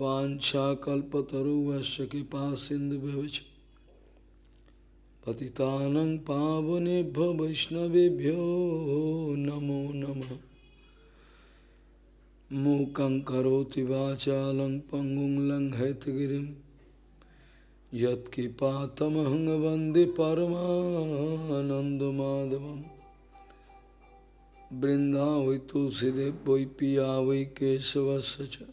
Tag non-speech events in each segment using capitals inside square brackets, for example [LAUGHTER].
वाछाकल्पतरुवश कृपा सिंधुभ्यच पतितानं पावनेभ्य वैष्णवेभ्यो नमो नम मूकं करोति वाचालं पंगुं लङ्घयतगिरिं यत्कृपातमहं वन्दे परमानन्दमाधवम् वृन्दा वै तुलसीदेव वै पिया वै केशवस्य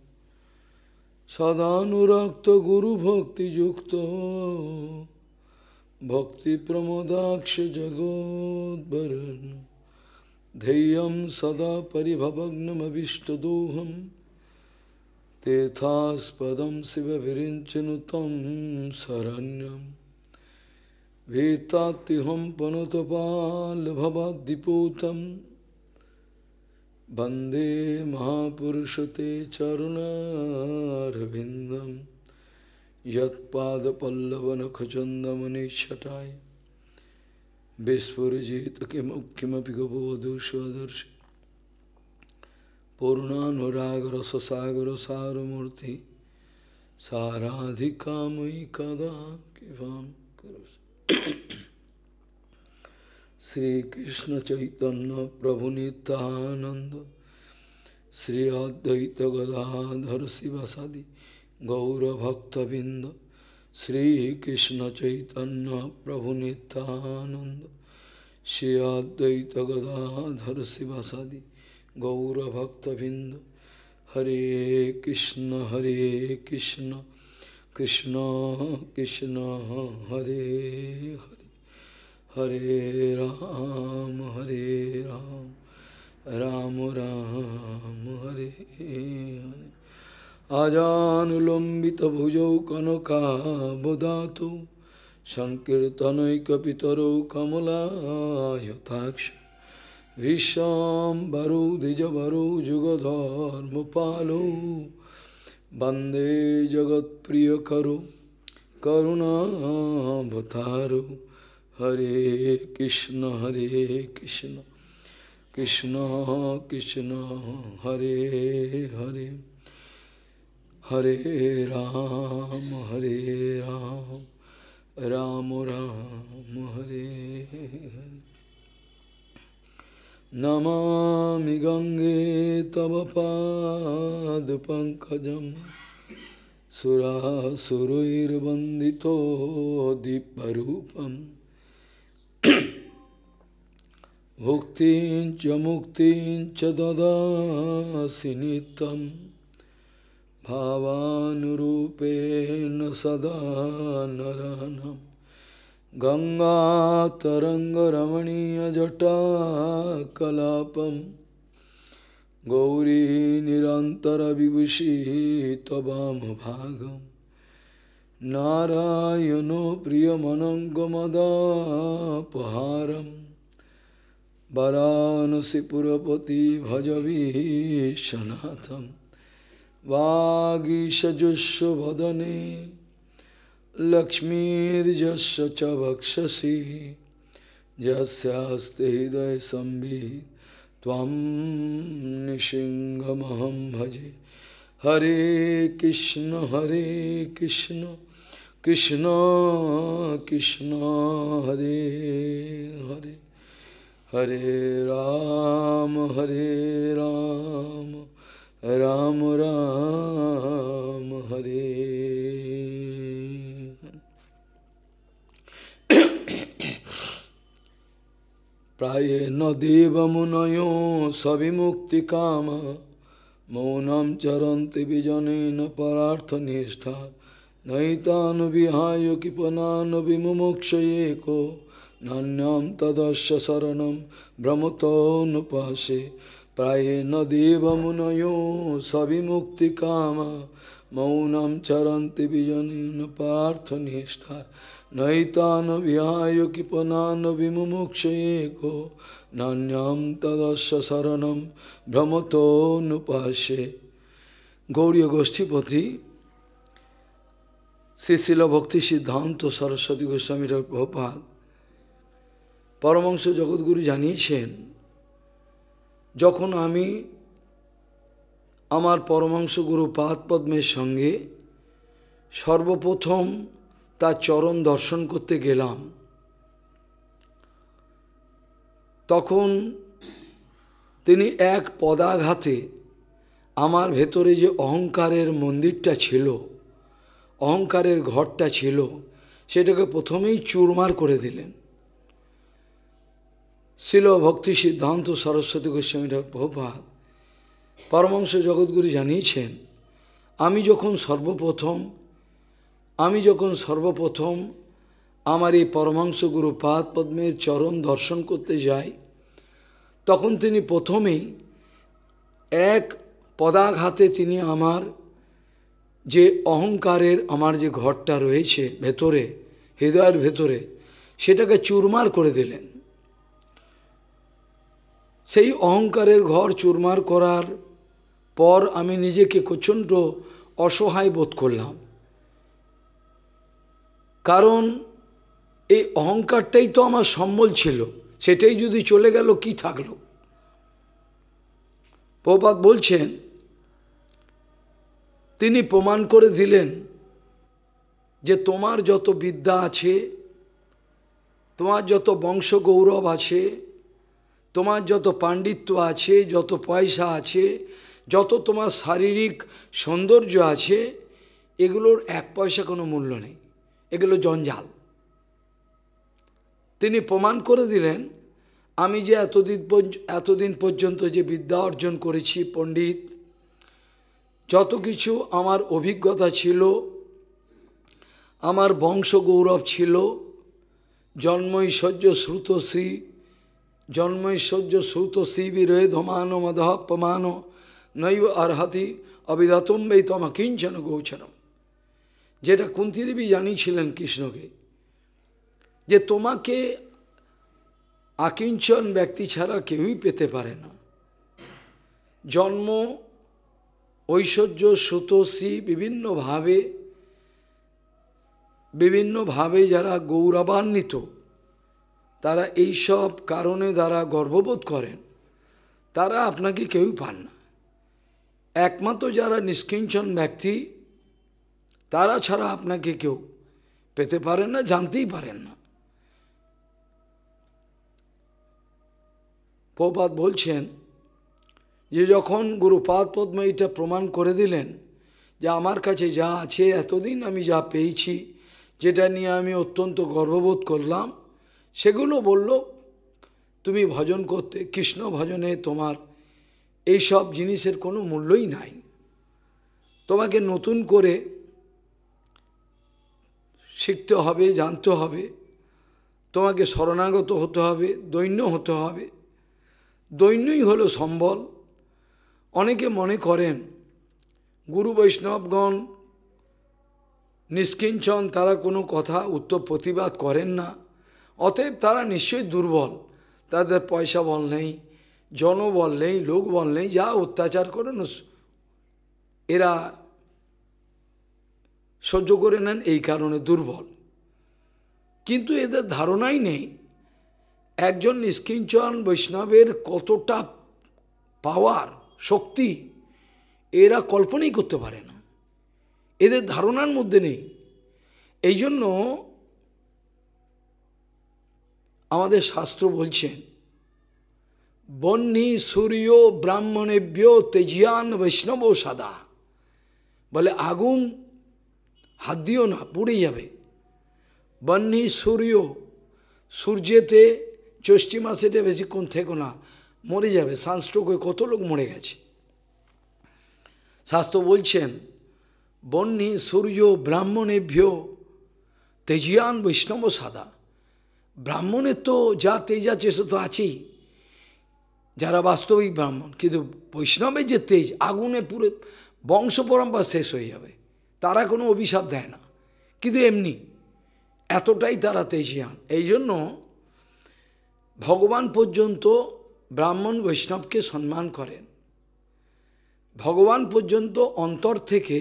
सदानुरक्त गुरु भक्ति युक्त भक्ति प्रमोदाक्ष जगोदरण धैय सदा पिभवग्नमीष्टदोहम तेथास्पद शिव विरिंचन तम शरण्यम वेत्ताहम पनुतपाल भवदीपूत वन्दे महापुरुषते चरुणारविन्दं यत्पादपल्लवनखचन्दमनिच्छटाय विस्फुरजित किमपि गपवधू स्वदर्शि पूर्णानुरागरससागरसारमूर्ति साराधिकामयि कदा किं करोसि श्री कृष्ण चैतन्य प्रभु नित्यानंद श्री अद्वैत गदाधर शिवासादि गौरभक्तबिंद श्री कृष्ण चैतन्य प्रभु नित्यानंद श्री अद्वैत गदाधर शिवसादि गौरभक्तबिंद हरे कृष्ण हरे कृष्ण कृष्ण कृष्ण हरे हरे হরে রাম হরে রাম রাম রাম হরে হরে আজানুলম্বিত ভুজৌ কনকাবদাত সংকীর্তনৈকপিতরৌ কমলায়থাক্ষ বিশ্বম্বরৌ দ্বিজবরৌ যুগধর্মপালৌ বন্দে জগৎপ্রিয় করো করুণাভতারৌ Hare Krishna Hare Krishna Krishna Krishna Hare Hare Hare Ram Hare Ram Ram Ram Hare Namami Gange Tavapad Pankajam Surasuruir Bandito Diparupam भुक्ति मुक्ति ददासी भावानुपेण भावानुरूपेण सदा नरानं गंगातरंगरमणीयजटाकलापम गौरी तवाम भागम নারায়ণ প্রিয়মনঙ্গমদাপহারম বারাণসী পুরপতি ভজভীষনাথম বাগীশযস্য বদনে লক্ষ্মীর্যস্য চ বক্ষসি যস্যাস্তে হৃদয় সম্বি ত্বম ভজে হরে কৃষ্ণ হরে কৃষ্ণ কৃষ্ণ কৃষ্ণ হরে হরে হরে রাম হরে রাম রাম রাম হরে প্রায় নদীবমুনয় সবিমুক্তিকাম মৌনম চরন্তি বিজনেন পরার্থনিষ্ঠা নৈতানুবিহায় কৃপনানুবিমুক্ষয়ে কো নান্যাম তদস্য শরণম ভ্রমতনুপাসে প্রায়ে ন দেবমুনয় সবিমুক্তি কাম মৌনম চরন্তি বিজনীন পার্থ নিষ্ঠা নৈতানুবিহায় কো নান্যাম তদস্য শরণম ভ্রমতনুপাসে গৌরী গোষ্ঠীপতি শ্রী শিল ভক্তি সিদ্ধান্ত সরস্বতী গোস্বামী প্রভুপাত পরমংস জগৎগুরু জানিয়েছেন যখন আমি আমার পরমাংশ গুরু পাদপদ্মের সঙ্গে সর্বপ্রথম তার চরণ দর্শন করতে গেলাম তখন তিনি এক পদাঘাতে আমার ভেতরে যে অহংকারের মন্দিরটা ছিল অহংকারের ঘরটা ছিল সেটাকে প্রথমেই চুরমার করে দিলেন ছিল ভক্তি সিদ্ধান্ত সরস্বতী গোস্বামী প্রভাত পরমাংশ জগৎগুরু জানিয়েছেন আমি যখন সর্বপ্রথম আমি যখন সর্বপ্রথম আমার এই পরমাংশ গুরু পাদ পদ্মের চরণ দর্শন করতে যাই তখন তিনি প্রথমেই এক পদাঘাতে তিনি আমার যে অহংকারের আমার যে ঘরটা রয়েছে ভেতরে হৃদয়ের ভেতরে সেটাকে চুরমার করে দিলেন সেই অহংকারের ঘর চুরমার করার পর আমি নিজেকে প্রচণ্ড অসহায় বোধ করলাম কারণ এই অহংকারটাই তো আমার সম্বল ছিল সেটাই যদি চলে গেল কি থাকলো প্রপাত বলছেন তিনি প্রমাণ করে দিলেন যে তোমার যত বিদ্যা আছে তোমার যত বংশ গৌরব আছে তোমার যত পাণ্ডিত্য আছে যত পয়সা আছে যত তোমার শারীরিক সৌন্দর্য আছে এগুলোর এক পয়সা কোনো মূল্য নেই এগুলো জঞ্জাল তিনি প্রমাণ করে দিলেন আমি যে এতদিন এতদিন পর্যন্ত যে বিদ্যা অর্জন করেছি পণ্ডিত যত কিছু আমার অভিজ্ঞতা ছিল আমার বংশ গৌরব ছিল জন্মৈশ্বর্য শ্রুতশ্রী জন্মৈশ্বর্য শ্রুতশ্রী বিরোধমান মদহপমান নৈব আরহাতি অবিদাতম্বেই তমা কিঞ্চন গৌছরম যেটা কুন্তিদেবী জানিয়েছিলেন কৃষ্ণকে যে তোমাকে আকিঞ্চন ব্যক্তি ছাড়া কেউই পেতে পারে না জন্ম ঐশ্বর্য সুতোষী বিভিন্নভাবে বিভিন্নভাবে যারা গৌরবান্বিত তারা এই সব কারণে যারা গর্ববোধ করেন তারা আপনাকে কেউ পান না একমাত্র যারা নিষ্কিঞ্চন ব্যক্তি তারা ছাড়া আপনাকে কেউ পেতে পারেন না জানতেই পারেন না প্রপাত বলছেন যে যখন গুরুপাদ পদ্ম এইটা প্রমাণ করে দিলেন যে আমার কাছে যা আছে এতদিন আমি যা পেয়েছি যেটা নিয়ে আমি অত্যন্ত গর্ববোধ করলাম সেগুলো বলল তুমি ভজন করতে কৃষ্ণ ভজনে তোমার এইসব জিনিসের কোনো মূল্যই নাই তোমাকে নতুন করে শিখতে হবে জানতে হবে তোমাকে শরণাগত হতে হবে দৈন্য হতে হবে দৈন্যই হলো সম্বল অনেকে মনে করেন গুরু বৈষ্ণবগণ নিষ্কিঞ্চন তারা কোনো কথা উত্তর প্রতিবাদ করেন না অতএব তারা নিশ্চয়ই দুর্বল তাদের পয়সা বল নেই জনবল নেই লোক বল নেই যা অত্যাচার করেন এরা সহ্য করে নেন এই কারণে দুর্বল কিন্তু এদের ধারণাই নেই একজন নিষ্কিঞ্চন বৈষ্ণবের কতটা পাওয়ার শক্তি এরা কল্পনাই করতে পারে না এদের ধারণার মধ্যে নেই এই জন্য আমাদের শাস্ত্র বলছেন বন্নি সূর্য ব্রাহ্মণেভ্য তেজিয়ান বৈষ্ণব সাদা বলে আগুন হাত দিও না পুড়ে যাবে বন্নি সূর্য সূর্যেতে চষ্টি মাসেতে বেশিক্ষণ থেকো না মরে যাবে সানস্ট্রোক হয়ে কত লোক মরে গেছে শাস্ত্র বলছেন বন্যি সূর্য ব্রাহ্মণেভ্য তেজিয়ান বৈষ্ণব সাদা ব্রাহ্মণের তো যা তেজ আছে সে তো আছেই যারা বাস্তবিক ব্রাহ্মণ কিন্তু বৈষ্ণবের যে তেজ আগুনে পুরো বংশ পরম্পরা শেষ হয়ে যাবে তারা কোনো অভিশাপ দেয় না কিন্তু এমনি এতটাই তারা তেজিয়ান এই জন্য ভগবান পর্যন্ত ব্রাহ্মণ বৈষ্ণবকে সম্মান করেন ভগবান পর্যন্ত অন্তর থেকে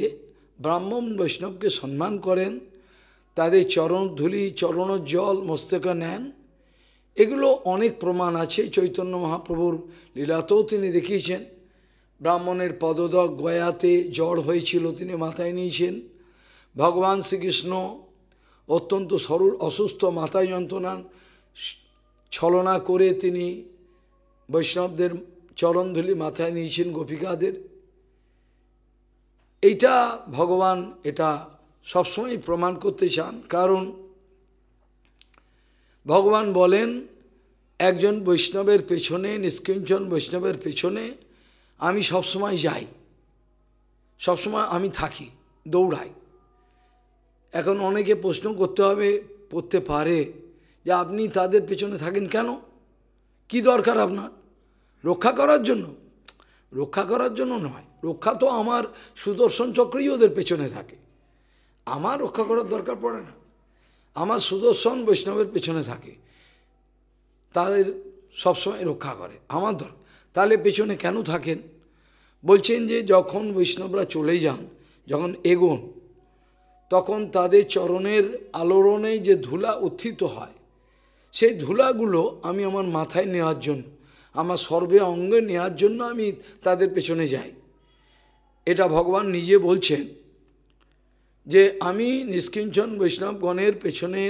ব্রাহ্মণ বৈষ্ণবকে সম্মান করেন তাদের চরণ ধুলি চরণ জল মস্তকে নেন এগুলো অনেক প্রমাণ আছে চৈতন্য মহাপ্রভুর লীলাতেও তিনি দেখিয়েছেন ব্রাহ্মণের পদদক গয়াতে জ্বর হয়েছিল তিনি মাথায় নিয়েছেন ভগবান শ্রীকৃষ্ণ অত্যন্ত সরুর অসুস্থ মাথায় যন্ত্রণা ছলনা করে তিনি বৈষ্ণবদের চরণধুলি মাথায় নিয়েছেন গোপিকাদের এইটা ভগবান এটা সবসময় প্রমাণ করতে চান কারণ ভগবান বলেন একজন বৈষ্ণবের পেছনে নিষ্কিঞ্চন বৈষ্ণবের পেছনে আমি সবসময় যাই সবসময় আমি থাকি দৌড়াই এখন অনেকে প্রশ্ন করতে হবে করতে পারে যে আপনি তাদের পেছনে থাকেন কেন কি দরকার আপনার রক্ষা করার জন্য রক্ষা করার জন্য নয় রক্ষা তো আমার সুদর্শন চক্রই ওদের পেছনে থাকে আমার রক্ষা করার দরকার পড়ে না আমার সুদর্শন বৈষ্ণবের পেছনে থাকে তাদের সবসময় রক্ষা করে আমার দর তাহলে পেছনে কেন থাকেন বলছেন যে যখন বৈষ্ণবরা চলে যান যখন এগোন তখন তাদের চরণের আলোড়নে যে ধুলা উত্থিত হয় সেই ধুলাগুলো আমি আমার মাথায় নেওয়ার জন্য আমার সর্বে অঙ্গে নেওয়ার জন্য আমি তাদের পেছনে যাই এটা ভগবান নিজে বলছেন যে আমি নিষ্কিঞ্চন বৈষ্ণবগণের পেছনে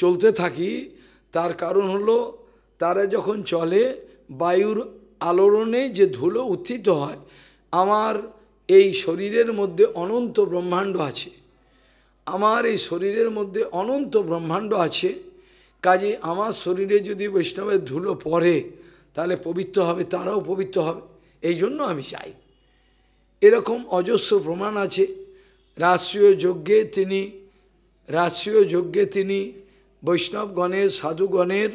চলতে থাকি তার কারণ হলো তারা যখন চলে বায়ুর আলোড়নে যে ধুলো উত্থিত হয় আমার এই শরীরের মধ্যে অনন্ত ব্রহ্মাণ্ড আছে আমার এই শরীরের মধ্যে অনন্ত ব্রহ্মাণ্ড আছে কাজে আমার শরীরে যদি বৈষ্ণবের ধুলো পড়ে তাহলে পবিত্র হবে তারাও পবিত্র হবে এই জন্য আমি চাই এরকম অজস্র প্রমাণ আছে রাষ্ট্রীয় যজ্ঞে তিনি রাষ্ট্রীয় যজ্ঞে তিনি বৈষ্ণবগণের সাধুগণের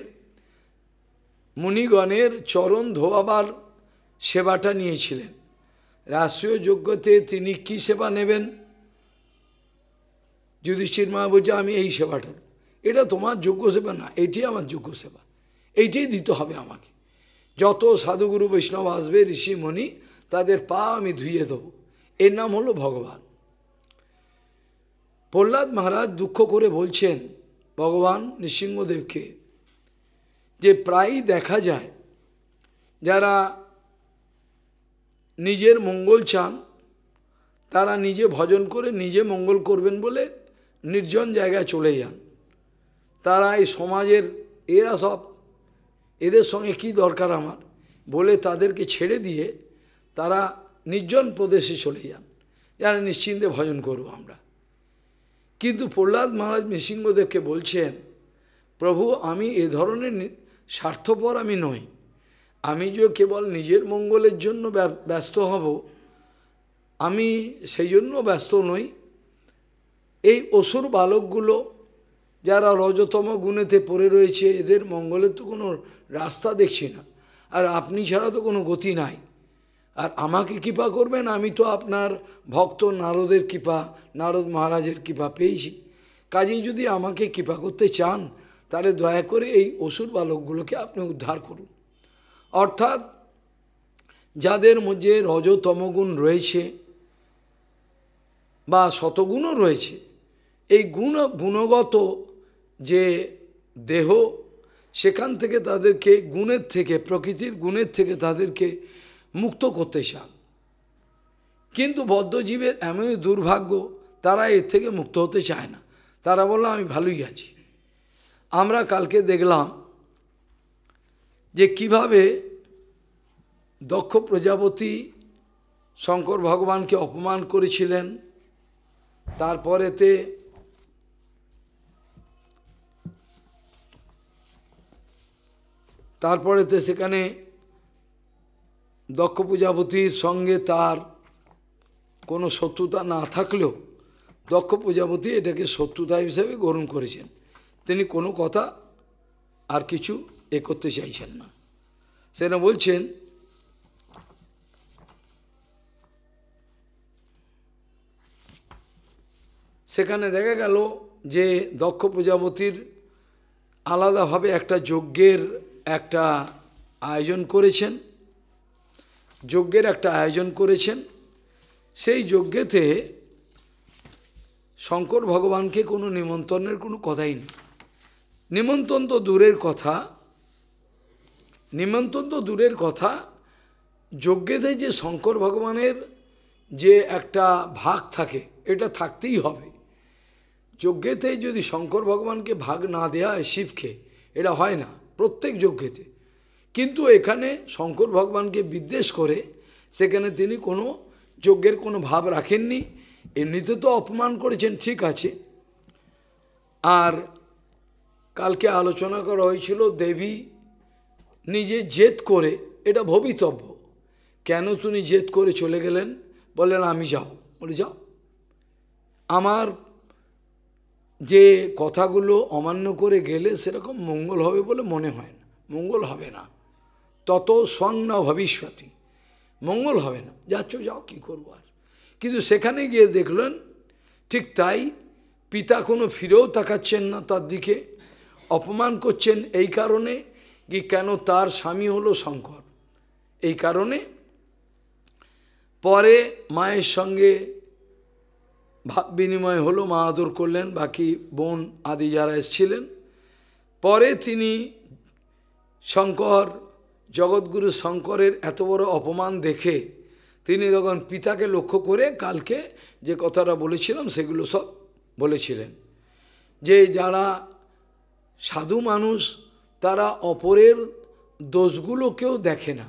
মুনিগণের চরণ ধোয়াবার সেবাটা নিয়েছিলেন রাষ্ট্রীয় যজ্ঞতে তিনি কি সেবা নেবেন যুধিষ্ঠির মা বলছে আমি এই সেবাটা এটা তোমার যোগ্য সেবা না এটি আমার যোগ্য সেবা এইটাই দিতে হবে আমাকে যত সাধুগুরু বৈষ্ণব আসবে ঋষিমণি তাদের পা আমি ধুয়ে দেবো এর নাম হলো ভগবান প্রহ্লাদ মহারাজ দুঃখ করে বলছেন ভগবান নৃসিংহদেবকে যে প্রায়ই দেখা যায় যারা নিজের মঙ্গল চান তারা নিজে ভজন করে নিজে মঙ্গল করবেন বলে নির্জন জায়গায় চলে যান তারা এই সমাজের এরা সব এদের সঙ্গে কি দরকার আমার বলে তাদেরকে ছেড়ে দিয়ে তারা নির্জন প্রদেশে চলে যান যারা নিশ্চিন্তে ভজন করব আমরা কিন্তু প্রহ্লাদ মহারাজ নৃসিংহদেবকে বলছেন প্রভু আমি এ ধরনের স্বার্থপর আমি নই আমি যে কেবল নিজের মঙ্গলের জন্য ব্যস্ত হব আমি সেই জন্য ব্যস্ত নই এই অসুর বালকগুলো যারা রজতম গুণেতে পড়ে রয়েছে এদের মঙ্গলের তো কোনো রাস্তা দেখছি না আর আপনি ছাড়া তো কোনো গতি নাই আর আমাকে কৃপা করবেন আমি তো আপনার ভক্ত নারদের কৃপা নারদ মহারাজের কৃপা পেয়েছি কাজেই যদি আমাকে কৃপা করতে চান তাহলে দয়া করে এই অসুর বালকগুলোকে আপনি উদ্ধার করুন অর্থাৎ যাদের মধ্যে রজতমগুণ রয়েছে বা শতগুণও রয়েছে এই গুণ গুণগত যে দেহ সেখান থেকে তাদেরকে গুণের থেকে প্রকৃতির গুণের থেকে তাদেরকে মুক্ত করতে চান কিন্তু বদ্ধজীবের এমনই দুর্ভাগ্য তারা এর থেকে মুক্ত হতে চায় না তারা বললাম আমি ভালোই আছি আমরা কালকে দেখলাম যে কিভাবে দক্ষ প্রজাপতি শঙ্কর ভগবানকে অপমান করেছিলেন তারপরেতে তারপরে তো সেখানে দক্ষ প্রজাপতির সঙ্গে তার কোনো শত্রুতা না থাকলেও দক্ষ প্রজাপতি এটাকে শত্রুতা হিসেবে গ্রহণ করেছেন তিনি কোনো কথা আর কিছু এ করতে চাইছেন না সেটা বলছেন সেখানে দেখা গেল যে দক্ষ প্রজাপতির আলাদাভাবে একটা যজ্ঞের একটা আয়োজন করেছেন যজ্ঞের একটা আয়োজন করেছেন সেই যজ্ঞেতে শঙ্কর ভগবানকে কোনো নিমন্ত্রণের কোনো কথাই নেই নিমন্ত্রণ তো দূরের কথা নিমন্ত্রণ তো দূরের কথা যজ্ঞেতে যে শঙ্কর ভগবানের যে একটা ভাগ থাকে এটা থাকতেই হবে যজ্ঞেতে যদি শঙ্কর ভগবানকে ভাগ না দেয়া শিবকে এটা হয় না প্রত্যেক যজ্ঞেতে কিন্তু এখানে শঙ্কর ভগবানকে বিদ্বেষ করে সেখানে তিনি কোনো যজ্ঞের কোনো ভাব রাখেননি এমনিতে তো অপমান করেছেন ঠিক আছে আর কালকে আলোচনা করা হয়েছিল দেবী নিজে জেদ করে এটা ভবিতব্য কেন তুমি জেদ করে চলে গেলেন বললেন আমি যাও বলে যাও আমার যে কথাগুলো অমান্য করে গেলে সেরকম মঙ্গল হবে বলে মনে হয় না মঙ্গল হবে না তত স্বর্ণ ভবিষ্যতী মঙ্গল হবে না যাচ্ছ যাও কি করবো আর কিন্তু সেখানে গিয়ে দেখলেন ঠিক তাই পিতা কোনো ফিরেও তাকাচ্ছেন না তার দিকে অপমান করছেন এই কারণে কি কেন তার স্বামী হলো শঙ্কর এই কারণে পরে মায়ের সঙ্গে ভাব বিনিময় হলো মা আদর করলেন বাকি বোন আদি যারা এসছিলেন পরে তিনি শঙ্কর জগৎগুরু শঙ্করের এত বড় অপমান দেখে তিনি তখন পিতাকে লক্ষ্য করে কালকে যে কথাটা বলেছিলাম সেগুলো সব বলেছিলেন যে যারা সাধু মানুষ তারা অপরের দোষগুলোকেও দেখে না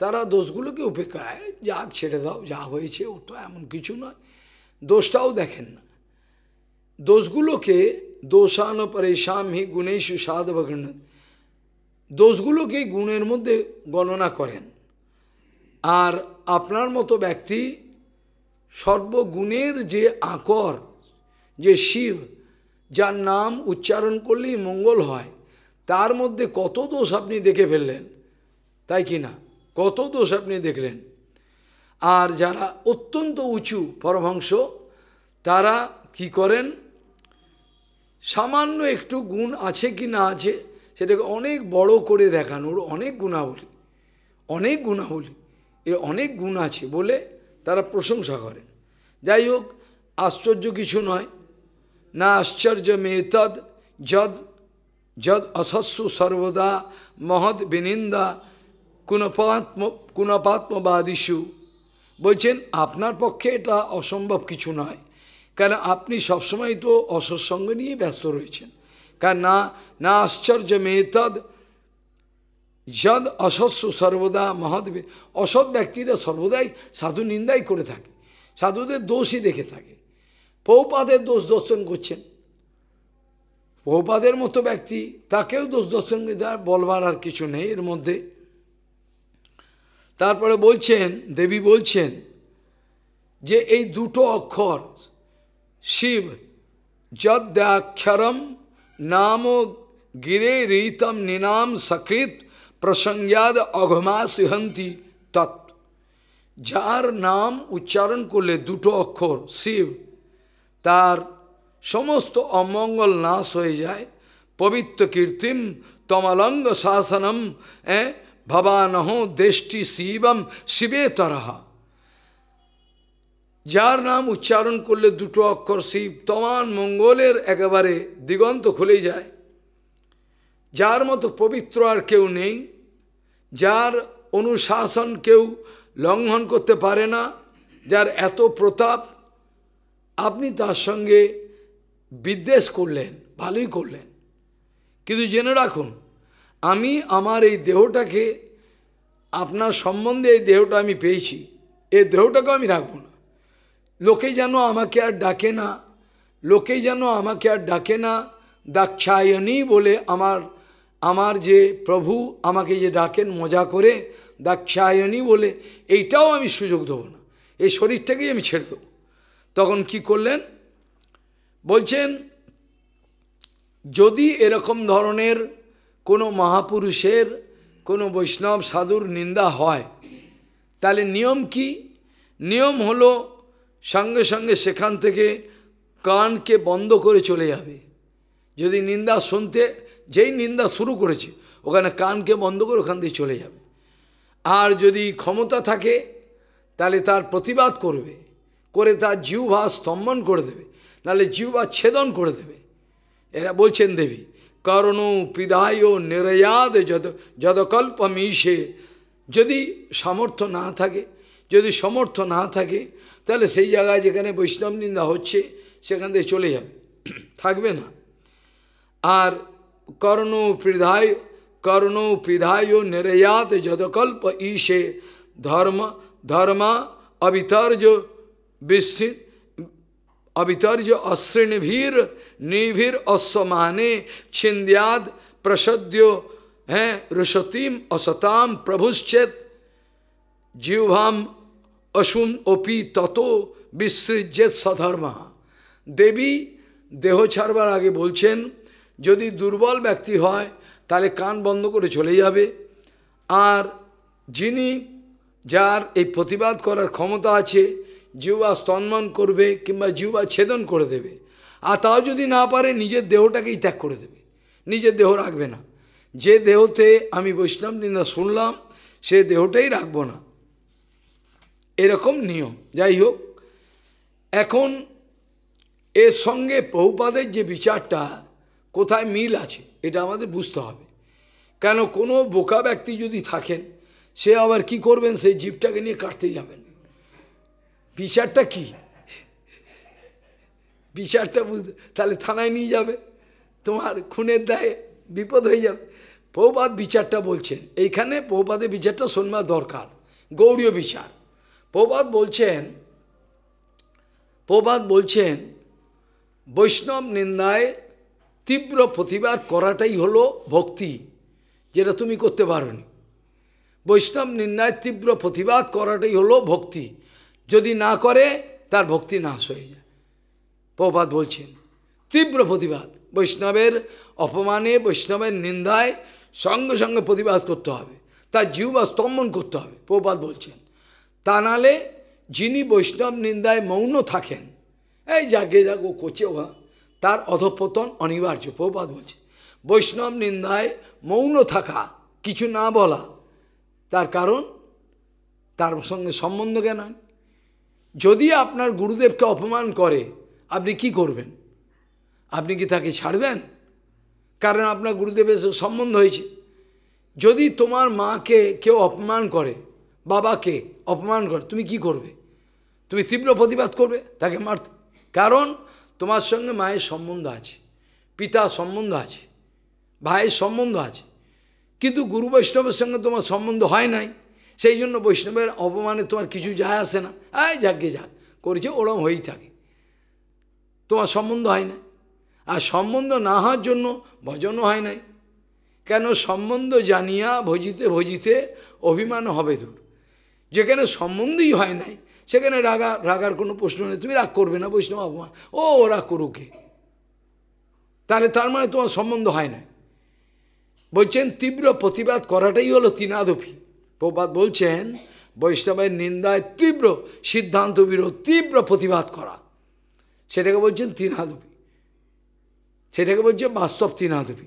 তারা দোষগুলোকে উপেক্ষায় যা ছেড়ে দাও যা হয়েছে ওটা এমন কিছু নয় দোষটাও দেখেন না দোষগুলোকে দোষান পরেশাম হি গুণেশু সাধবগ্ন দোষগুলোকে গুণের মধ্যে গণনা করেন আর আপনার মতো ব্যক্তি সর্বগুণের যে আকর যে শিব যার নাম উচ্চারণ করলেই মঙ্গল হয় তার মধ্যে কত দোষ আপনি দেখে ফেললেন তাই কি না কত দোষ আপনি দেখলেন আর যারা অত্যন্ত উঁচু পরমহংস তারা কি করেন সামান্য একটু গুণ আছে কি না আছে সেটাকে অনেক বড় করে দেখানোর অনেক গুণাবলী অনেক গুণাবলী এর অনেক গুণ আছে বলে তারা প্রশংসা করেন যাই হোক আশ্চর্য কিছু নয় না আশ্চর্য তদ যদ যদ অসস্য সর্বদা মহৎ বিনিন্দা কুণপাত্ম কুণপাত্মবাদিষু বলছেন আপনার পক্ষে এটা অসম্ভব কিছু নয় কেন আপনি সবসময় তো অসৎ সঙ্গ নিয়ে ব্যস্ত রয়েছেন কারণ না না আশ্চর্য মেয়েতদ যদ অসৎ সর্বদা মহৎ অসৎ ব্যক্তিরা সর্বদাই সাধু নিন্দাই করে থাকে সাধুদের দোষই দেখে থাকে পৌপাদের দোষ দর্শন করছেন পৌপাদের মতো ব্যক্তি তাকেও দোষ দর্শন বলবার আর কিছু নেই এর মধ্যে তারপরে বলছেন দেবী বলছেন যে এই দুটো অক্ষর শিব যদ্যাক্ষরম নাম গিরে রীতম নিনাম সকৃত প্রসঙ্গাদ অঘমা সিহন্তি তৎ যার নাম উচ্চারণ করলে দুটো অক্ষর শিব তার সমস্ত অমঙ্গল নাশ হয়ে যায় পবিত্র কীর্তিম তমালঙ্গ শাসনম ভবানহ দেষ্টি শিবম শিবে তরহা যার নাম উচ্চারণ করলে দুটো অক্ষর শিব তমান মঙ্গলের একেবারে দিগন্ত খুলে যায় যার মতো পবিত্র আর কেউ নেই যার অনুশাসন কেউ লঙ্ঘন করতে পারে না যার এত প্রতাপ আপনি তার সঙ্গে বিদ্বেষ করলেন ভালোই করলেন কিন্তু জেনে রাখুন আমি আমার এই দেহটাকে আপনার সম্বন্ধে এই দেহটা আমি পেয়েছি এই দেহটাকেও আমি রাখবো না লোকে যেন আমাকে আর ডাকে না লোকে যেন আমাকে আর ডাকে না দাক্ষায়নী বলে আমার আমার যে প্রভু আমাকে যে ডাকেন মজা করে দাক্ষায়নী বলে এইটাও আমি সুযোগ দেবো না এই শরীরটাকেই আমি ছেড়ে দেবো তখন কি করলেন বলছেন যদি এরকম ধরনের কোনো মহাপুরুষের কোনো বৈষ্ণব সাধুর নিন্দা হয় তাহলে নিয়ম কি নিয়ম হলো সঙ্গে সঙ্গে সেখান থেকে কানকে বন্ধ করে চলে যাবে যদি নিন্দা শুনতে যেই নিন্দা শুরু করেছে ওখানে কানকে বন্ধ করে ওখান দিয়ে চলে যাবে আর যদি ক্ষমতা থাকে তাহলে তার প্রতিবাদ করবে করে তার জিহ্বা স্তম্ভন করে দেবে নাহলে জিহ্বা ছেদন করে দেবে এরা বলছেন দেবী করণো পিদায় নিরয়াদ যদ মিশে যদি সামর্থ্য না থাকে যদি সমর্থ না থাকে তাহলে সেই জায়গায় যেখানে বৈষ্ণব নিন্দা হচ্ছে সেখান থেকে চলে যাবে থাকবে না আর কর্ণ পৃধায় কর্ণ পিধায় নিরয়াত যদকল্প ইসে ধর্ম ধর্মা অবিতর্য বিস্মিত অবিতর্য अश्र निभिर অশ্বমানে ছিন্দ্যাদ প্রসদ্য হ্যাঁ রসতিম অসতাম প্রভুশ্চেত प्रभुश्चेत जीवभाम অপি তত ततो বিসৃজ্যেত সধর্মা দেবী দেহ ছাড়বার আগে বলছেন যদি দুর্বল ব্যক্তি হয় তাহলে কান বন্ধ করে চলে যাবে আর যিনি যার এই প্রতিবাদ করার ক্ষমতা আছে জিহ্বা স্তন্মান করবে কিংবা জিহ্বা ছেদন করে দেবে আর তাও যদি না পারে নিজের দেহটাকেই ত্যাগ করে দেবে নিজের দেহ রাখবে না যে দেহতে আমি বৈষ্ণব নিন্দা শুনলাম সে দেহটাই রাখবো না এরকম নিয়ম যাই হোক এখন এর সঙ্গে বহুপাদের যে বিচারটা কোথায় মিল আছে এটা আমাদের বুঝতে হবে কেন কোনো বোকা ব্যক্তি যদি থাকেন সে আবার কি করবেন সেই জীবটাকে নিয়ে কাটতে যাবেন বিচারটা কি বিচারটা বুঝতে তাহলে থানায় নিয়ে যাবে তোমার খুনের দায়ে বিপদ হয়ে যাবে প্রভুপাত বিচারটা বলছেন এইখানে প্রভুপাদের বিচারটা শোনবার দরকার গৌরীয় বিচার প্রবাদ বলছেন প্রবাদ বলছেন বৈষ্ণব নিন্দায় তীব্র প্রতিবাদ করাটাই হলো ভক্তি যেটা তুমি করতে পারো বৈষ্ণব নিন্দায় তীব্র প্রতিবাদ করাটাই হলো ভক্তি যদি না করে তার ভক্তি নাশ হয়ে যায় প্রপাত বলছেন তীব্র প্রতিবাদ বৈষ্ণবের অপমানে বৈষ্ণবের নিন্দায় সঙ্গে সঙ্গে প্রতিবাদ করতে হবে তার জীব স্তম্ভন করতে হবে প্রপাত বলছেন তা নালে যিনি বৈষ্ণব নিন্দায় মৌন থাকেন এই যাকে ও কোচে ওয়া তার অধপতন অনিবার্য প্রপাত বলছে বৈষ্ণব নিন্দায় মৌন থাকা কিছু না বলা তার কারণ তার সঙ্গে সম্বন্ধ কেন যদি আপনার গুরুদেবকে অপমান করে আপনি কি করবেন আপনি কি তাকে ছাড়বেন কারণ আপনার গুরুদেবের সম্বন্ধ হয়েছে যদি তোমার মাকে কেউ অপমান করে বাবাকে অপমান করে তুমি কি করবে তুমি তীব্র প্রতিবাদ করবে তাকে মার কারণ তোমার সঙ্গে মায়ের সম্বন্ধ আছে পিতা সম্বন্ধ আছে ভাইয়ের সম্বন্ধ আছে কিন্তু গুরু বৈষ্ণবের সঙ্গে তোমার সম্বন্ধ হয় নাই সেই জন্য বৈষ্ণবের অপমানে তোমার কিছু যায় আসে না আয় যাকে যাক করেছে ওরম হয়েই থাকে তোমার সম্বন্ধ হয় না আর সম্বন্ধ না হওয়ার জন্য ভজনও হয় নাই কেন সম্বন্ধ জানিয়া ভজিতে ভজিতে অভিমান হবে তোর যেখানে সম্বন্ধই হয় নাই সেখানে রাগা রাগার কোনো প্রশ্ন নেই তুমি রাগ করবে না বৈষ্ণব অপমান ও ওরা করুকে তাহলে তার মানে তোমার সম্বন্ধ হয় না বলছেন তীব্র প্রতিবাদ করাটাই হলো তিনাদফি প্রবাদ বলছেন বৈষ্ণবের নিন্দায় তীব্র সিদ্ধান্ত বিরোধ তীব্র প্রতিবাদ করা সেটাকে বলছেন তিনহাদুপি সেটাকে বলছে বাস্তব তিনহাদুপি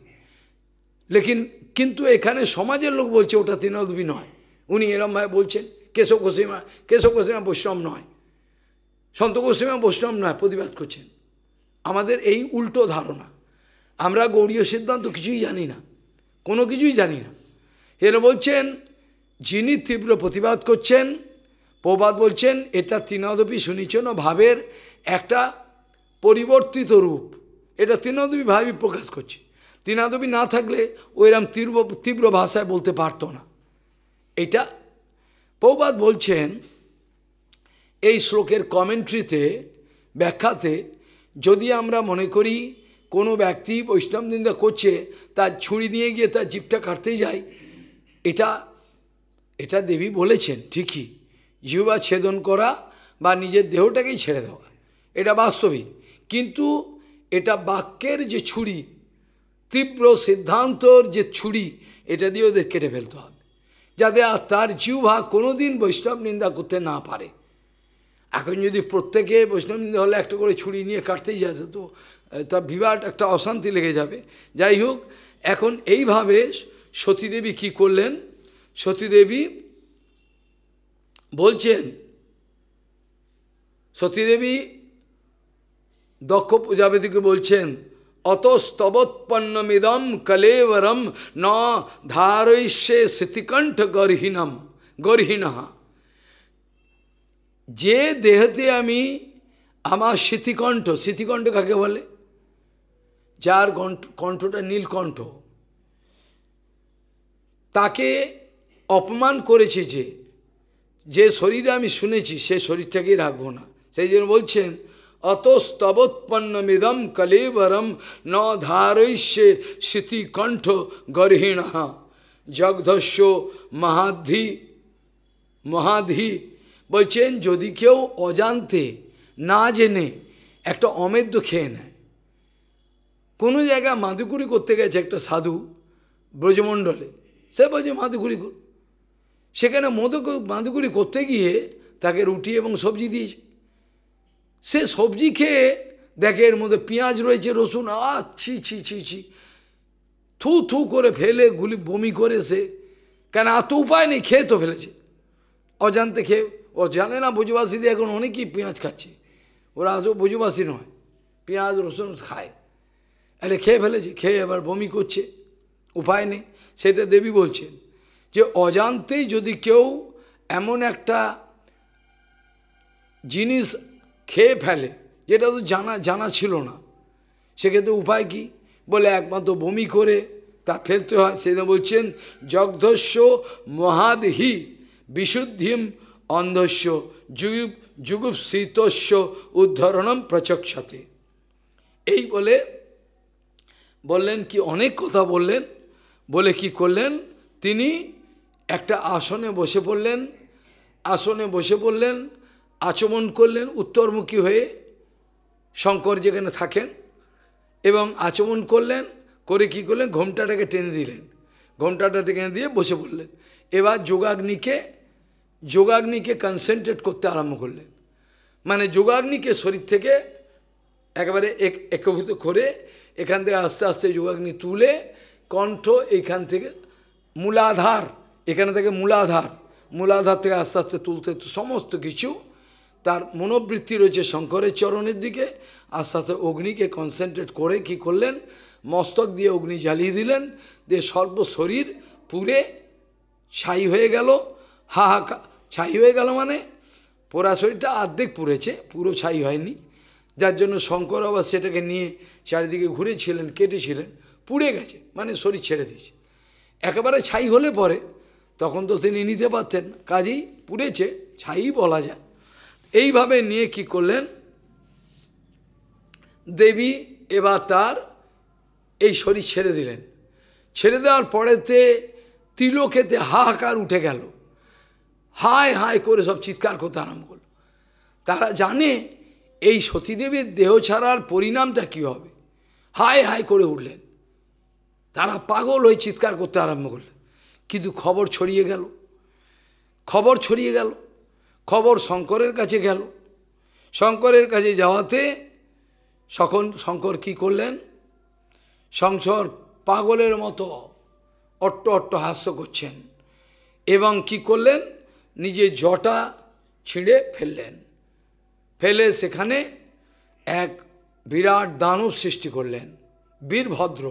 লেকিন কিন্তু এখানে সমাজের লোক বলছে ওটা তিনহাদুপি নয় উনি এরমভাবে বলছেন কেশব কোসিমা কেশব কোসিমা বৈষ্ণব নয় সন্ত কোসিমা বৈষ্ণব নয় প্রতিবাদ করছেন আমাদের এই উল্টো ধারণা আমরা গৌরীয় সিদ্ধান্ত কিছুই জানি না কোনো কিছুই জানি না এরা বলছেন যিনি তীব্র প্রতিবাদ করছেন প্রবাদ বলছেন এটা তৃণদপি সুনিচন ভাবের একটা পরিবর্তিত রূপ এটা তৃণদপি ভাবই প্রকাশ করছে তৃণাদপী না থাকলে ওইরকম তীব্র তীব্র ভাষায় বলতে পারতো না এটা প্রবাদ বলছেন এই শ্লোকের কমেন্ট্রিতে ব্যাখ্যাতে যদি আমরা মনে করি কোনো ব্যক্তি বৈষ্ণব নিন্দা করছে তার ছুরি নিয়ে গিয়ে তার জীবটা কাটতে যায় এটা এটা দেবী বলেছেন ঠিকই জিহবা ছেদন করা বা নিজের দেহটাকেই ছেড়ে দেওয়া এটা বাস্তবিক কিন্তু এটা বাক্যের যে ছুরি তীব্র সিদ্ধান্তর যে ছুরি এটা দিয়ে ওদের কেটে ফেলতে হবে যাতে আর তার জিহ্বা কোনো দিন বৈষ্ণব নিন্দা করতে না পারে এখন যদি প্রত্যেকে বৈষ্ণব নিন্দা হলে একটা করে ছুরি নিয়ে কাটতেই যাচ্ছে তো তার বিবাট একটা অশান্তি লেগে যাবে যাই হোক এখন এইভাবে সতীদেবী কি করলেন সতীদেবী বলছেন সতীদেবী দক্ষ প্রজাপতিকে বলছেন অতস্তবোৎপন্নমিদম কলেবরম ন ধারয়িষ্যে স্মৃতিকণ্ঠ গর্হীনম গর্হিনহা যে দেহতে আমি আমার স্মৃতিকণ্ঠ স্মৃতিকণ্ঠ কাকে বলে যার কণ্ঠ কণ্ঠটা নীলকণ্ঠ তাকে অপমান করেছে যে যে শরীরে আমি শুনেছি সে শরীরটাকেই রাখবো না সেই জন্য বলছেন অতস্তবোৎপন্ন মৃদম কলেবরম ন ধারৈষ্যে স্মৃতিকণ্ঠ গর্হিণা জগধস্য মহাধি মহাধি বলছেন যদি কেউ অজান্তে না জেনে একটা অমেদ্য খেয়ে নেয় কোনো জায়গায় মাদুকুরি করতে গেছে একটা সাধু ব্রজমণ্ডলে সে বলছে মাদুকুরি সেখানে মধুক বাঁধুগুড়ি করতে গিয়ে তাকে রুটি এবং সবজি দিয়েছে সে সবজি খেয়ে দেখে এর মধ্যে পেঁয়াজ রয়েছে রসুন আ ছি ছি ছি থু থু করে ফেলে গুলি বমি করে সে কেন এত উপায় নেই খেয়ে তো ফেলেছে অজান্তে খেয়ে ও জানে না দিয়ে এখন অনেকেই পেঁয়াজ খাচ্ছে ওরা আজও বুঝবাসী নয় পেঁয়াজ রসুন খায় আরে খেয়ে ফেলেছে খেয়ে এবার বমি করছে উপায় নেই সেটা দেবী বলছেন যে অজান্তেই যদি কেউ এমন একটা জিনিস খেয়ে ফেলে যেটা তো জানা জানা ছিল না সেক্ষেত্রে উপায় কি বলে একমাত্র বমি করে তা ফেলতে হয় সেটা বলছেন জগধস্য মহাদহি বিশুদ্ধিম অন্ধস্য যুগ শীতস্য উদ্ধরণম প্রচক্ষতে এই বলে বললেন কি অনেক কথা বললেন বলে কি করলেন তিনি একটা আসনে বসে পড়লেন আসনে বসে পড়লেন আচমন করলেন উত্তরমুখী হয়ে শঙ্কর যেখানে থাকেন এবং আচমন করলেন করে কি করলেন ঘোমটাটাকে টেনে দিলেন ঘোমটাটা টেনে দিয়ে বসে পড়লেন এবার যোগাগ্নিকে যোগাগ্নিকে কনসেন্ট্রেট করতে আরম্ভ করলেন মানে যোগাগ্নিকে শরীর থেকে একেবারে এক একভূত করে এখান থেকে আস্তে আস্তে যোগাগ্নি তুলে কণ্ঠ এইখান থেকে মূলাধার এখানে থেকে মূলাধার মূলাধার থেকে আস্তে আস্তে তুলতে সমস্ত কিছু তার মনোবৃত্তি রয়েছে শঙ্করের চরণের দিকে আস্তে আস্তে অগ্নিকে কনসেন্ট্রেট করে কি করলেন মস্তক দিয়ে অগ্নি জ্বালিয়ে দিলেন দিয়ে সর্ব শরীর পুরে ছাই হয়ে গেল হা হা ছাই হয়ে গেল মানে পোড়া শরীরটা আর্ধেক পুড়েছে পুরো ছাই হয়নি যার জন্য শঙ্কর আবার সেটাকে নিয়ে চারিদিকে ঘুরেছিলেন কেটেছিলেন পুড়ে গেছে মানে শরীর ছেড়ে দিয়েছে একেবারে ছাই হলে পরে তখন তো তিনি নিতে পারতেন কাজই পুড়েছে ছাই বলা যায় এইভাবে নিয়ে কি করলেন দেবী এবার তার এই শরীর ছেড়ে দিলেন ছেড়ে দেওয়ার পরেতে তিলকেতে হাহাকার উঠে গেল হায় হায় করে সব চিৎকার করতে আরম্ভ করল তারা জানে এই সতীদেবীর দেহ ছাড়ার পরিণামটা কি হবে হায় হায় করে উঠলেন তারা পাগল হয়ে চিৎকার করতে আরম্ভ করলেন কিন্তু খবর ছড়িয়ে গেল খবর ছড়িয়ে গেল খবর শঙ্করের কাছে গেল শঙ্করের কাছে যাওয়াতে সখন শঙ্কর কি করলেন সংসর পাগলের মতো অট্ট অট্ট হাস্য করছেন এবং কি করলেন নিজে জটা ছিঁড়ে ফেললেন ফেলে সেখানে এক বিরাট দানব সৃষ্টি করলেন বীরভদ্র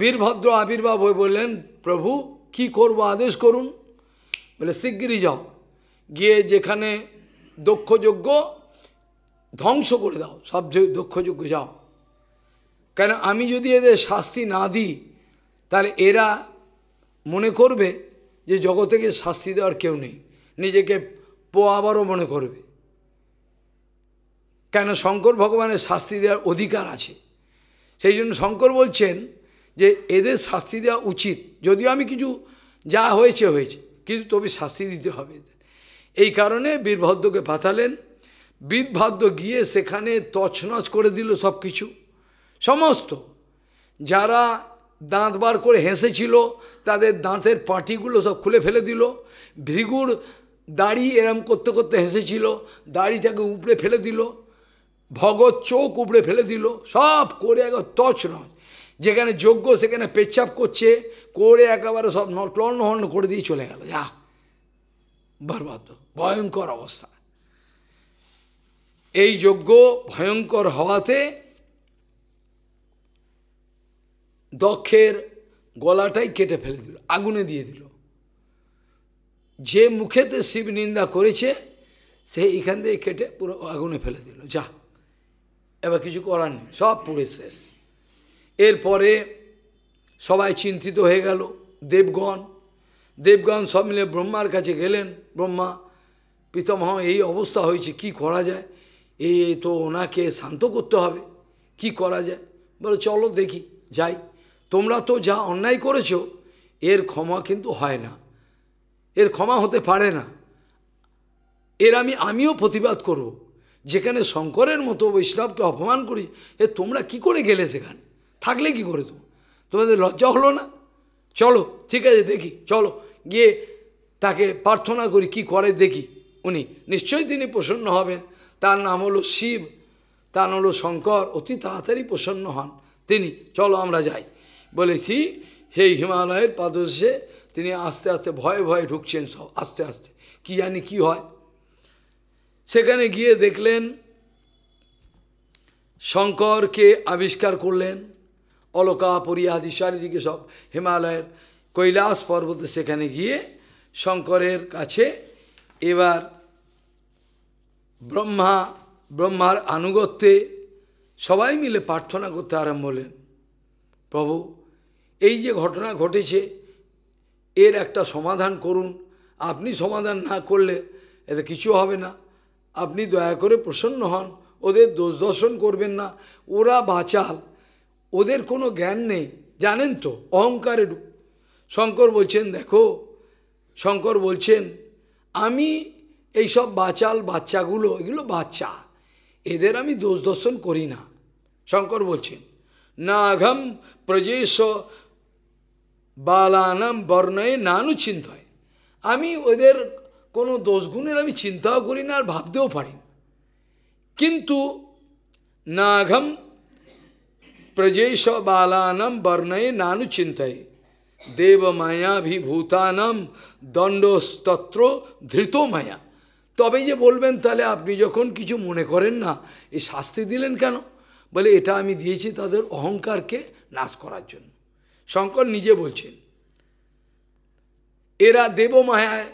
বীরভদ্র আবির্ভাব হয়ে বললেন প্রভু কি করব আদেশ করুন বলে শিগগিরই যাও গিয়ে যেখানে দক্ষযোগ্য ধ্বংস করে দাও সব দক্ষযোগ্য যাও কেন আমি যদি এদের শাস্তি না দিই তাহলে এরা মনে করবে যে জগতেকে শাস্তি দেওয়ার কেউ নেই নিজেকে পো আবারও মনে করবে কেন শঙ্কর ভগবানের শাস্তি দেওয়ার অধিকার আছে সেই জন্য শঙ্কর বলছেন যে এদের শাস্তি দেওয়া উচিত যদিও আমি কিছু যা হয়েছে হয়েছে কিন্তু তবে শাস্তি দিতে হবে এই কারণে বীরভদ্রকে পাঠালেন বীরভদ্র গিয়ে সেখানে তছনছ করে দিল সব কিছু সমস্ত যারা দাঁত বার করে হেসেছিল তাদের দাঁতের পাটিগুলো সব খুলে ফেলে দিল ভৃগুর দাড়ি এরম করতে করতে হেসেছিল দাড়িটাকে উপড়ে ফেলে দিল ভগৎ চোখ উপড়ে ফেলে দিল সব করে একবার তছনছ যেখানে যোগ্য সেখানে পেচ্ছাপ করছে করে একেবারে সব নটলন হর্ন করে দিয়ে চলে গেল যা বরবাদ ভয়ঙ্কর অবস্থা এই যজ্ঞ ভয়ঙ্কর হওয়াতে দক্ষের গলাটাই কেটে ফেলে দিল আগুনে দিয়ে দিল যে মুখেতে শিব নিন্দা করেছে সে এখান থেকে কেটে পুরো আগুনে ফেলে দিল যা এবার কিছু করার নেই সব পুরে শেষ এরপরে সবাই চিন্তিত হয়ে গেল দেবগণ দেবগণ সব মিলে ব্রহ্মার কাছে গেলেন ব্রহ্মা পিতামহ হ্যাঁ, এই অবস্থা হয়েছে কি করা যায় এ তো ওনাকে শান্ত করতে হবে কি করা যায় বলে চলো দেখি যাই তোমরা তো যা অন্যায় করেছো এর ক্ষমা কিন্তু হয় না এর ক্ষমা হতে পারে না এর আমি আমিও প্রতিবাদ করব। যেখানে শঙ্করের মতো বৈষ্ণবকে অপমান করি এ তোমরা কি করে গেলে সেখানে থাকলে কি করে তো তোমাদের লজ্জা হলো না চলো ঠিক আছে দেখি চলো গিয়ে তাকে প্রার্থনা করি কি করে দেখি উনি নিশ্চয়ই তিনি প্রসন্ন হবেন তার নাম হলো শিব তার হলো শঙ্কর অতি তাড়াতাড়ি প্রসন্ন হন তিনি চলো আমরা যাই বলেছি সেই হিমালয়ের পাদশে তিনি আস্তে আস্তে ভয়ে ভয়ে ঢুকছেন সব আস্তে আস্তে কি জানি কি হয় সেখানে গিয়ে দেখলেন শঙ্করকে আবিষ্কার করলেন অলকা পরিয়াদি চারিদিকে সব হিমালয়ের কৈলাস পর্বতে সেখানে গিয়ে শঙ্করের কাছে এবার ব্রহ্মা ব্রহ্মার আনুগত্যে সবাই মিলে প্রার্থনা করতে আরম্ভ হলেন প্রভু এই যে ঘটনা ঘটেছে এর একটা সমাধান করুন আপনি সমাধান না করলে এতে কিছু হবে না আপনি দয়া করে প্রসন্ন হন ওদের দোষ দর্শন করবেন না ওরা বাঁচাল ওদের কোনো জ্ঞান নেই জানেন তো অহংকারে শঙ্কর বলছেন দেখো শঙ্কর বলছেন আমি এই সব বাচাল বাচ্চাগুলো এগুলো বাচ্চা এদের আমি দোষ দর্শন করি না শঙ্কর বলছেন নাঘম প্রজেশ বালানম বর্ণয়ে নানু চিন্তায় আমি ওদের কোনো দোষগুণের আমি চিন্তাও করি না আর ভাবতেও পারি কিন্তু নাঘম प्रजेश बालानम वर्णय नानु चिंतय देव माया দণ্ডস্তত্র ধৃত মায়া তবে যে বলবেন তাহলে আপনি যখন কিছু মনে করেন না এই শাস্তি দিলেন কেন বলে এটা আমি দিয়েছি তাদের অহংকারকে নাশ করার জন্য শঙ্কর নিজে বলছেন এরা দেবমায়ায়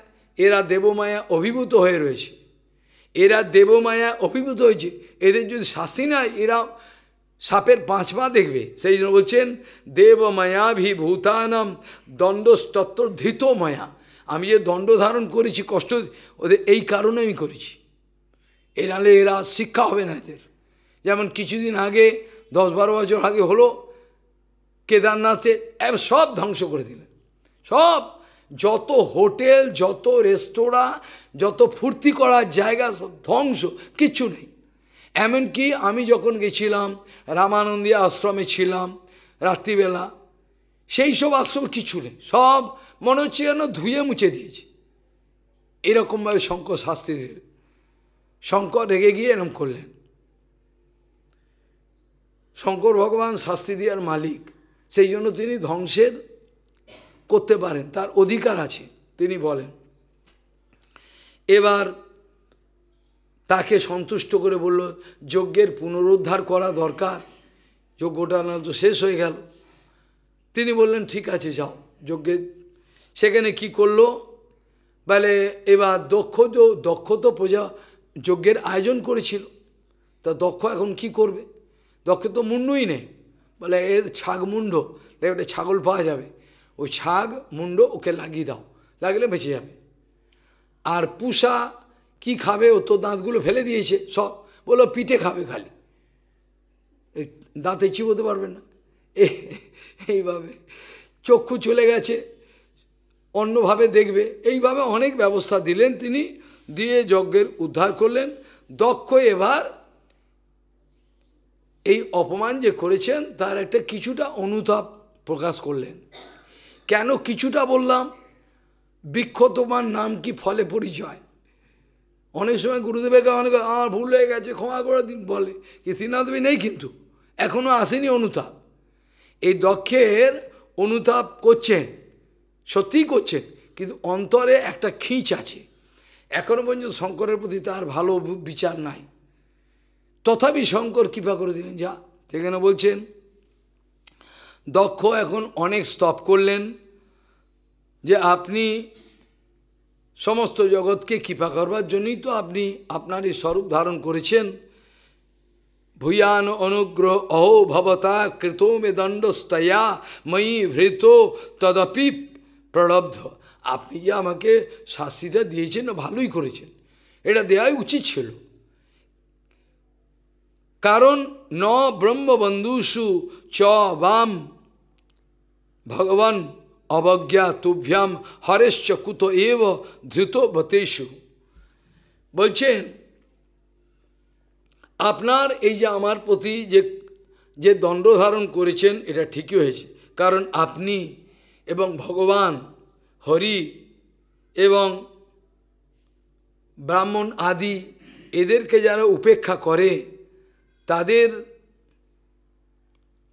এরা দেবমায়া অভিভূত হয়ে রয়েছে এরা দেবমায়া অভিভূত হয়েছে এদের যদি শাস্তি নেয় এরা সাপের পাঁচ পা দেখবে সেই জন্য বলছেন দেব ভি ভূতানম দণ্ডস্তত্ত্বর্ধিত মায়া আমি যে দণ্ড ধারণ করেছি কষ্ট ওদের এই কারণে আমি করেছি এ নাহলে এরা শিক্ষা হবে না এদের যেমন কিছুদিন আগে দশ বারো বছর আগে হলো কেদারনাথে সব ধ্বংস করে দিলেন সব যত হোটেল যত রেস্তোরাঁ যত ফুর্তি করার জায়গা সব ধ্বংস কিচ্ছু নেই এমনকি আমি যখন গেছিলাম রামানন্দী আশ্রমে ছিলাম রাত্রিবেলা সেই সব আশ্রম কিছু নেই সব মনে হচ্ছে যেন ধুয়ে মুছে দিয়েছে এরকমভাবে শঙ্কর শাস্তি দিল শঙ্কর রেগে গিয়ে এরম করলেন শঙ্কর ভগবান শাস্তি দেওয়ার মালিক সেই জন্য তিনি ধ্বংসের করতে পারেন তার অধিকার আছে তিনি বলেন এবার তাকে সন্তুষ্ট করে বলল যজ্ঞের পুনরুদ্ধার করা দরকার যজ্ঞটা না তো শেষ হয়ে গেল তিনি বললেন ঠিক আছে যাও যজ্ঞে সেখানে কি করলো বলে এবার দক্ষ তো দক্ষ তো প্রজা যজ্ঞের আয়োজন করেছিল তা দক্ষ এখন কি করবে দক্ষ তো মুন্ডুই নেই বলে এর ছাগ মুন্ড একটা ছাগল পাওয়া যাবে ওই ছাগ মুন্ড ওকে লাগিয়ে দাও লাগলে বেঁচে যাবে আর পুষা কি খাবে ও তো দাঁতগুলো ফেলে দিয়েছে সব বলো পিঠে খাবে খালি দাঁতে চিবোতে পারবে না এইভাবে চক্ষু চলে গেছে অন্যভাবে দেখবে এইভাবে অনেক ব্যবস্থা দিলেন তিনি দিয়ে যজ্ঞের উদ্ধার করলেন দক্ষ এবার এই অপমান যে করেছেন তার একটা কিছুটা অনুতাপ প্রকাশ করলেন কেন কিছুটা বললাম বিক্ষতমান নাম কি ফলে পরিচয় অনেক সময় গুরুদেবের কাছে অনেক আমার ভুল হয়ে গেছে ক্ষমা করে দিন বলে কৃষ্ণনাথবী নেই কিন্তু এখনও আসেনি অনুতাপ এই দক্ষের অনুতাপ করছেন সত্যিই করছেন কিন্তু অন্তরে একটা খিঁচ আছে এখনও পর্যন্ত শঙ্করের প্রতি তার ভালো বিচার নাই তথাপি শঙ্কর কৃপা করে দিলেন যা সেখানে বলছেন দক্ষ এখন অনেক স্তপ করলেন যে আপনি সমস্ত জগৎকে কৃপা করবার জন্যই তো আপনি আপনার এই স্বরূপ ধারণ করেছেন ভূয়ান অনুগ্রহ অহো ভবতা কৃত মে দণ্ডস্তয়া ময়ী ভৃত তদপি প্রলব্ধ আপনি যে আমাকে শাস্তিটা দিয়েছেন ভালোই করেছেন এটা দেওয়াই উচিত ছিল কারণ ন ব্রহ্মবন্ধুষু চ বাম ভগবান অবজ্ঞা তুভ্যাম হরেশ্চ কুত এব ধৃত বতেশু বলছেন আপনার এই যে আমার প্রতি যে যে দণ্ড ধারণ করেছেন এটা ঠিকই হয়েছে কারণ আপনি এবং ভগবান হরি এবং ব্রাহ্মণ আদি এদেরকে যারা উপেক্ষা করে তাদের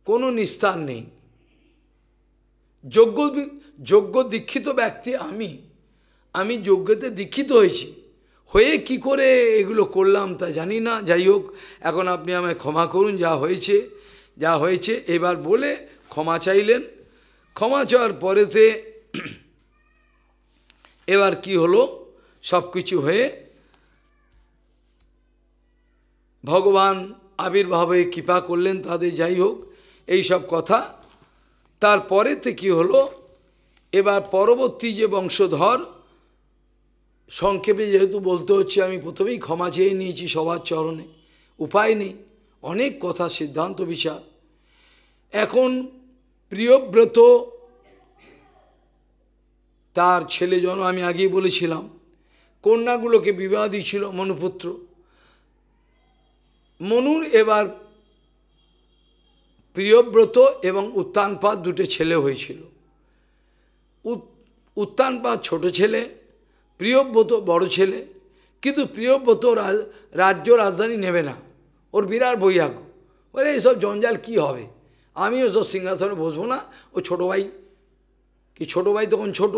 কোনো নিস্তার নেই যোগ্য যোগ্য দীক্ষিত ব্যক্তি আমি আমি যোগ্যতে দীক্ষিত হয়েছি হয়ে কি করে এগুলো করলাম তা জানি না যাই হোক এখন আপনি আমায় ক্ষমা করুন যা হয়েছে যা হয়েছে এবার বলে ক্ষমা চাইলেন ক্ষমা চাওয়ার পরেতে [CLEARS THROAT] এবার কি হলো সব কিছু হয়ে ভগবান আবির্ভাবে কৃপা করলেন তাদের যাই হোক এই সব কথা তারপরেতে কি হলো এবার পরবর্তী যে বংশধর সংক্ষেপে যেহেতু বলতে হচ্ছে আমি প্রথমেই ক্ষমা চেয়ে নিয়েছি সবার চরণে উপায় নেই অনেক কথা সিদ্ধান্ত বিচার এখন প্রিয়ব্রত তার ছেলে জন আমি আগেই বলেছিলাম কন্যাগুলোকে বিবাহ দিয়েছিল মনুপুত্র মনুর এবার প্রিয়ব্রত এবং উত্তানপাত দুটো ছেলে হয়েছিল উত্তানপাত ছোট ছেলে প্রিয়ব্রত বড় ছেলে কিন্তু প্রিয়ব্রত রাজ্য রাজধানী নেবে না ওর বিরাট বৈরাগ্য বলে এইসব জঞ্জাল কি হবে আমি ওসব সিংহাসনে বসবো না ও ছোটো ভাই কি ছোটো ভাই তখন ছোট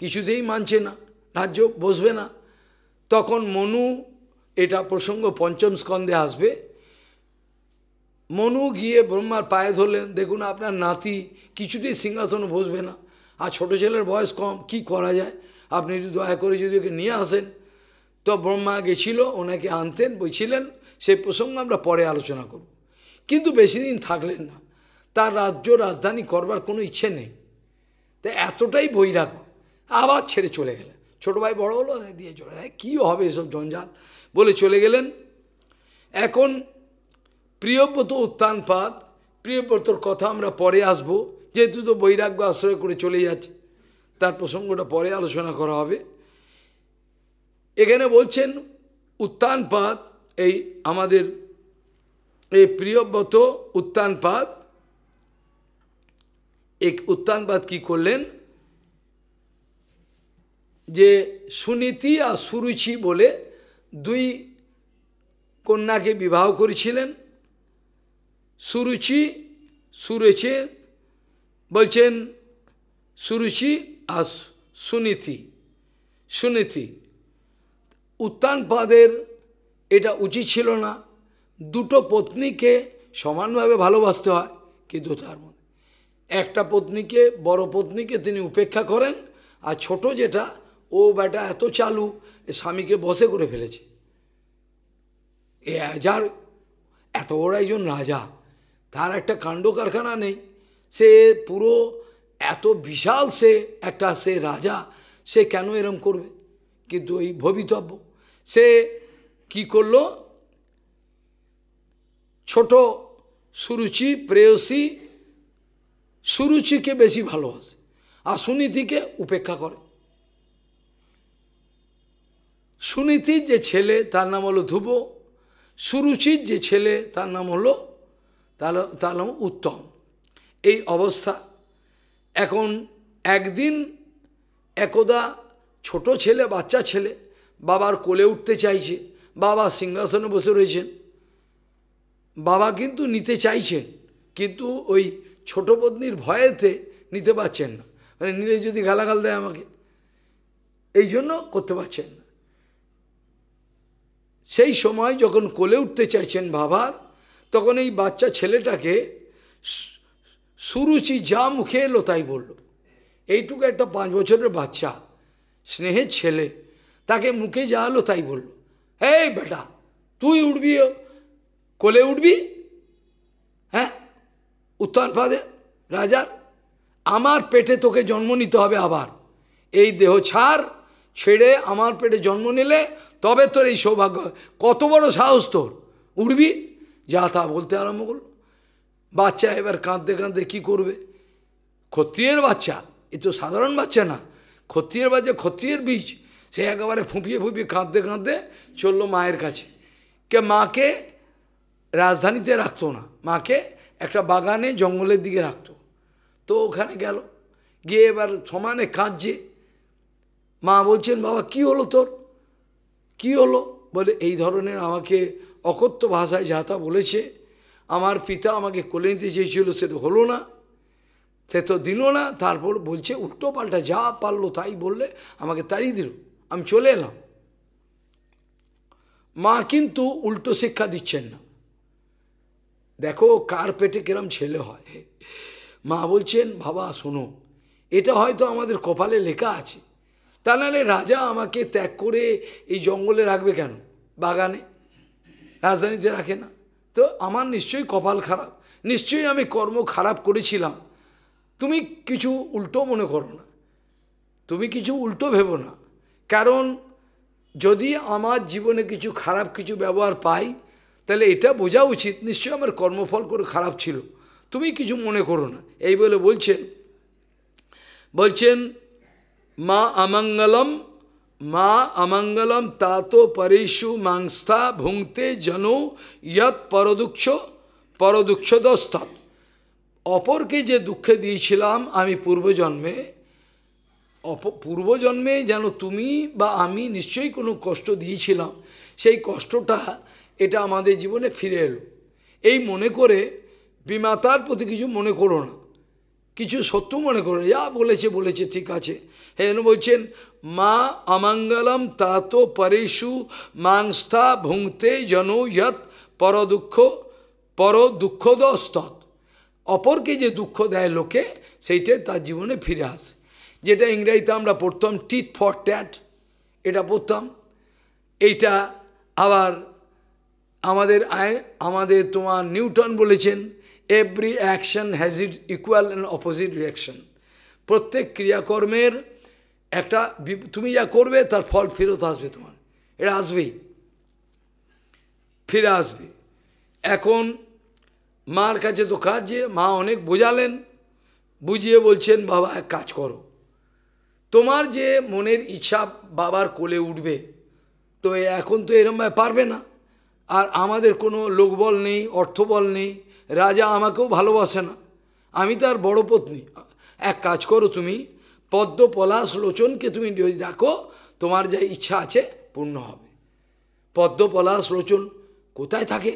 কিছুতেই মানছে না রাজ্য বসবে না তখন মনু এটা প্রসঙ্গ পঞ্চম স্কন্ধে আসবে মনু গিয়ে ব্রহ্মার পায়ে ধরলেন দেখুন আপনার নাতি কিছুতেই সিংহাসন বসবে না আর ছোট ছেলের বয়স কম কি করা যায় আপনি যদি দয়া করে যদি ওকে নিয়ে আসেন তো ব্রহ্মা গেছিল ওনাকে আনতেন বলছিলেন সেই প্রসঙ্গ আমরা পরে আলোচনা করব কিন্তু বেশি দিন থাকলেন না তার রাজ্য রাজধানী করবার কোনো ইচ্ছে নেই তা এতটাই বৈরাগ্য আবার ছেড়ে চলে গেলেন ছোটো ভাই বড় হলো দিয়ে চলে কী হবে এসব জঞ্জাল বলে চলে গেলেন এখন প্রিয়ব্রত উত্থানপাত প্রিয়ব্রতর কথা আমরা পরে আসব যেহেতু তো বৈরাগ্য আশ্রয় করে চলে যাচ্ছে তার প্রসঙ্গটা পরে আলোচনা করা হবে এখানে বলছেন উত্থানপাত এই আমাদের এই প্রিয়ব্রত উত্থানপাত এক উত্থানবাদ কি করলেন যে সুনীতি আর সুরুচি বলে দুই কন্যাকে বিবাহ করেছিলেন সুরুচি সুরেছে বলছেন সুরুচি আর সুনীতি সুনীতি উত্তান পাদের এটা উচিত ছিল না দুটো পত্নীকে সমানভাবে ভালোবাসতে হয় কিন্তু তার মধ্যে একটা পত্নীকে বড় পত্নীকে তিনি উপেক্ষা করেন আর ছোট যেটা ও বেটা এত চালু স্বামীকে বসে করে ফেলেছে এ যার এত বড় একজন রাজা তার একটা কাণ্ড কারখানা নেই সে পুরো এত বিশাল সে একটা সে রাজা সে কেন এরম করবে কিন্তু ওই ভবিতব্য সে কি করলো ছোট সুরুচি প্রেয়সী সুরুচিকে বেশি ভালোবাসে আর সুনীতিকে উপেক্ষা করে সুনীতির যে ছেলে তার নাম হলো ধুব সুরুচির যে ছেলে তার নাম হলো তাহলে তাহলে উত্তম এই অবস্থা এখন একদিন একদা ছোট ছেলে বাচ্চা ছেলে বাবার কোলে উঠতে চাইছে বাবা সিংহাসনে বসে রয়েছেন বাবা কিন্তু নিতে চাইছেন কিন্তু ওই ছোট পত্নীর ভয়েতে নিতে পারছেন না মানে নিলে যদি গালাগাল দেয় আমাকে এই জন্য করতে পারছেন না সেই সময় যখন কোলে উঠতে চাইছেন বাবার তখন এই বাচ্চা ছেলেটাকে সুরুচি যা মুখে এলো তাই বলল এইটুকু একটা পাঁচ বছরের বাচ্চা স্নেহের ছেলে তাকে মুখে যা এলো তাই বলল এই বেটা তুই উঠবি কোলে উঠবি হ্যাঁ উত্তান ফাদে রাজার আমার পেটে তোকে জন্ম নিতে হবে আবার এই দেহ ছাড় ছেড়ে আমার পেটে জন্ম নিলে তবে তোর এই সৌভাগ্য কত বড় সাহস তোর উড়বি যা তা বলতে আরম্ভ করলো বাচ্চা এবার কাঁদতে কাঁদতে কী করবে ক্ষত্রিয়ের বাচ্চা এ তো সাধারণ বাচ্চা না ক্ষত্রিয়ের বাচ্চা ক্ষত্রিয়ের বীজ সে একেবারে ফুঁপিয়ে ফুঁপিয়ে কাঁদতে কাঁদতে চললো মায়ের কাছে কে মাকে রাজধানীতে রাখতো না মাকে একটা বাগানে জঙ্গলের দিকে রাখতো তো ওখানে গেল গিয়ে এবার সমানে কাঁদছে মা বলছেন বাবা কি হলো তোর কি হলো বলে এই ধরনের আমাকে অকথ্য ভাষায় তা বলেছে আমার পিতা আমাকে কোলে নিতে চেয়েছিল সেটা হলো না সে তো দিল না তারপর বলছে উল্টো পাল্টা যা পারলো তাই বললে আমাকে তাড়িয়ে দিল আমি চলে এলাম মা কিন্তু উল্টো শিক্ষা দিচ্ছেন না দেখো কার পেটে কেরম ছেলে হয় মা বলছেন বাবা শোনো এটা হয়তো আমাদের কপালে লেখা আছে তা নাহলে রাজা আমাকে ত্যাগ করে এই জঙ্গলে রাখবে কেন বাগানে রাজধানীতে রাখে না তো আমার নিশ্চয়ই কপাল খারাপ নিশ্চয়ই আমি কর্ম খারাপ করেছিলাম তুমি কিছু উল্টো মনে করো না তুমি কিছু উল্টো ভেবো না কারণ যদি আমার জীবনে কিছু খারাপ কিছু ব্যবহার পাই তাহলে এটা বোঝা উচিত নিশ্চয়ই আমার কর্মফল করে খারাপ ছিল তুমি কিছু মনে করো না এই বলে বলছেন বলছেন মা আমঙ্গলম মা অমঙ্গলম তাতো পরেশু মাংস্থা ভুংতে জনো ইয়ত পরদুক্ষ পরদুক্ষ অপরকে যে দুঃখে দিয়েছিলাম আমি পূর্বজন্মে অপ পূর্বজন্মে যেন তুমি বা আমি নিশ্চয়ই কোনো কষ্ট দিয়েছিলাম সেই কষ্টটা এটা আমাদের জীবনে ফিরে এলো এই মনে করে বিমাতার প্রতি কিছু মনে করো না কিছু সত্য মনে করো যা বলেছে বলেছে ঠিক আছে হ্যাঁ বলছেন মা অমঙ্গলম তাত পরেশু মাংস্থা ভুংতে জন ইয়ত পরদুঃখ পর দুঃখদস্তৎ অপরকে যে দুঃখ দেয় লোকে সেইটাই তার জীবনে ফিরে আসে যেটা ইংরেজিতে আমরা পড়তাম টিট ফর ট্যাট এটা পড়তাম এইটা আবার আমাদের আয় আমাদের তোমার নিউটন বলেছেন every action has it equal and opposite reaction প্রত্যেক ক্রিয়াকর্মের একটা তুমি যা করবে তার ফল ফেরত আসবে তোমার এটা আসবেই ফিরে আসবে এখন মার কাছে তো কাজ যে মা অনেক বোঝালেন বুঝিয়ে বলছেন বাবা এক কাজ করো তোমার যে মনের ইচ্ছা বাবার কোলে উঠবে তো এখন তো এরমভাবে পারবে না আর আমাদের কোনো লোকবল নেই অর্থবল নেই রাজা আমাকেও ভালোবাসে না আমি তার বড় পত্নী এক কাজ করো তুমি পদ্ম পলাশ লোচনকে তুমি যদি ডাকো তোমার যা ইচ্ছা আছে পূর্ণ হবে পদ্ম পলাশ লোচন কোথায় থাকে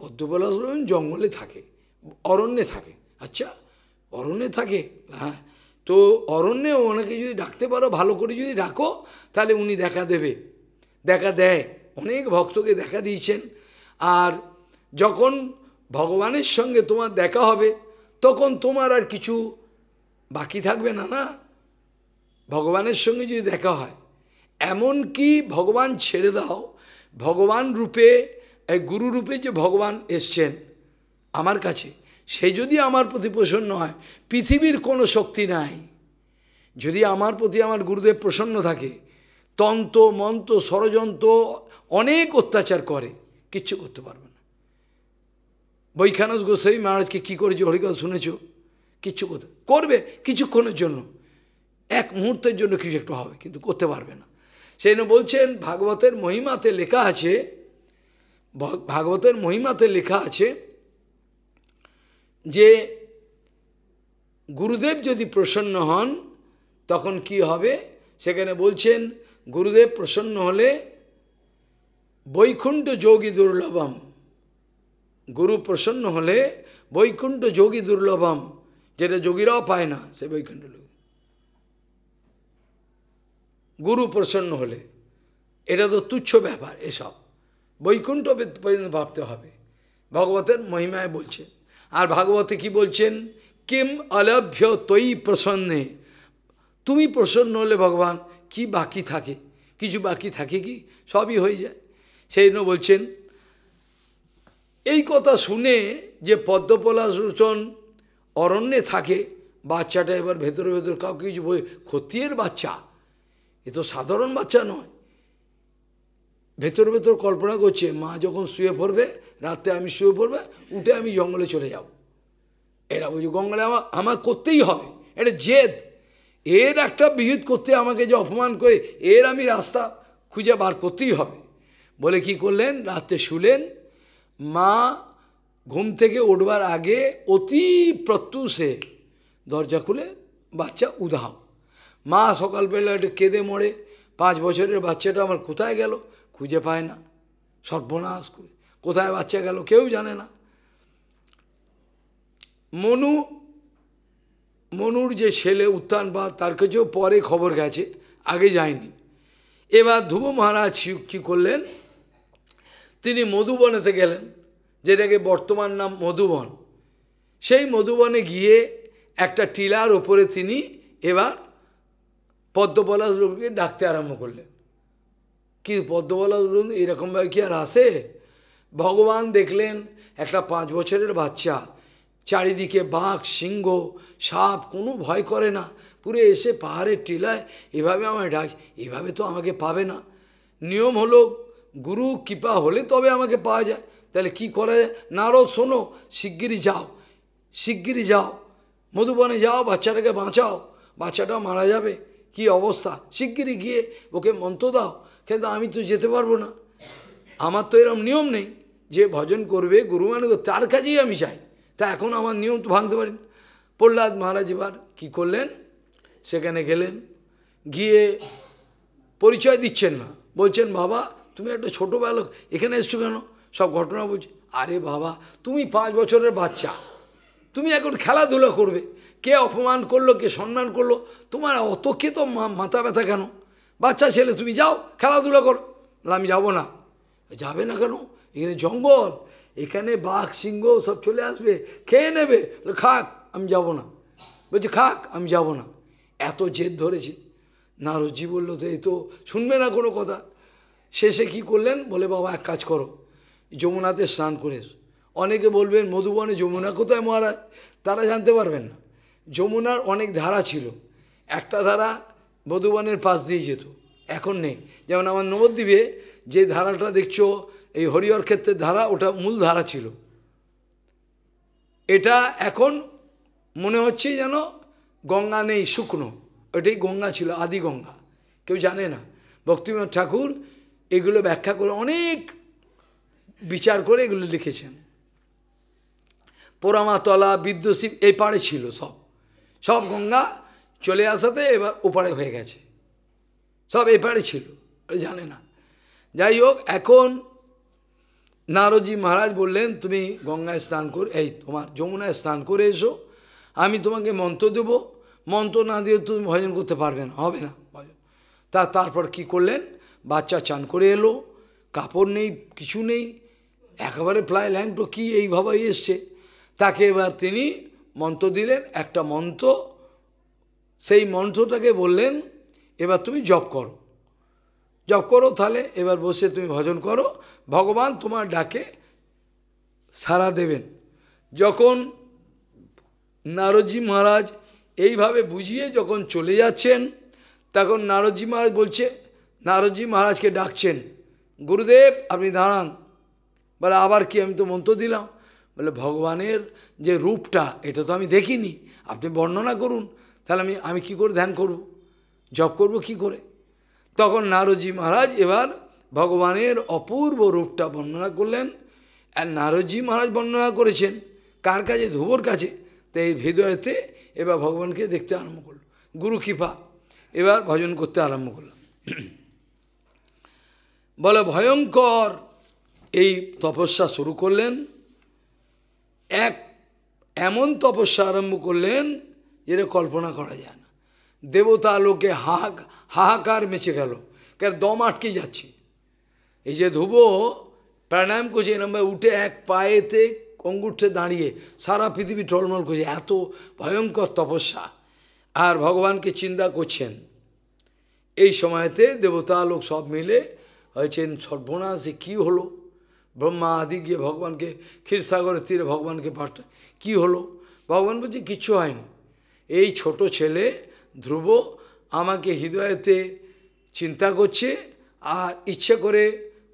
পদ্ম পলাশ লোচন জঙ্গলে থাকে অরণ্যে থাকে আচ্ছা অরণ্যে থাকে হ্যাঁ তো অরণ্যে ওনাকে যদি ডাকতে পারো ভালো করে যদি ডাকো তাহলে উনি দেখা দেবে দেখা দেয় অনেক ভক্তকে দেখা দিয়েছেন আর যখন ভগবানের সঙ্গে তোমার দেখা হবে তখন তোমার আর কিছু বাকি থাকবে না না ভগবানের সঙ্গে যদি দেখা হয় এমন কি ভগবান ছেড়ে দাও ভগবান রূপে গুরু রূপে যে ভগবান এসছেন আমার কাছে সে যদি আমার প্রতি প্রসন্ন হয় পৃথিবীর কোনো শক্তি নাই যদি আমার প্রতি আমার গুরুদেব প্রসন্ন থাকে তন্ত মন্ত ষড়যন্ত্র অনেক অত্যাচার করে কিচ্ছু করতে পারবে না বৈখানস গোসাই মহারাজকে কী করেছে হরিকথা শুনেছ কিচ্ছু করতে করবে কিছুক্ষণের জন্য এক মুহূর্তের জন্য কিছু একটু হবে কিন্তু করতে পারবে না সেই বলছেন ভাগবতের মহিমাতে লেখা আছে ভাগবতের মহিমাতে লেখা আছে যে গুরুদেব যদি প্রসন্ন হন তখন কি হবে সেখানে বলছেন গুরুদেব প্রসন্ন হলে বৈকুণ্ঠ যোগী দুর্লভম গুরু প্রসন্ন হলে বৈকুণ্ঠ যোগী দুর্লভম যেটা যোগীরাও পায় না সে বৈকুণ্ঠ গুরু প্রসন্ন হলে এটা তো তুচ্ছ ব্যাপার এসব বৈকুণ্ঠ পর্যন্ত ভাবতে হবে ভগবতের মহিমায় বলছেন আর ভাগবতে কি বলছেন কিম অলভ্য তৈ প্রসন্নে তুমি প্রসন্ন হলে ভগবান কি বাকি থাকে কিছু বাকি থাকে কি সবই হয়ে যায় সেই জন্য বলছেন এই কথা শুনে যে পদ্মপলাশ রোচন অরণ্যে থাকে বাচ্চাটা এবার ভেতরে ভেতর কাউকে কিছু বই খতিয়ের বাচ্চা এ তো সাধারণ বাচ্চা নয় ভেতর ভেতর কল্পনা করছে মা যখন শুয়ে পড়বে রাতে আমি শুয়ে পড়বে উঠে আমি জঙ্গলে চলে যাব এরা বলছে গঙ্গলে আমার আমার করতেই হবে এটা জেদ এর একটা বিহিত করতে আমাকে যে অপমান করে এর আমি রাস্তা খুঁজে বার করতেই হবে বলে কি করলেন রাতে শুলেন মা ঘুম থেকে উঠবার আগে অতি প্রত্যুষে দরজা খুলে বাচ্চা উধাও মা সকালবেলা একটু কেঁদে মরে পাঁচ বছরের বাচ্চাটা আমার কোথায় গেল খুঁজে পায় না সর্বনাশ করে কোথায় বাচ্চা গেল কেউ জানে না মনু মনুর যে ছেলে বা তার কাছেও পরে খবর গেছে আগে যায়নি এবার ধুব মহারাজ কী করলেন তিনি মধুবনেতে গেলেন যেটাকে বর্তমান নাম মধুবন সেই মধুবনে গিয়ে একটা টিলার ওপরে তিনি এবার পদ্মপলাশ রোগীকে ডাকতে আরম্ভ করলেন কিন্তু পদ্মপলাশ রোগ এরকমভাবে কি আর আসে ভগবান দেখলেন একটা পাঁচ বছরের বাচ্চা চারিদিকে বাঘ সিংহ সাপ কোনো ভয় করে না পুরো এসে পাহাড়ের টিলায় এভাবে আমায় ডাক এভাবে তো আমাকে পাবে না নিয়ম হলো গুরু কৃপা হলে তবে আমাকে পাওয়া যায় তাহলে কি করা যায় নারো শোনো শিগগিরই যাও শিগগিরই যাও মধুবনে যাও বাচ্চাটাকে বাঁচাও বাচ্চাটা মারা যাবে কি অবস্থা শিগগিরই গিয়ে ওকে মন্ত্র দাও কিন্তু আমি তো যেতে পারবো না আমার তো এরম নিয়ম নেই যে ভজন করবে গুরু মানুষ তার কাজেই আমি চাই তা এখন আমার নিয়ম তো ভাঙতে পারেন প্রহ্লাদ মহারাজ এবার কী করলেন সেখানে গেলেন গিয়ে পরিচয় দিচ্ছেন না বলছেন বাবা তুমি একটা ছোটো বালক এখানে এসছো কেন সব ঘটনা বলছি আরে বাবা তুমি পাঁচ বছরের বাচ্চা তুমি এখন খেলাধুলা করবে কে অপমান করলো কে সম্মান করলো তোমার অত কে তো মাথা ব্যথা কেন বাচ্চা ছেলে তুমি যাও খেলাধুলা করো আমি যাবো না যাবে না কেন এখানে জঙ্গল এখানে বাঘ সিংহ সব চলে আসবে খেয়ে নেবে খাক আমি যাব না বলছি খাক আমি যাব না এত জেদ ধরেছে নারদজি বলল তো এই তো শুনবে না কোনো কথা শেষে কি করলেন বলে বাবা এক কাজ করো যমুনাতে স্নান করে অনেকে বলবেন মধুবনে যমুনা কোথায় মহারাজ তারা জানতে পারবেন না যমুনার অনেক ধারা ছিল একটা ধারা মধুবনের পাশ দিয়ে যেত এখন নেই যেমন আমার নবদ্বীপে যে ধারাটা দেখছো এই হরিহর ক্ষেত্রের ধারা ওটা মূল ধারা ছিল এটা এখন মনে হচ্ছে যেন গঙ্গা নেই শুকনো ওটাই গঙ্গা ছিল আদি গঙ্গা কেউ জানে না ভক্তিমত ঠাকুর এগুলো ব্যাখ্যা করে অনেক বিচার করে এগুলো লিখেছেন পোরামাতলা বিদ্যুৎ এই পাড়ে ছিল সব সব গঙ্গা চলে আসাতে এবার ওপারে হয়ে গেছে সব এপারে ছিল জানে না যাই হোক এখন নারদজি মহারাজ বললেন তুমি গঙ্গায় স্নান করে এই তোমার যমুনায় স্নান করে এসো আমি তোমাকে মন্ত্র দেব মন্ত্র না দিয়ে তুমি ভজন করতে পারবে না হবে না ভজন তা তারপর কি করলেন বাচ্চা চান করে এলো কাপড় নেই কিছু নেই একেবারে প্রায় ল্যাংটো কী এইভাবেই এসছে তাকে এবার তিনি মন্ত্র দিলেন একটা মন্ত্র সেই মন্ত্রটাকে বললেন এবার তুমি জপ করো জপ করো তাহলে এবার বসে তুমি ভজন করো ভগবান তোমার ডাকে সারা দেবেন যখন নারজি মহারাজ এইভাবে বুঝিয়ে যখন চলে যাচ্ছেন তখন নারজি মহারাজ বলছে নারজি মহারাজকে ডাকছেন গুরুদেব আপনি দাঁড়ান বলে আবার কি আমি তো মন্ত্র দিলাম বলে ভগবানের যে রূপটা এটা তো আমি দেখিনি আপনি বর্ণনা করুন তাহলে আমি আমি কী করে ধ্যান করব জপ করব কি করে তখন নারজি মহারাজ এবার ভগবানের অপূর্ব রূপটা বর্ণনা করলেন আর নারজি মহারাজ বর্ণনা করেছেন কার কাছে ধুবর কাছে তো এই হৃদয়তে এবার ভগবানকে দেখতে আরম্ভ করল গুরু কৃপা এবার ভজন করতে আরম্ভ করলাম বলে ভয়ঙ্কর এই তপস্যা শুরু করলেন এক এমন তপস্যা আরম্ভ করলেন যেটা কল্পনা করা যায় না দেবতা লোকে হাহাক হাহাকার মেচে গেল কেন দম আটকে যাচ্ছে এই যে ধুবো প্রাণায়াম করছে এরমভাবে উঠে এক পায়েতে অঙ্গুঠে দাঁড়িয়ে সারা পৃথিবী টলমল করছে এত ভয়ঙ্কর তপস্যা আর ভগবানকে চিন্তা করছেন এই সময়তে দেবতা লোক সব মিলে হয়েছেন সর্বনাশে কী হলো ব্রহ্মা আদি গিয়ে ভগবানকে ক্ষীরসাগরের তীরে ভগবানকে পাঠ কি হলো ভগবান বলছে কিচ্ছু হয়নি এই ছোট ছেলে ধ্রুব আমাকে হৃদয়তে চিন্তা করছে আর ইচ্ছে করে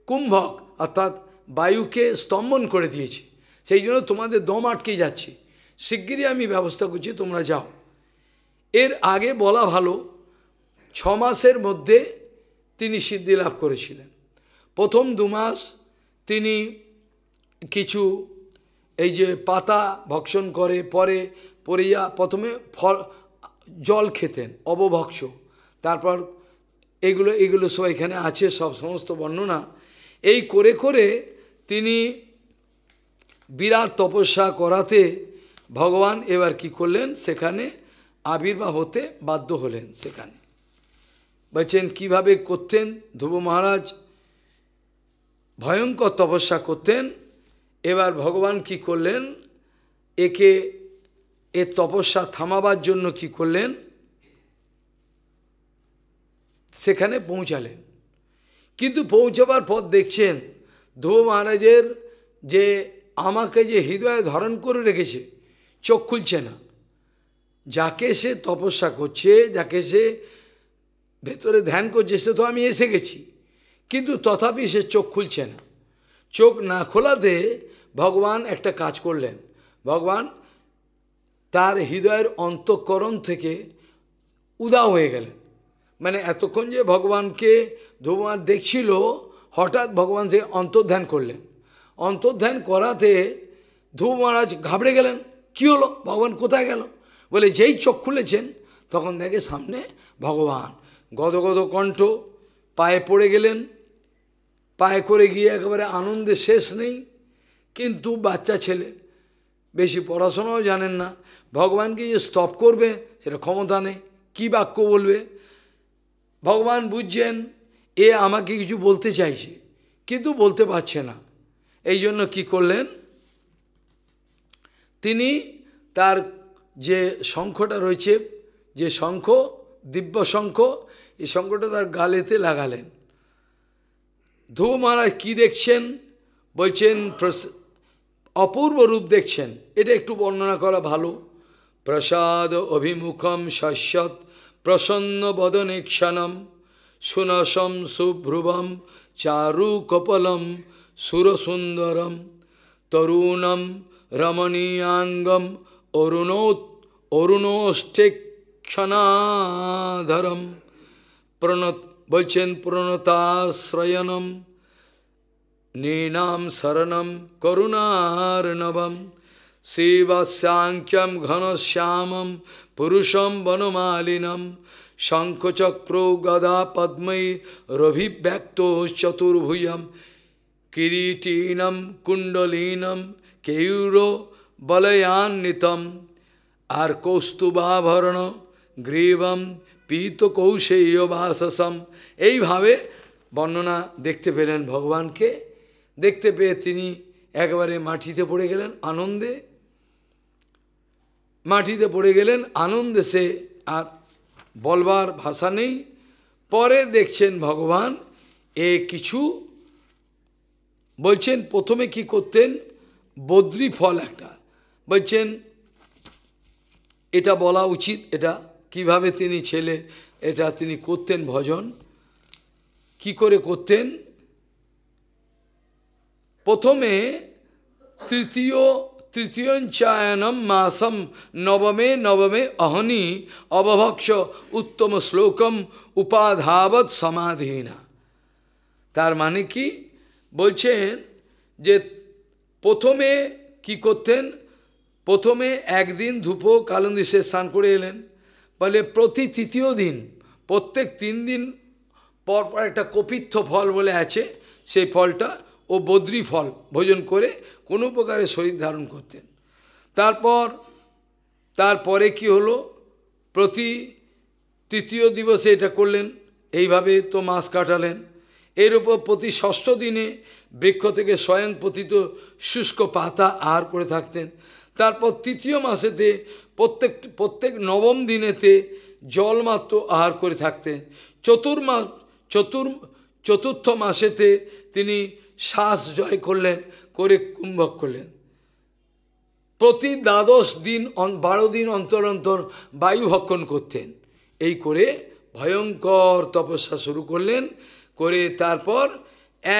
কুম্ভক অর্থাৎ বায়ুকে স্তম্ভন করে দিয়েছে সেই জন্য তোমাদের দম আটকে যাচ্ছে শিগগিরই আমি ব্যবস্থা করছি তোমরা যাও এর আগে বলা ভালো ছ মাসের মধ্যে তিনি সিদ্ধি লাভ করেছিলেন প্রথম দু মাস তিনি কিছু এই যে পাতা ভক্ষণ করে পরে পরে যা প্রথমে ফল জল খেতেন অবভক্ষ তারপর এগুলো এগুলো সব এখানে আছে সব সমস্ত বর্ণনা এই করে করে তিনি বিরাট তপস্যা করাতে ভগবান এবার কি করলেন সেখানে আবির্ভাব হতে বাধ্য হলেন সেখানে বলছেন কিভাবে করতেন ধ্রুব মহারাজ ভয়ঙ্কর তপস্যা করতেন এবার ভগবান কি করলেন একে এ তপস্যা থামাবার জন্য কি করলেন সেখানে পৌঁছালেন কিন্তু পৌঁছাবার পথ দেখছেন ধো মহারাজের যে আমাকে যে হৃদয়ে ধারণ করে রেখেছে চোখ খুলছে না যাকে সে তপস্যা করছে যাকে সে ভেতরে ধ্যান করছে সে তো আমি এসে গেছি কিন্তু তথাপি সে চোখ খুলছে না চোখ না খোলাতে ভগবান একটা কাজ করলেন ভগবান তার হৃদয়ের অন্তঃকরণ থেকে উদা হয়ে গেলেন মানে এতক্ষণ যে ভগবানকে ধুমার দেখছিল হঠাৎ ভগবান সে অন্তর্ধান করলেন অন্তর্ধান করাতে ধ্রুব মহারাজ ঘাবড়ে গেলেন কি হলো ভগবান কোথায় গেল বলে যেই চোখ খুলেছেন তখন দেখে সামনে ভগবান গদগদ কণ্ঠ পায়ে পড়ে গেলেন পায়ে করে গিয়ে একেবারে আনন্দে শেষ নেই কিন্তু বাচ্চা ছেলে বেশি পড়াশোনাও জানেন না ভগবানকে যে স্তব করবে সেটা ক্ষমতা নেই কী বাক্য বলবে ভগবান বুঝছেন এ আমাকে কিছু বলতে চাইছে কিন্তু বলতে পারছে না এই জন্য কী করলেন তিনি তার যে শঙ্খটা রয়েছে যে শঙ্খ দিব্য শঙ্খ এই সংকটটা তার গালেতে লাগালেন ধ্রুব মহারাজ কী দেখছেন বলছেন অপূর্ব রূপ দেখছেন এটা একটু বর্ণনা করা ভালো প্রসাদ অভিমুখম শশ্বত প্রসন্ন ক্ষণম সুনসম সুভ্রুবম চারু কপলম সুরসুন্দরম তরুণম রমণীয়াঙ্গম অরুণোৎ অরুণোষ্টেক্ষণাধরম প্রণত বলছেন প্রণতাশ্রয়ণম নীনাম শরণম করুণার্ণবম শিবশ্যাঙ্ক্যম ঘনশ্যামম পুরুষম বনমালিনম শঙ্খচক্র গদা পদ্মৈ রভিব্যক্ত চতুর্ভুজম কিরীটিনম কুণ্ডলীনম কেয়ুর বলয়ান্বিতম আর কৌস্তুবাভরণ গ্রীবম পীত কৌশে ইয়বাসম এইভাবে বর্ণনা দেখতে পেলেন ভগবানকে দেখতে পেয়ে তিনি একবারে মাটিতে পড়ে গেলেন আনন্দে মাটিতে পড়ে গেলেন আনন্দে সে আর বলবার ভাষা নেই পরে দেখছেন ভগবান এ কিছু বলছেন প্রথমে কি করতেন বদ্রি ফল একটা বলছেন এটা বলা উচিত এটা কিভাবে তিনি ছেলে এটা তিনি করতেন ভজন কি করে করতেন প্রথমে তৃতীয় তৃতীয়ঞ্চায়নম মাসম নবমে নবমে অহনি অবভক্ষ উত্তম শ্লোকম উপাধাবৎ সমাধিনা তার মানে কি বলছেন যে প্রথমে কি করতেন প্রথমে একদিন ধূপো কালন্দিসে স্নান করে এলেন বলে প্রতি তৃতীয় দিন প্রত্যেক তিন দিন পর পর একটা কপিত্থ ফল বলে আছে সেই ফলটা ও বদ্রি ফল ভোজন করে কোনো প্রকারে শরীর ধারণ করতেন তারপর তারপরে কি হলো প্রতি তৃতীয় দিবসে এটা করলেন এইভাবে তো মাস কাটালেন এর উপর প্রতি ষষ্ঠ দিনে বৃক্ষ থেকে স্বয়ং পতিত শুষ্ক পাতা আহার করে থাকতেন তারপর তৃতীয় মাসেতে প্রত্যেক প্রত্যেক নবম দিনেতে জল মাত্র আহার করে থাকতেন চতুর্মাস চতুর চতুর্থ মাসেতে তিনি শ্বাস জয় করলেন করে কুম্ভক করলেন প্রতি দ্বাদশ দিন বারো দিন অন্তর অন্তর বায়ু ভক্ষণ করতেন এই করে ভয়ঙ্কর তপস্যা শুরু করলেন করে তারপর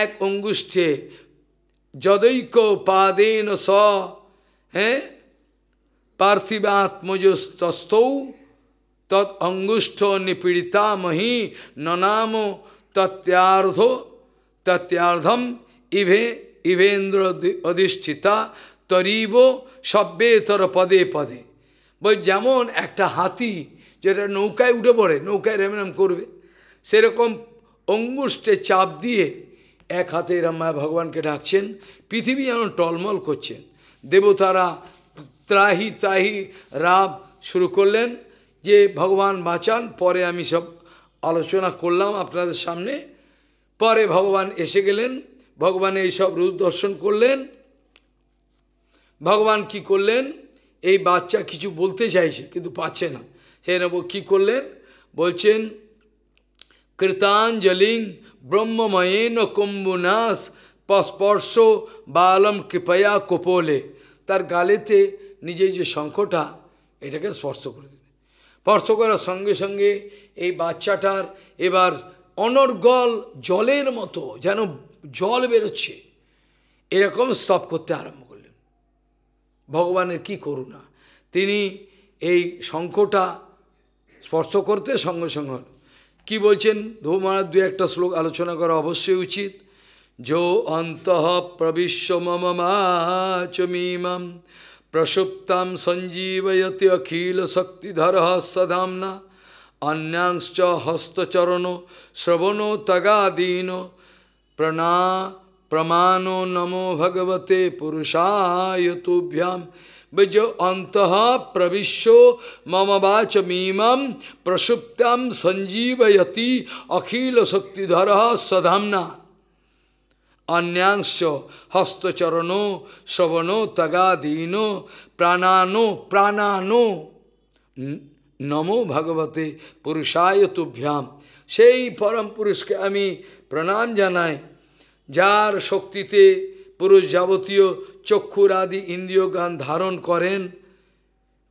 এক অঙ্গুষ্ঠে যদৈক পাদেন স হ্যাঁ পার্থিবাত্মজস্তৌ তৎ অঙ্গুষ্ঠ নিপীড়িতা মহি ননাম তত্যার্ধ তত্যার্ধম ইভে ইভেন্দ্র অধিষ্ঠিতা তরিব সব্যেতর পদে পদে বল যেমন একটা হাতি যেটা নৌকায় উঠে পড়ে নৌকায় রেমনাম করবে সেরকম অঙ্গুষ্ঠে চাপ দিয়ে এক হাতে রামায় ভগবানকে ডাকছেন পৃথিবী যেন টলমল করছেন দেবতারা ত্রাহি ত্রাহি রাব শুরু করলেন যে ভগবান বাঁচান পরে আমি সব আলোচনা করলাম আপনাদের সামনে পরে ভগবান এসে গেলেন ভগবান এইসব রূপ দর্শন করলেন ভগবান কি করলেন এই বাচ্চা কিছু বলতে চাইছে কিন্তু পাচ্ছে না সে নব কী করলেন বলছেন কৃতাঞ্জলিং ব্রহ্মময়েন কম্বুনাশ স্পর্শ বা আলম কৃপয়া কোপলে তার গালেতে নিজের যে শঙ্খটা এটাকে স্পর্শ করে দিলেন স্পর্শ করার সঙ্গে সঙ্গে এই বাচ্চাটার এবার অনর্গল জলের মতো যেন জল বেরোচ্ছে এরকম স্তব করতে আরম্ভ করলেন ভগবানের কি করুণা তিনি এই শঙ্খটা স্পর্শ করতে সঙ্গে সঙ্গে কি বলছেন ধৌ দু একটা শ্লোক আলোচনা করা অবশ্যই উচিত Jo antaha pravishyamamama chamimam prasuptam sanjeevayati akhila sakti dharah sadhamna anyangscha hastacharano sravano tagadino prana pramano namo bhagavate purushaya tubhyam बज अंत प्रविश्यो मम वाच sanjeevayati प्रसुप्तम sakti अखिल शक्तिधर सधामना অন্যাংশ হস্তচরণ শবন তগাদীন প্রাণানো প্রাণানো নমো ভগবতে পুরুষায় তুভ্যাম সেই পরম পুরুষকে আমি প্রণাম জানাই যার শক্তিতে পুরুষ যাবতীয় চক্ষুরাদি ইন্দ্রিয়গান ধারণ করেন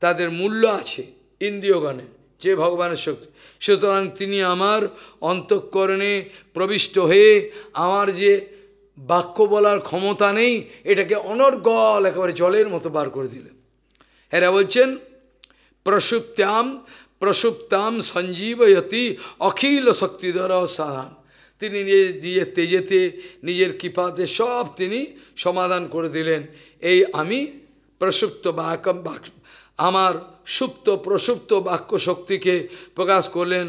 তাদের মূল্য আছে ইন্দ্রিয়গানে যে ভগবানের শক্তি সুতরাং তিনি আমার অন্তঃকরণে প্রবিষ্ট হয়ে আমার যে বাক্য বলার ক্ষমতা নেই এটাকে অনর্গল একেবারে জলের মতো বার করে দিলেন এরা বলছেন প্রসুপ্তাম প্রসুপ্তাম সঞ্জীবয়তি অখিল শক্তিধর সাধান তিনি নিজে দিয়ে তেজেতে নিজের কৃপাতে সব তিনি সমাধান করে দিলেন এই আমি প্রসুপ্ত বাক আমার সুপ্ত প্রসুপ্ত বাক্য শক্তিকে প্রকাশ করলেন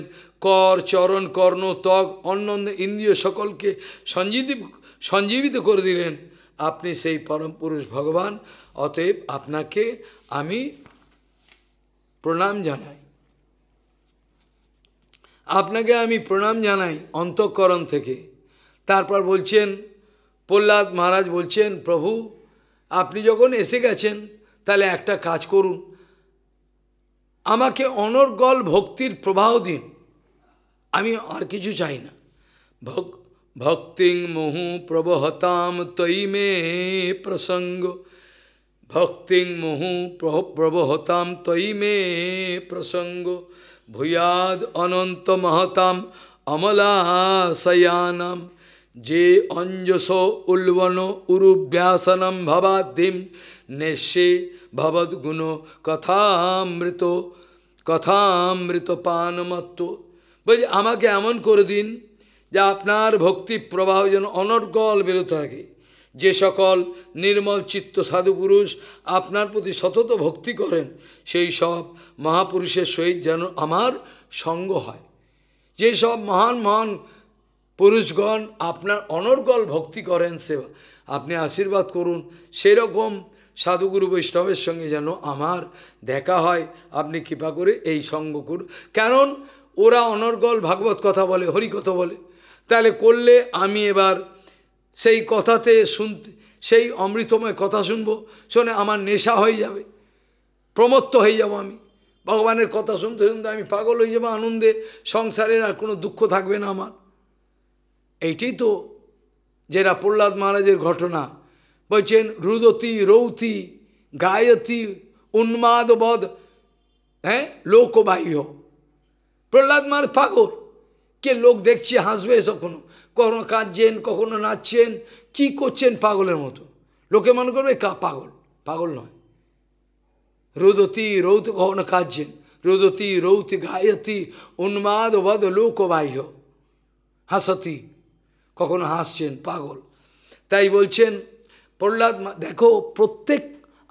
কর চরণ কর্ণ ত্বক অন্য অন্য ইন্দ্রিয় সকলকে সঞ্জীব সঞ্জীবিত করে দিলেন আপনি সেই পরম পুরুষ ভগবান অতএব আপনাকে আমি প্রণাম জানাই আপনাকে আমি প্রণাম জানাই অন্তঃকরণ থেকে তারপর বলছেন প্রহ্লাদ মহারাজ বলছেন প্রভু আপনি যখন এসে গেছেন তাহলে একটা কাজ করুন আমাকে অনর্গল ভক্তির প্রবাহ দিন আমি আর কিছু চাই না ভক্ত ভক্তিং মুহু প্রবহতাম তৈ মে প্রসঙ্গ ভক্তিং মোহু প্রবহতাম তৈ মে প্রসঙ্গ ভূয়াদ অনন্ত মহতাম অমলাশয়ানাম যে অঞ্জস উল্বন উরুব্যাসনম ভবাধিম নেশে ভবদ্গুণ কথামৃত কথামৃত পানমত্ব বলছি আমাকে এমন করে দিন যে আপনার ভক্তি প্রবাহ যেন অনর্গল বেরোতে থাকে যে সকল নির্মল চিত্ত সাধু পুরুষ আপনার প্রতি সতত ভক্তি করেন সেই সব মহাপুরুষের সহিত যেন আমার সঙ্গ হয় যে সব মহান মহান পুরুষগণ আপনার অনর্গল ভক্তি করেন সেবা আপনি আশীর্বাদ করুন সেরকম সাধুগুরু বৈষ্ণবের সঙ্গে যেন আমার দেখা হয় আপনি কৃপা করে এই সঙ্গ করুন কারণ ওরা অনর্গল ভাগবত কথা বলে হরি কথা বলে তাহলে করলে আমি এবার সেই কথাতে শুনতে সেই অমৃতময় কথা শুনবো শুনে আমার নেশা হয়ে যাবে প্রমত্ত হয়ে যাব আমি ভগবানের কথা শুনতে শুনতে আমি পাগল হয়ে যাবো আনন্দে সংসারের আর কোনো দুঃখ থাকবে না আমার এইটি তো যেটা প্রহ্লাদ মহারাজের ঘটনা বলছেন রুদতি রৌতি গায়তি উন্মাদবধ হ্যাঁ লোকবাহ্য প্রহ্লাদ মহারাজ পাগল কে লোক দেখছে হাসবে কোনো কখনো কাঁদছেন কখনো নাচছেন কি করছেন পাগলের মতো লোকে মনে করবে কা পাগল পাগল নয় রোদতি রৌত কখনো কাঁদছেন রোদতি রৌত গায়তি উন্মাদ বদ লোক বাহ্য হাসতি কখনো হাসছেন পাগল তাই বলছেন প্রহ্লাদ দেখো প্রত্যেক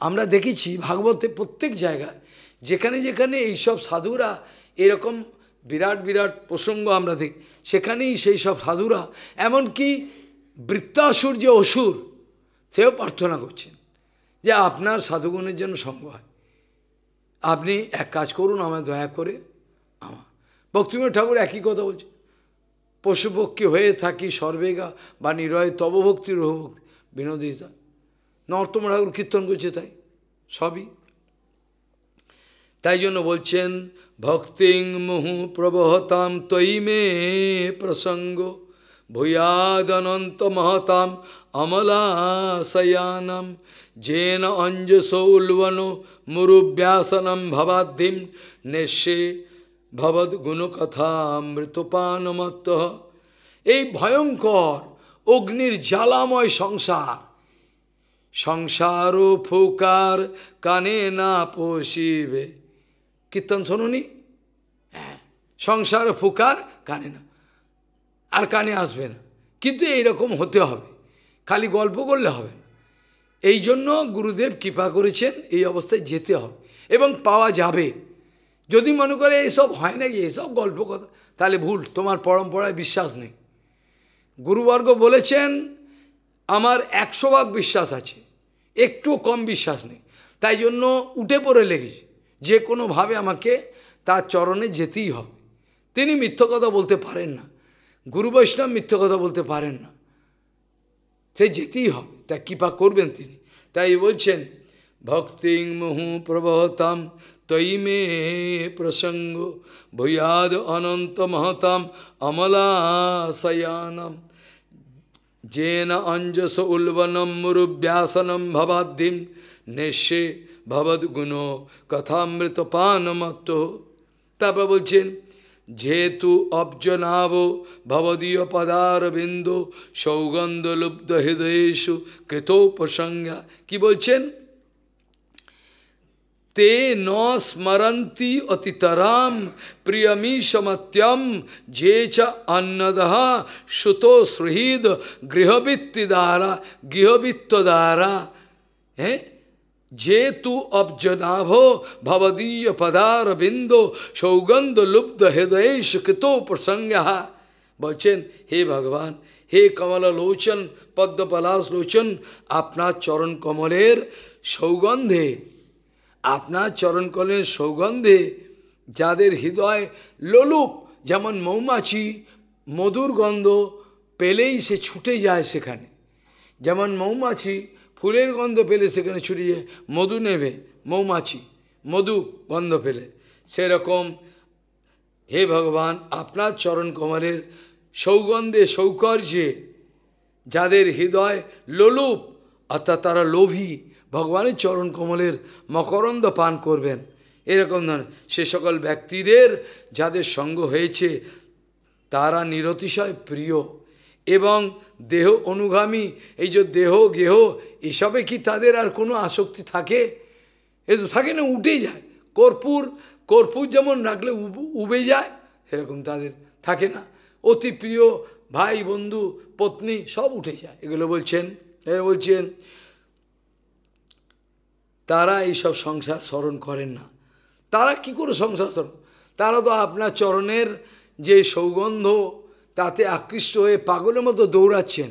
আমরা দেখেছি ভাগবতে প্রত্যেক জায়গায় যেখানে যেখানে এইসব সাধুরা এরকম বিরাট বিরাট প্রসঙ্গ আমরা দেখি সেখানেই সেই সব সাধুরা এমনকি বৃত্তাসুর যে অসুর সেও প্রার্থনা করছেন যে আপনার সাধুগণের জন্য সঙ্গ হয় আপনি এক কাজ করুন আমায় দয়া করে আমার ভক্তিম ঠাকুর একই কথা বলছে পশুপক্ষী হয়ে থাকি সর্বেগা বা নিরয় তবভক্তি রহভক্তি বিনোদিতা নর্তম ঠাকুর কীর্তন করছে তাই সবই তাই জন্য বলছেন ভক্তিং মুহু প্রবহতাম তৈ মে প্রসঙ্গ ভূয়াদনন্ত মহতাম অমলাশয়ানম জেন অঞ্জসৌলবনো মুরুব্যাসনম ভবাদ্ধিম নেশে ভবদ্গুণকথা মৃতপানমত্ত এই ভয়ঙ্কর অগ্নির জ্বালাময় সংসার সংসার ফুকার কানে না পশিবে কীর্তন শুনুনি হ্যাঁ সংসার ফুকার কানে না আর কানে আসবে না কিন্তু এইরকম হতে হবে খালি গল্প করলে হবে না এই জন্য গুরুদেব কৃপা করেছেন এই অবস্থায় যেতে হবে এবং পাওয়া যাবে যদি মনে করে এসব হয় নাকি এসব গল্প কথা তাহলে ভুল তোমার পরম্পরায় বিশ্বাস নেই গুরুবর্গ বলেছেন আমার একশো ভাগ বিশ্বাস আছে একটু কম বিশ্বাস নেই তাই জন্য উঠে পড়ে লেগেছে যে কোনোভাবে আমাকে তার চরণে যেতেই হবে তিনি মিথ্য কথা বলতে পারেন না গুরু বৈষ্ণব মিথ্য কথা বলতে পারেন না সে যেতেই হবে তা কৃপা করবেন তিনি তাই বলছেন ভক্তিং মুহু প্রবহতাম তৈমে প্রসঙ্গ ভূয়াদ অনন্ত মহতাম অমলাশয়ানম না অঞ্জস উল্বনম মুরুব্যাসনম ভবাদ্ধিম নেশে ভবদ্গুণ কথামৃত পানমত্ত তারপর বলছেন যেহেতু অবজনাব ভবদীয় পদারবিন্দ সৌগন্ধ লুব্ধ হৃদয়েশু কৃত প্রসঙ্গা কি বলছেন তে ন স্মরন্তি অতিতরাম প্রিয়মীশমত্যম যে চ অন্নদহ সুতো সুহৃদ গৃহবৃত্ত দ্বারা হ্যাঁ যে তু অবজনাভ ভবদীয় পদার বিন্দ সৌগন্ধ লুব্ধ হৃদয়ে সুকৃত প্রসঙ্গা বলছেন হে ভগবান হে কমল লোচন পদ্মপলাশ লোচন আপনার চরণ কমলের সৌগন্ধে আপনার চরণ কমলের সৌগন্ধে যাদের হৃদয় লোলুপ যেমন মৌমাছি মধুর গন্ধ পেলেই সে ছুটে যায় সেখানে যেমন মৌমাছি ফুলের গন্ধ পেলে সেখানে ছুটিয়ে মধু নেবে মৌমাছি মধু গন্ধ পেলে সেরকম হে ভগবান আপনার চরণ কমলের সৌগন্ধে সৌকর্যে যাদের হৃদয় লোলুপ অর্থাৎ তারা লোভী ভগবানের চরণ কমলের মকরন্দ পান করবেন এরকম ধরনের সে সকল ব্যক্তিদের যাদের সঙ্গ হয়েছে তারা নিরতিশয় প্রিয় এবং দেহ অনুগামী এই যে দেহ গেহ এসবে কি তাদের আর কোনো আসক্তি থাকে এ তো থাকে না উঠে যায় কর্পূর কর্পূর যেমন রাখলে উবে যায় সেরকম তাদের থাকে না অতি প্রিয় ভাই বন্ধু পত্নী সব উঠে যায় এগুলো বলছেন এগুলো বলছেন তারা এইসব সংসার স্মরণ করেন না তারা কি করে সংসার স্মরণ তারা তো আপনার চরণের যে সৌগন্ধ তাতে আকৃষ্ট হয়ে পাগলের মতো দৌড়াচ্ছেন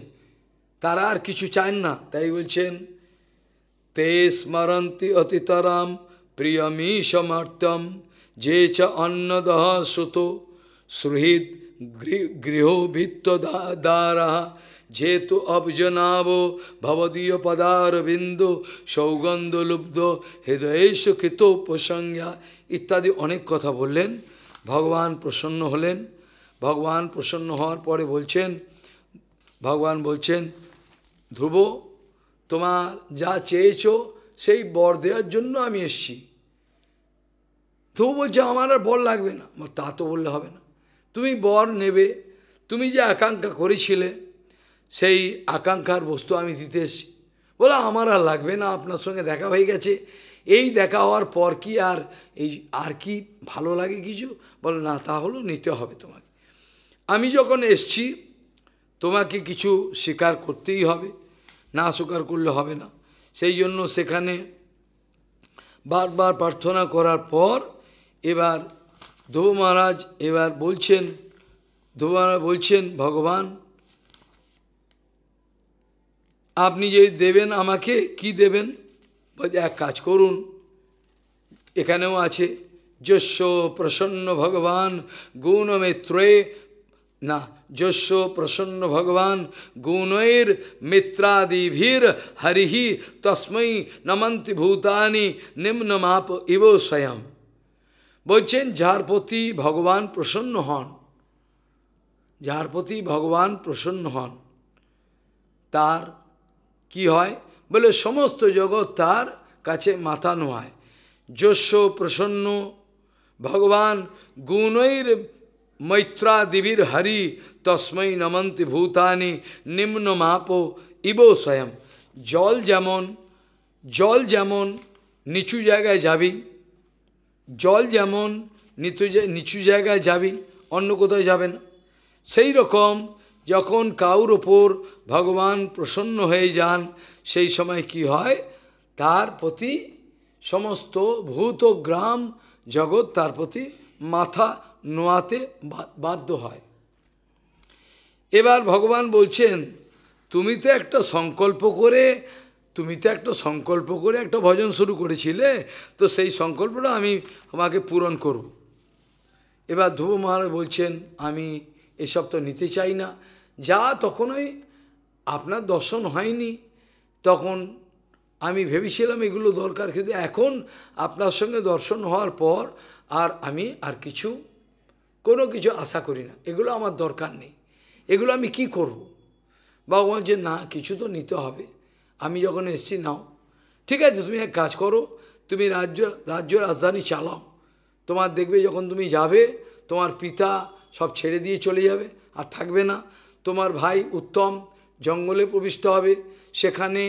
তারা আর কিছু চান না তাই বলছেন তে স্মরন্তি অতিতরাম প্রিয়মী সমার্থম যে চ অন্নদহ সুত সুহৃদ গৃহভিত্ত দ্বারা যেহেতু অবজনাব ভবদীয় পদারবিন্দ সৌগন্ধলুব্ধ হৃদয়েশ কৃতোপসংজ্ঞা ইত্যাদি অনেক কথা বললেন ভগবান প্রসন্ন হলেন ভগবান প্রসন্ন হওয়ার পরে বলছেন ভগবান বলছেন ধ্রুব তোমার যা চেয়েছ সেই বর দেওয়ার জন্য আমি এসছি ধ্রুব বলছে আমার আর বর লাগবে না তা তো বললে হবে না তুমি বর নেবে তুমি যে আকাঙ্ক্ষা করেছিলে সেই আকাঙ্ক্ষার বস্তু আমি দিতে এসছি বলে আমার আর লাগবে না আপনার সঙ্গে দেখা হয়ে গেছে এই দেখা হওয়ার পর কি আর এই আর কি ভালো লাগে কিছু বলো না তা হলো নিতে হবে তোমাকে আমি যখন এসছি তোমাকে কিছু স্বীকার করতেই হবে না স্বীকার করলে হবে না সেই জন্য সেখানে বারবার প্রার্থনা করার পর এবার ধ্রুব মহারাজ এবার বলছেন ধ্রুব মহারাজ বলছেন ভগবান আপনি যদি দেবেন আমাকে কি দেবেন এক কাজ করুন এখানেও আছে যস্য প্রসন্ন ভগবান গুণমেত্রয়ে না যশ প্রসন্ন ভগবান গুণৈর মিত্রাদিভির হরিহি তস্মৈ নমন্তি ভূতানি নিম্নমাপ ইব স্বয়ং বলছেন যার প্রতি ভগবান প্রসন্ন হন যার প্রতি ভগবান প্রসন্ন হন তার কি হয় বলে সমস্ত জগৎ তার কাছে মাথা নোয়ায় যশ প্রসন্ন ভগবান গুণৈর মৈত্রাদিবির হরি তস্মৈ নমন্তি ভূতানি নিম্ন মাপো ইব স্বয়ং জল যেমন জল যেমন নিচু জায়গায় যাবি জল যেমন নিচু নিচু জায়গায় যাবি অন্য কোথাও যাবে না সেই রকম যখন কাউর ওপর ভগবান প্রসন্ন হয়ে যান সেই সময় কি হয় তার প্রতি সমস্ত ভূত গ্রাম জগৎ তার প্রতি মাথা নোয়াতে বাধ্য হয় এবার ভগবান বলছেন তুমি তো একটা সংকল্প করে তুমি তো একটা সংকল্প করে একটা ভজন শুরু করেছিলে তো সেই সংকল্পটা আমি আমাকে পূরণ করব। এবার ধ্রুব মহারাজ বলছেন আমি এসব তো নিতে চাই না যা তখনই আপনার দর্শন হয়নি তখন আমি ভেবেছিলাম এগুলো দরকার কিন্তু এখন আপনার সঙ্গে দর্শন হওয়ার পর আর আমি আর কিছু কোনো কিছু আশা করি না এগুলো আমার দরকার নেই এগুলো আমি কি করব। ভগবান যে না কিছু তো নিতে হবে আমি যখন এসছি নাও ঠিক আছে তুমি এক কাজ করো তুমি রাজ্য রাজ্য রাজধানী চালাও তোমার দেখবে যখন তুমি যাবে তোমার পিতা সব ছেড়ে দিয়ে চলে যাবে আর থাকবে না তোমার ভাই উত্তম জঙ্গলে প্রবিষ্ট হবে সেখানে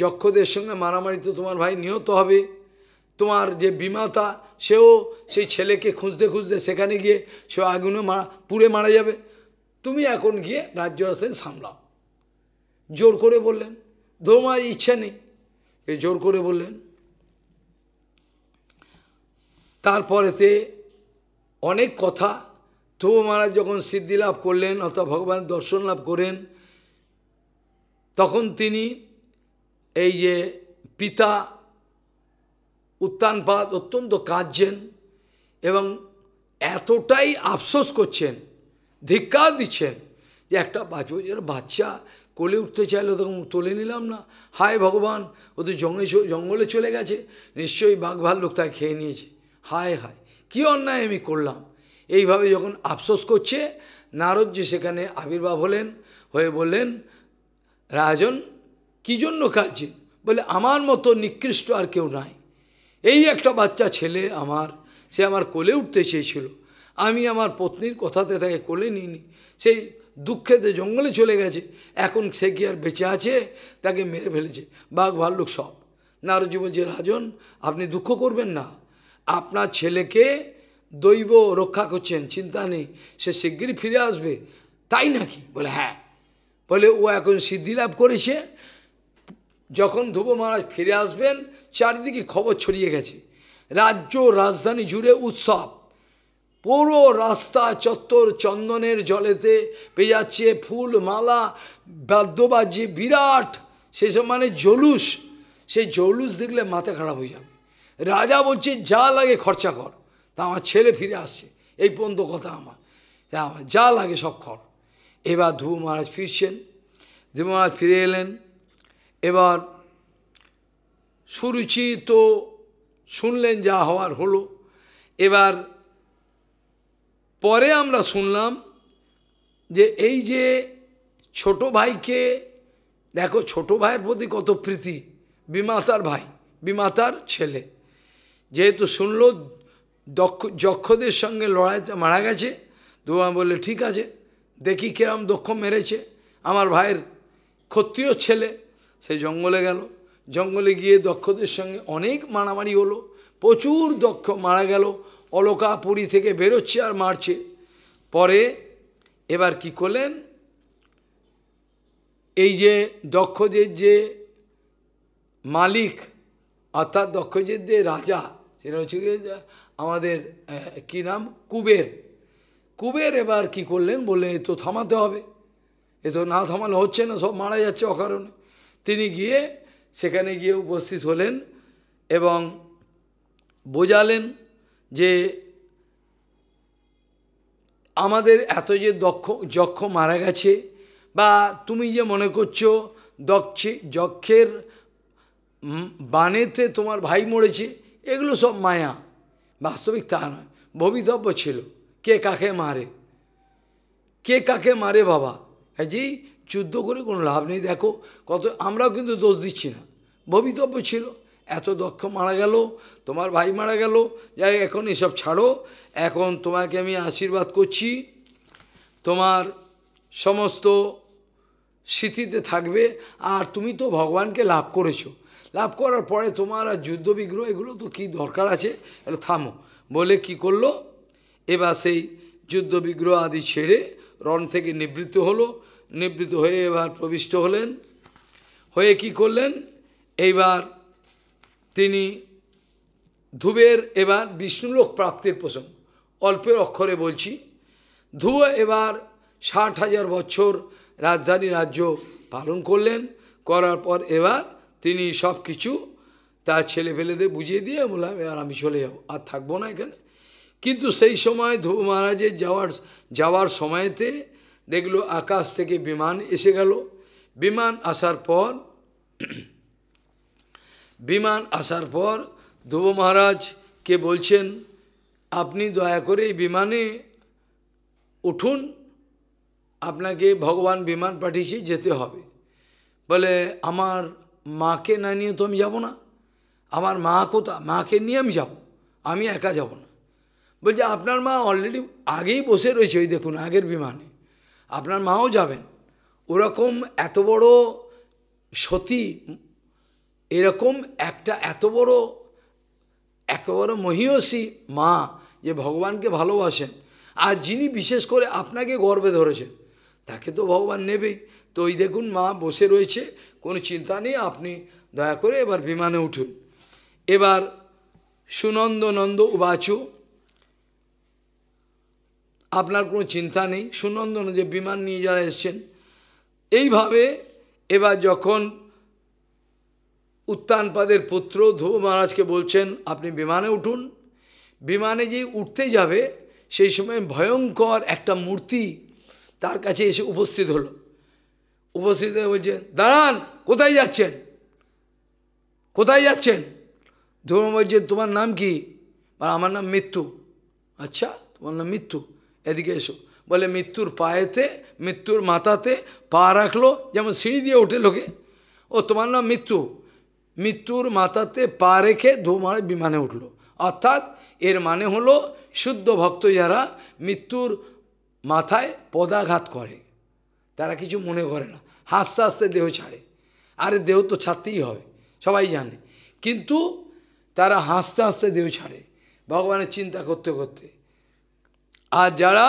যক্ষদের সঙ্গে মারামারিতে তোমার ভাই নিহত হবে তোমার যে বিমাতা সেও সেই ছেলেকে খুঁজতে খুঁজতে সেখানে গিয়ে সে আগুনে মারা পুড়ে মারা যাবে তুমি এখন গিয়ে রাজ্য রাসেন সামলাও জোর করে বললেন ধৌমার ইচ্ছা নেই এ জোর করে বললেন তারপরেতে অনেক কথা তবু মহারাজ যখন সিদ্ধি লাভ করলেন অর্থাৎ ভগবান দর্শন লাভ করেন তখন তিনি এই যে পিতা উত্তানপাত অত্যন্ত কাঁদছেন এবং এতটাই আফসোস করছেন ধিক্কার দিচ্ছেন যে একটা বাজপেয়ীর বাচ্চা কোলে উঠতে চাইলে তখন তুলে নিলাম না হায় ভগবান ও তো জঙ্গলে জঙ্গলে চলে গেছে নিশ্চয়ই বাঘ ভাল্লুক তাকে খেয়ে নিয়েছে হায় হায় কি অন্যায় আমি করলাম এইভাবে যখন আফসোস করছে নারদ যে সেখানে আবির্ভাব হলেন হয়ে বললেন রাজন কি জন্য কাজ বলে আমার মতো নিকৃষ্ট আর কেউ নাই এই একটা বাচ্চা ছেলে আমার সে আমার কোলে উঠতে চেয়েছিল আমি আমার পত্নীর কথাতে তাকে কোলে নিইনি সেই দুঃখেতে জঙ্গলে চলে গেছে এখন সে কি আর বেঁচে আছে তাকে মেরে ফেলেছে বাঘ ভাল্লুক সব নারজি বলছে রাজন আপনি দুঃখ করবেন না আপনার ছেলেকে দৈব রক্ষা করছেন চিন্তা নেই সে শিগগিরই ফিরে আসবে তাই নাকি বলে হ্যাঁ বলে ও এখন সিদ্ধি লাভ করেছে যখন ধুব মহারাজ ফিরে আসবেন চারিদিকে খবর ছড়িয়ে গেছে রাজ্য রাজধানী জুড়ে উৎসব পুরো রাস্তা চত্বর চন্দনের জলেতে পেয়ে যাচ্ছে ফুল মালা বাদ্যবাজি বিরাট সেসব মানে জলুস সেই জলুস দেখলে মাথা খারাপ হয়ে যাবে রাজা বলছে যা লাগে খরচা কর তা আমার ছেলে ফিরে আসছে এই পর্যন্ত কথা আমার তা আমার যা লাগে সব খর এবার ধু মহারাজ ফিরছেন ধ্রুব মহারাজ ফিরে এলেন এবার সুরুচি তো শুনলেন যা হওয়ার হলো এবার পরে আমরা শুনলাম যে এই যে ছোট ভাইকে দেখো ছোট ভাইয়ের প্রতি কত প্রীতি বিমাতার ভাই বিমাতার ছেলে যেহেতু শুনল দক্ষ যক্ষদের সঙ্গে লড়াইতে মারা গেছে দুয়া বললে ঠিক আছে দেখি কিরম দক্ষ মেরেছে আমার ভাইয়ের ক্ষত্রিয় ছেলে সে জঙ্গলে গেল জঙ্গলে গিয়ে দক্ষদের সঙ্গে অনেক মারামারি হলো প্রচুর দক্ষ মারা গেল অলকাপুরী থেকে বেরোচ্ছে আর মারছে পরে এবার কি করলেন এই যে দক্ষদের যে মালিক অর্থাৎ দক্ষজের যে রাজা সেটা হচ্ছে আমাদের কি নাম কুবের কুবের এবার কি করলেন বললেন এ তো থামাতে হবে এ তো না থামালে হচ্ছে না সব মারা যাচ্ছে অকারণে তিনি গিয়ে সেখানে গিয়ে উপস্থিত হলেন এবং বোঝালেন যে আমাদের এত যে দক্ষ যক্ষ মারা গেছে বা তুমি যে মনে করছো দক্ষে যক্ষের বানেতে তোমার ভাই মরেছে এগুলো সব মায়া বাস্তবিক তা নয় ভবিতব্য ছিল কে কাকে মারে কে কাকে মারে বাবা হ্যাঁ যে যুদ্ধ করে কোনো লাভ নেই দেখো কত আমরাও কিন্তু দোষ দিচ্ছি না ভবিতব্য ছিল এত দক্ষ মারা গেল তোমার ভাই মারা গেল যাই এখন এসব ছাড়ো এখন তোমাকে আমি আশীর্বাদ করছি তোমার সমস্ত স্মৃতিতে থাকবে আর তুমি তো ভগবানকে লাভ করেছো লাভ করার পরে তোমার আর যুদ্ধবিগ্রহ এগুলো তো কি দরকার আছে এটা থামো বলে কি করলো এবার সেই যুদ্ধবিগ্রহ আদি ছেড়ে রণ থেকে নিবৃত্ত হলো নিবৃত্ত হয়ে এবার প্রবিষ্ট হলেন হয়ে কি করলেন এইবার তিনি ধুবের এবার বিষ্ণুলোক প্রাপ্তির প্রসঙ্গ অল্পের অক্ষরে বলছি ধু এবার ষাট হাজার বছর রাজধানী রাজ্য পালন করলেন করার পর এবার তিনি সব কিছু তার ছেলে ফেলেদের বুঝিয়ে দিয়ে বললাম এবার আমি চলে যাব আর থাকবো না এখানে কিন্তু সেই সময় ধুব মহারাজের যাওয়ার যাওয়ার সময়তে দেখলো আকাশ থেকে বিমান এসে গেল বিমান আসার পর বিমান আসার পর ধ্রুব মহারাজকে বলছেন আপনি দয়া করে এই বিমানে উঠুন আপনাকে ভগবান বিমান পাঠিয়েছে যেতে হবে বলে আমার মাকে না নিয়ে তো আমি যাব না আমার মা কোথা মাকে নিয়ে আমি যাব আমি একা যাব না বলছে আপনার মা অলরেডি আগেই বসে রয়েছে ওই দেখুন আগের বিমানে আপনার মাও যাবেন ওরকম এত বড় সতী এরকম একটা এত বড় একেবারে মহিয়সী মা যে ভগবানকে ভালোবাসেন আর যিনি বিশেষ করে আপনাকে গর্বে ধরেছেন তাকে তো ভগবান নেবেই তো ওই দেখুন মা বসে রয়েছে কোনো চিন্তা নেই আপনি দয়া করে এবার বিমানে উঠুন এবার সুনন্দ নন্দ উবাচু আপনার কোনো চিন্তা নেই সুনন্দন যে বিমান নিয়ে যারা এসছেন এইভাবে এবার যখন উত্তানপাদের পুত্র ধ্রুব মহারাজকে বলছেন আপনি বিমানে উঠুন বিমানে যে উঠতে যাবে সেই সময় ভয়ঙ্কর একটা মূর্তি তার কাছে এসে উপস্থিত হলো উপস্থিত হয়ে বলছে দাঁড়ান কোথায় যাচ্ছেন কোথায় যাচ্ছেন ধ্রুব বলছে তোমার নাম কি আমার নাম মৃত্যু আচ্ছা তোমার নাম মৃত্যু এদিকে এসো বলে মৃত্যুর পায়েতে মৃত্যুর মাথাতে পা রাখলো যেমন সিঁড়ি দিয়ে ওঠে লোকে ও তোমার নাম মৃত্যু মৃত্যুর মাথাতে পা রেখে ধোমারে বিমানে উঠল অর্থাৎ এর মানে হলো শুদ্ধ ভক্ত যারা মৃত্যুর মাথায় পদাঘাত করে তারা কিছু মনে করে না হাসতে হাসতে দেহ ছাড়ে আরে দেহ তো ছাড়তেই হবে সবাই জানে কিন্তু তারা হাসতে হাসতে দেহ ছাড়ে ভগবানের চিন্তা করতে করতে আর যারা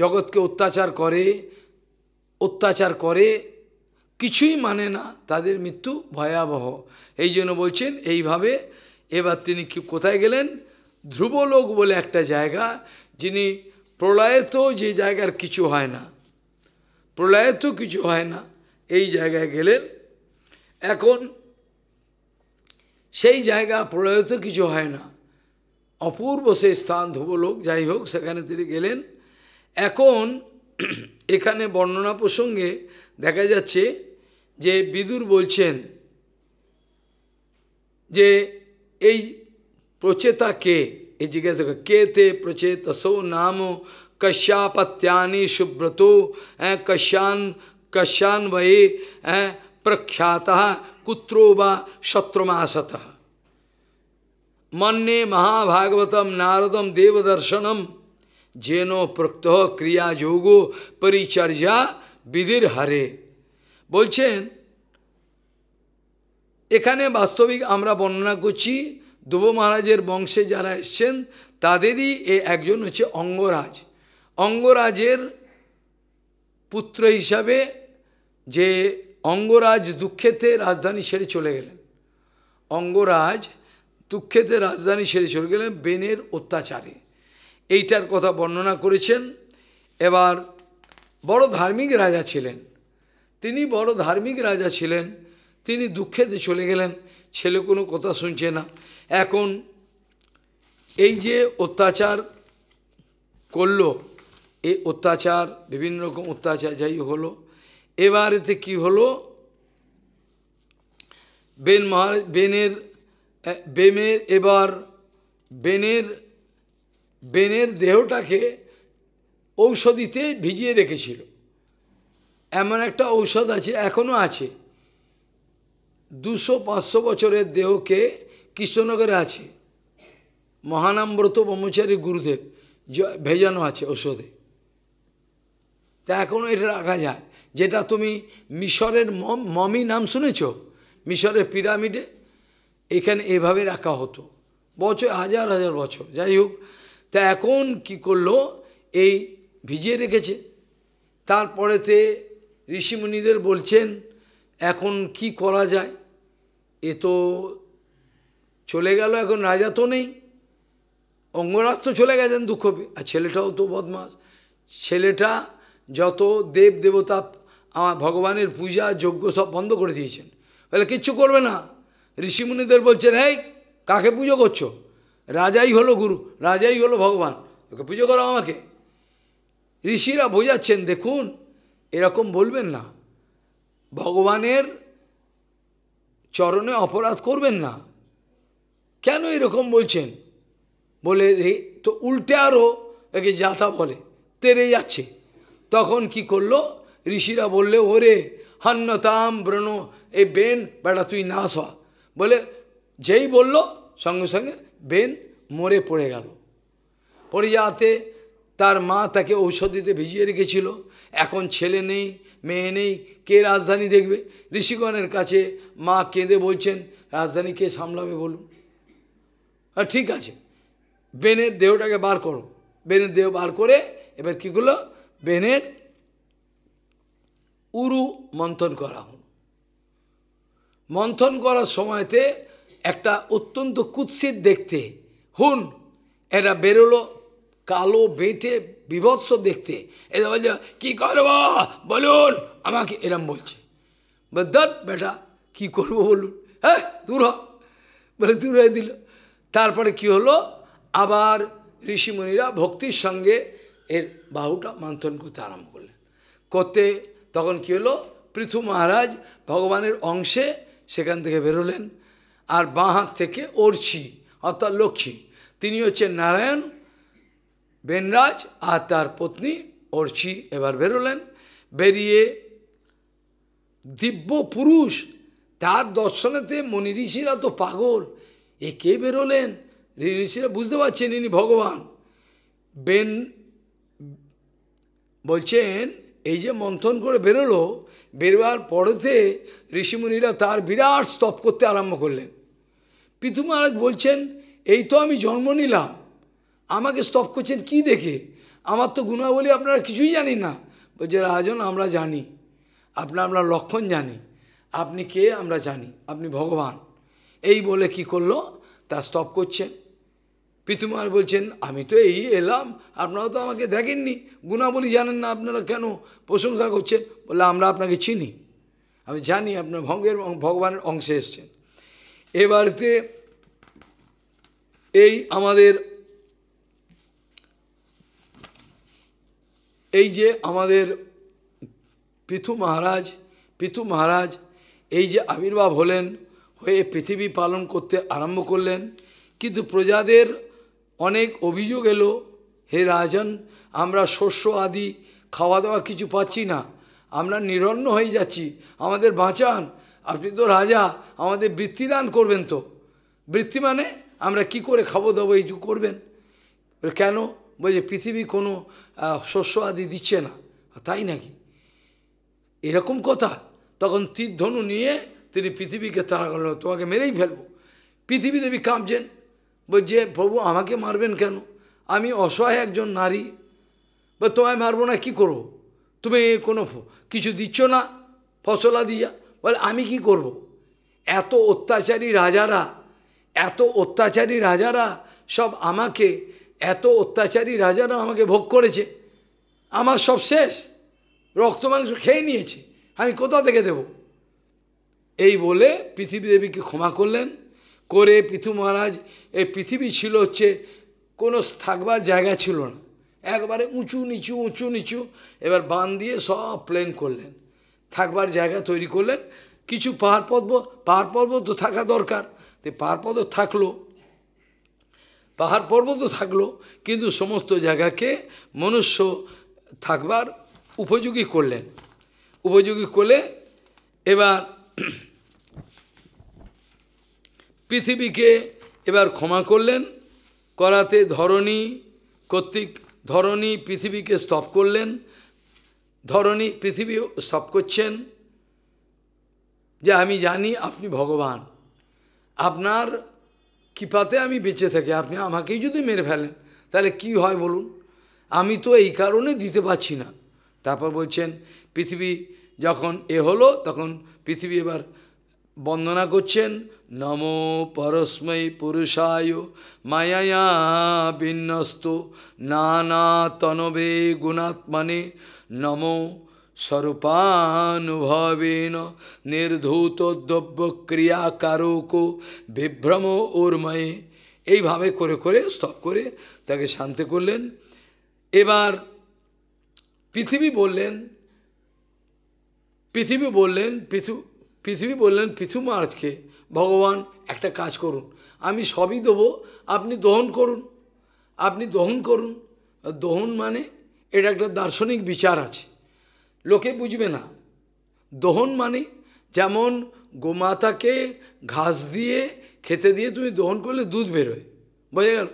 জগৎকে অত্যাচার করে অত্যাচার করে কিছুই মানে না তাদের মৃত্যু ভয়াবহ এই জন্য বলছেন এইভাবে এবার তিনি কি কোথায় গেলেন ধ্রুবলোক বলে একটা জায়গা যিনি প্রলয়েতেও যে জায়গার কিছু হয় না প্রলয়েতেও কিছু হয় না এই জায়গায় গেলেন এখন সেই জায়গা প্রলয়ত কিছু হয় না অপূর্ব সেই স্থান ধ্রুবলোক যাই হোক সেখানে তিনি গেলেন এখন এখানে বর্ণনা প্রসঙ্গে দেখা যাচ্ছে যে বিদুর বলছেন যে এই প্রচেতা কে এই জিজ্ঞাসা কে তে প্রচেত সো নাম कश्यापत्यानि सुब्रतो कश्यान कश्यान प्रख्यात कुत्रो व शत्रुमासत मन्ने महाभागवतम नारदम देवदर्शनम जेनो प्रोक्त क्रियाजोगो परिचर्या विधिर हरे বলছেন এখানে বাস্তবিক আমরা বর্ণনা করছি দুব মহারাজের বংশে যারা এসছেন তাদেরই এ একজন হচ্ছে অঙ্গরাজ অঙ্গরাজের পুত্র হিসাবে যে অঙ্গরাজ দুঃখেতে রাজধানী ছেড়ে চলে গেলেন অঙ্গরাজ দুঃখেতে রাজধানী ছেড়ে চলে গেলেন বেনের অত্যাচারে এইটার কথা বর্ণনা করেছেন এবার বড় ধার্মিক রাজা ছিলেন তিনি বড় ধার্মিক রাজা ছিলেন তিনি দুঃখেতে চলে গেলেন ছেলে কোনো কথা শুনছে না এখন এই যে অত্যাচার করল এই অত্যাচার বিভিন্ন রকম অত্যাচার যাই হলো এবারেতে কি হলো বেন মহারাজ বেনের বেমের এবার বেনের বেনের দেহটাকে ঔষধিতে ভিজিয়ে রেখেছিল এমন একটা ঔষধ আছে এখনও আছে দুশো পাঁচশো বছরের দেহকে কৃষ্ণনগরে আছে মহানামব্রত ব্রহ্মচারী গুরুদেব ভেজানো আছে ঔষধে তা এখনও এটা রাখা যায় যেটা তুমি মিশরের মম মমি নাম শুনেছ মিশরের পিরামিডে এখানে এভাবে রাখা হতো বছর হাজার হাজার বছর যাই হোক তা এখন কি করলো এই ভিজিয়ে রেখেছে তারপরেতে ঋষিমুনিদের বলছেন এখন কি করা যায় এ তো চলে গেল এখন রাজা তো নেই অঙ্গরাজ তো চলে গেছেন দুঃখ পেয়ে আর ছেলেটাও তো বদমাস ছেলেটা যত দেব দেবতা আমার ভগবানের পূজা যজ্ঞ সব বন্ধ করে দিয়েছেন বলে কিচ্ছু করবে না ঋষিমুনিদের বলছেন এই কাকে পুজো করছো রাজাই হলো গুরু রাজাই হলো ভগবান ওকে পুজো করো আমাকে ঋষিরা বোঝাচ্ছেন দেখুন এরকম বলবেন না ভগবানের চরণে অপরাধ করবেন না কেন এরকম বলছেন বলে রে তো উল্টে আরও একে যাতা বলে তেরে যাচ্ছে তখন কি করলো ঋষিরা বললে ওরে হান্নতাম ব্রণ এ বেন বেটা তুই না হওয়া বলে যেই বলল সঙ্গে সঙ্গে বেন মরে পড়ে গেল পড়ে যাওয়াতে তার মা তাকে ঔষধ দিতে ভিজিয়ে রেখেছিল এখন ছেলে নেই মেয়ে নেই কে রাজধানী দেখবে ঋষিগণের কাছে মা কেঁদে বলছেন রাজধানী কে সামলাবে বলুন আর ঠিক আছে বেনের দেহটাকে বার করো বেনের দেহ বার করে এবার কী করলো বেনের উরু মন্থন করা হল মন্থন করার সময়তে একটা অত্যন্ত কুৎসিত দেখতে হুন এরা বেরোলো কালো বেটে বিভৎস দেখতে এরা বলছে কী করব বলুন আমাকে এরম বলছে দত বেটা কি করব বলুন হ্যাঁ দূর হ বলে দূর হয়ে দিল তারপরে কি হলো আবার ঋষিমণিরা ভক্তির সঙ্গে এর বাহুটা মন্থন করতে আরম্ভ করলেন করতে তখন কি হলো পৃথু মহারাজ ভগবানের অংশে সেখান থেকে বেরোলেন আর বাঁ হাত থেকে অর্ছি অর্থাৎ লক্ষ্মী তিনি হচ্ছেন নারায়ণ বেনরাজ আর তার পত্নী অর্চি এবার বেরোলেন বেরিয়ে দিব্য পুরুষ তার দর্শনেতে মনি ঋষিরা তো পাগল এ কে বেরোলেন ঋষিরা বুঝতে পারছেন ইনি ভগবান বেন বলছেন এই যে মন্থন করে বেরোলো বেরোয়ার পরেতে ঋষিমুনিরা তার বিরাট স্তপ করতে আরম্ভ করলেন পিতু মহারাজ বলছেন এই তো আমি জন্ম নিলাম আমাকে স্তব করছেন কি দেখে আমার তো গুণাবলী আপনারা কিছুই জানি না বলছে রাজন আমরা জানি আপনার আমরা লক্ষণ জানি আপনি কে আমরা জানি আপনি ভগবান এই বলে কি করলো তা স্তব করছেন পিতুমার বলছেন আমি তো এই এলাম আপনারা তো আমাকে দেখেননি গুণাবলী জানেন না আপনারা কেন প্রশংসা করছেন বলে আমরা আপনাকে চিনি আমি জানি আপনার ভঙ্গের ভগবানের অংশে এসছেন এবারেতে এই আমাদের এই যে আমাদের পৃথু মহারাজ পৃথু মহারাজ এই যে আবির্ভাব হলেন হয়ে পৃথিবী পালন করতে আরম্ভ করলেন কিন্তু প্রজাদের অনেক অভিযোগ এলো হে রাজন আমরা শস্য আদি খাওয়া দাওয়া কিছু পাচ্ছি না আমরা নিরন্ন হয়ে যাচ্ছি আমাদের বাঁচান আপনি তো রাজা আমাদের বৃত্তিদান করবেন তো বৃত্তি মানে আমরা কি করে খাবো দাবো এই করবেন কেন বলছে পৃথিবী কোনো শস্য আদি দিচ্ছে না তাই নাকি এরকম কথা তখন তীর ধনু নিয়ে তিনি পৃথিবীকে তারা করলেন তোমাকে মেরেই ফেলবো পৃথিবী দেবী কাঁপছেন বলছে প্রভু আমাকে মারবেন কেন আমি অসহায় একজন নারী বা তোমায় মারবো না কি করব। তুমি কোনো কিছু দিচ্ছ না ফসলা দিয়া বলে আমি কি করব। এত অত্যাচারী রাজারা এত অত্যাচারী রাজারা সব আমাকে এত অত্যাচারী রাজারা আমাকে ভোগ করেছে আমার সব শেষ রক্ত মাংস খেয়ে নিয়েছে আমি কোথা থেকে দেব এই বলে পৃথিবী দেবীকে ক্ষমা করলেন করে পৃথু মহারাজ এই পৃথিবী ছিল হচ্ছে কোনো থাকবার জায়গা ছিল না একবারে উঁচু নিচু উঁচু নিচু এবার বান দিয়ে সব প্লেন করলেন থাকবার জায়গা তৈরি করলেন কিছু পাহাড় পর্ব পাহাড় পর্ব তো থাকা দরকার তো পাহাড় পর্ব থাকলো পাহাড় পর্বতও থাকলো কিন্তু সমস্ত জায়গাকে মনুষ্য থাকবার উপযোগী করলেন উপযোগী করলে এবার পৃথিবীকে এবার ক্ষমা করলেন করাতে ধরণী কর্তৃক ধরণী পৃথিবীকে স্তপ করলেন ধরণী পৃথিবী স্তপ করছেন যে আমি জানি আপনি ভগবান আপনার কৃপাতে আমি বেঁচে থাকি আপনি আমাকেই যদি মেরে ফেলেন তাহলে কি হয় বলুন আমি তো এই কারণে দিতে পারছি না তারপর বলছেন পৃথিবী যখন এ হলো তখন পৃথিবী এবার বন্দনা করছেন নমো পরস্মৈ পুরুষায় মায়ায়া বিন্যস্ত নানা তনবে গুণাত্মানে নমো স্বরূপানুভবেন নির্ধূত দ্রব্য কারক বিভ্রম ওরময়ে এইভাবে করে করে স্তব করে তাকে শান্তি করলেন এবার পৃথিবী বললেন পৃথিবী বললেন পৃথু পৃথিবী বললেন পৃথু মহারাজকে ভগবান একটা কাজ করুন আমি সবই দেবো আপনি দহন করুন আপনি দহন করুন দহন মানে এটা একটা দার্শনিক বিচার আছে লোকে বুঝবে না দহন মানে যেমন গোমাতাকে ঘাস দিয়ে খেতে দিয়ে তুমি দহন করলে দুধ বেরোয় বোঝা গেল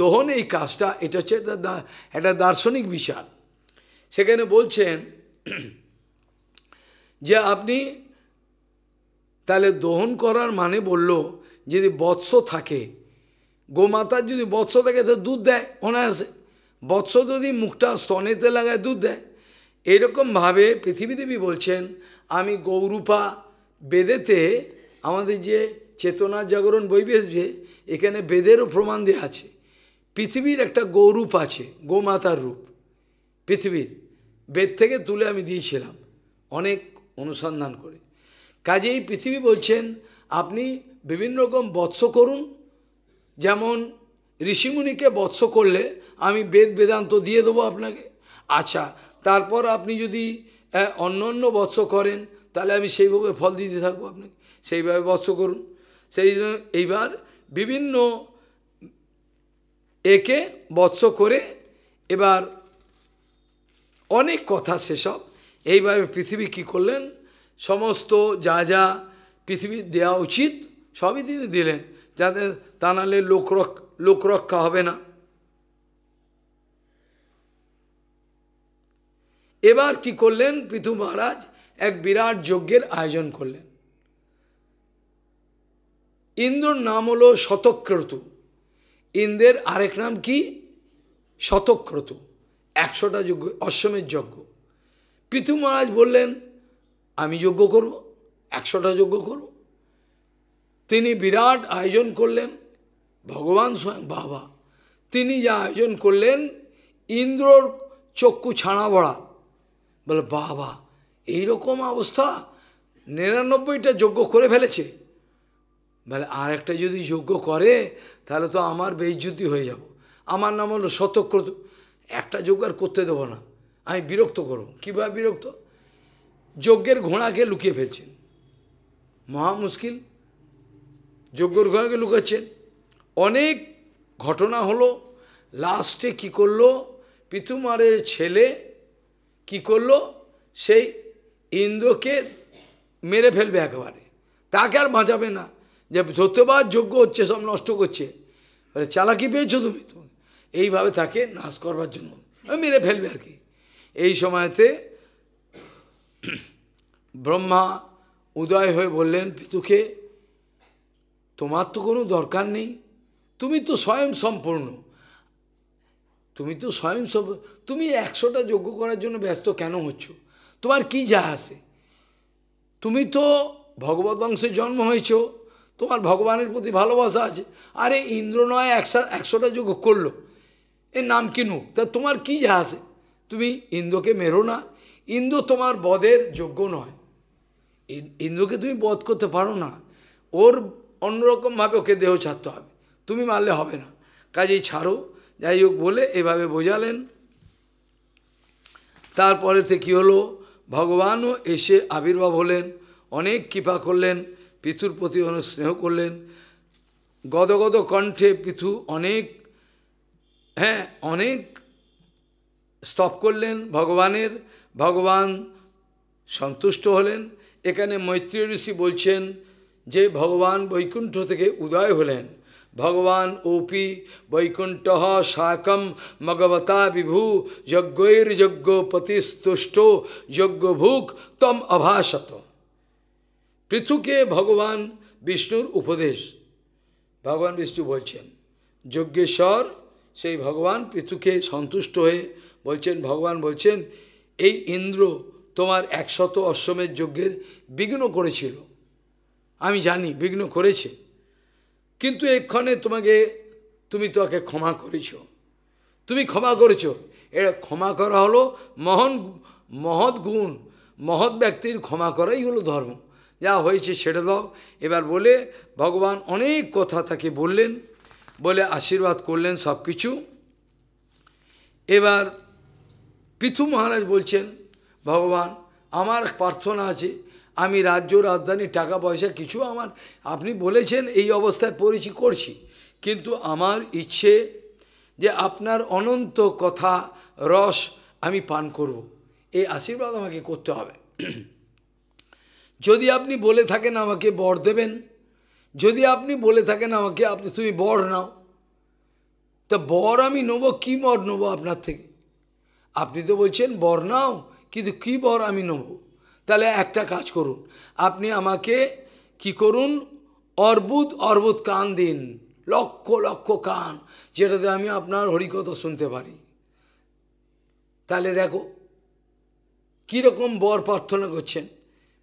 দহন এই কাজটা এটা হচ্ছে একটা দার্শনিক বিচার সেখানে বলছেন যে আপনি তাহলে দহন করার মানে বলল যদি বৎস থাকে গোমাতার যদি বৎস থাকে তো দুধ দেয় অনায়াসে বৎস যদি মুখটা স্তনেতে লাগায় দুধ দেয় এরকমভাবে পৃথিবীদেবী বলছেন আমি গৌরূপা বেদেতে আমাদের যে চেতনা জাগরণ বইবেশ যে এখানে বেদেরও প্রমাণ দেওয়া আছে পৃথিবীর একটা গৌরূপ আছে গোমাতার রূপ পৃথিবীর বেদ থেকে তুলে আমি দিয়েছিলাম অনেক অনুসন্ধান করে কাজেই পৃথিবী বলছেন আপনি বিভিন্ন রকম বৎস করুন যেমন ঋষিমুনিকে বৎস করলে আমি বেদ বেদান্ত দিয়ে দেবো আপনাকে আচ্ছা তারপর আপনি যদি অন্য অন্য বৎস করেন তাহলে আমি সেইভাবে ফল দিতে থাকবো আপনাকে সেইভাবে বৎস করুন সেই এইবার বিভিন্ন একে বৎস করে এবার অনেক কথা সেসব এইভাবে পৃথিবী কি করলেন সমস্ত যা যা পৃথিবীর দেওয়া উচিত সবই তিনি দিলেন যাতে তা নাহলে লোক রক্ষা হবে না এবার কি করলেন পৃথু মহারাজ এক বিরাট যজ্ঞের আয়োজন করলেন ইন্দ্রর নাম হলো শতক্রতু ইন্দ্রের আরেক নাম কি শতক্রতু একশোটা যজ্ঞ অশ্বমের যজ্ঞ পিতু মহারাজ বললেন আমি যজ্ঞ করব একশোটা যজ্ঞ করব তিনি বিরাট আয়োজন করলেন ভগবান স্বয়ং বাবা তিনি যা আয়োজন করলেন ইন্দ্রর চক্ষু ছানা ভরা বলে বাবা এইরকম অবস্থা নিরানব্বইটা যজ্ঞ করে ফেলেছে বলে আর একটা যদি যজ্ঞ করে তাহলে তো আমার বেইজ্জুতি হয়ে যাব আমার নাম হলো শতক্রত একটা যজ্ঞ আর করতে দেবো না আমি বিরক্ত করব কীভাবে বিরক্ত যজ্ঞের ঘোড়াকে লুকিয়ে ফেলছেন মহা মুশকিল যজ্ঞর ঘোড়াকে লুকাচ্ছেন অনেক ঘটনা হলো লাস্টে কি করলো পিতুমারের ছেলে কি করলো সেই ইন্দ্রকে মেরে ফেলবে একেবারে তাকে আর বাঁচাবে না যে সত্যবাদ যোগ্য হচ্ছে সব নষ্ট করছে মানে চালাকি পেয়েছো তুমি তুমি এইভাবে তাকে নাশ করবার জন্য মেরে ফেলবে আর কি এই সময়তে ব্রহ্মা উদয় হয়ে বললেন পিতুকে তোমার তো কোনো দরকার নেই তুমি তো স্বয়ং সম্পূর্ণ তুমি তো স্বয়ং সব তুমি একশোটা যজ্ঞ করার জন্য ব্যস্ত কেন হচ্ছ তোমার কি যা আছে তুমি তো ভগবত বংশে জন্ম হয়েছ তোমার ভগবানের প্রতি ভালোবাসা আছে আরে ইন্দ্র নয় একশো একশোটা যজ্ঞ করলো এর নাম কিনু তা তোমার কি যা আছে তুমি ইন্দ্রকে মেরো না ইন্দ্র তোমার বদের যোগ্য নয় ইন্দ্রকে তুমি বধ করতে পারো না ওর অন্যরকমভাবে ওকে দেহ ছাড়তে হবে তুমি মারলে হবে না কাজেই ছাড়ো যাই হোক বলে এভাবে বোঝালেন তারপরেতে কী হলো ভগবানও এসে আবির্ভাব হলেন অনেক কৃপা করলেন পৃথুর প্রতি অনেক স্নেহ করলেন গদগদ কণ্ঠে পিথু অনেক হ্যাঁ অনেক স্তব করলেন ভগবানের ভগবান সন্তুষ্ট হলেন এখানে মৈত্রী ঋষি বলছেন যে ভগবান বৈকুণ্ঠ থেকে উদয় হলেন ভগবান ওপি বৈকুণ্ঠ শাকম মগবতা বিভু যজ্ঞৈর্যজ্ঞপতিষ্টুষ্ট যজ্ঞভুক তম অভাসত পৃথুকে ভগবান বিষ্ণুর উপদেশ ভগবান বিষ্ণু বলছেন যজ্ঞেশ্বর সেই ভগবান পৃথুকে সন্তুষ্ট হয়ে বলছেন ভগবান বলছেন এই ইন্দ্র তোমার একশত অশ্বমের যজ্ঞের বিঘ্ন করেছিল আমি জানি বিঘ্ন করেছে কিন্তু এক্ষণে তোমাকে তুমি তোকে ক্ষমা করেছ তুমি ক্ষমা করেছ এটা ক্ষমা করা হলো মহন মহৎ গুণ মহৎ ব্যক্তির ক্ষমা করাই হলো ধর্ম যা হয়েছে সেটা দাও এবার বলে ভগবান অনেক কথা তাকে বললেন বলে আশীর্বাদ করলেন সব কিছু এবার পৃথু মহারাজ বলছেন ভগবান আমার প্রার্থনা আছে আমি রাজ্য রাজধানী টাকা পয়সা কিছু আমার আপনি বলেছেন এই অবস্থায় পরিচি করছি কিন্তু আমার ইচ্ছে যে আপনার অনন্ত কথা রস আমি পান করব। এই আশীর্বাদ আমাকে করতে হবে যদি আপনি বলে থাকেন আমাকে বর দেবেন যদি আপনি বলে থাকেন আমাকে আপনি তুমি বর নাও তা বর আমি নেবো কী বর নেবো আপনার থেকে আপনি তো বলছেন বর নাও কিন্তু কী বর আমি নেবো তাহলে একটা কাজ করুন আপনি আমাকে কি করুন অর্বুদ অর্বুদ কান দিন লক্ষ লক্ষ কান যেটাতে আমি আপনার হরিকথা শুনতে পারি তাহলে দেখো কীরকম বর প্রার্থনা করছেন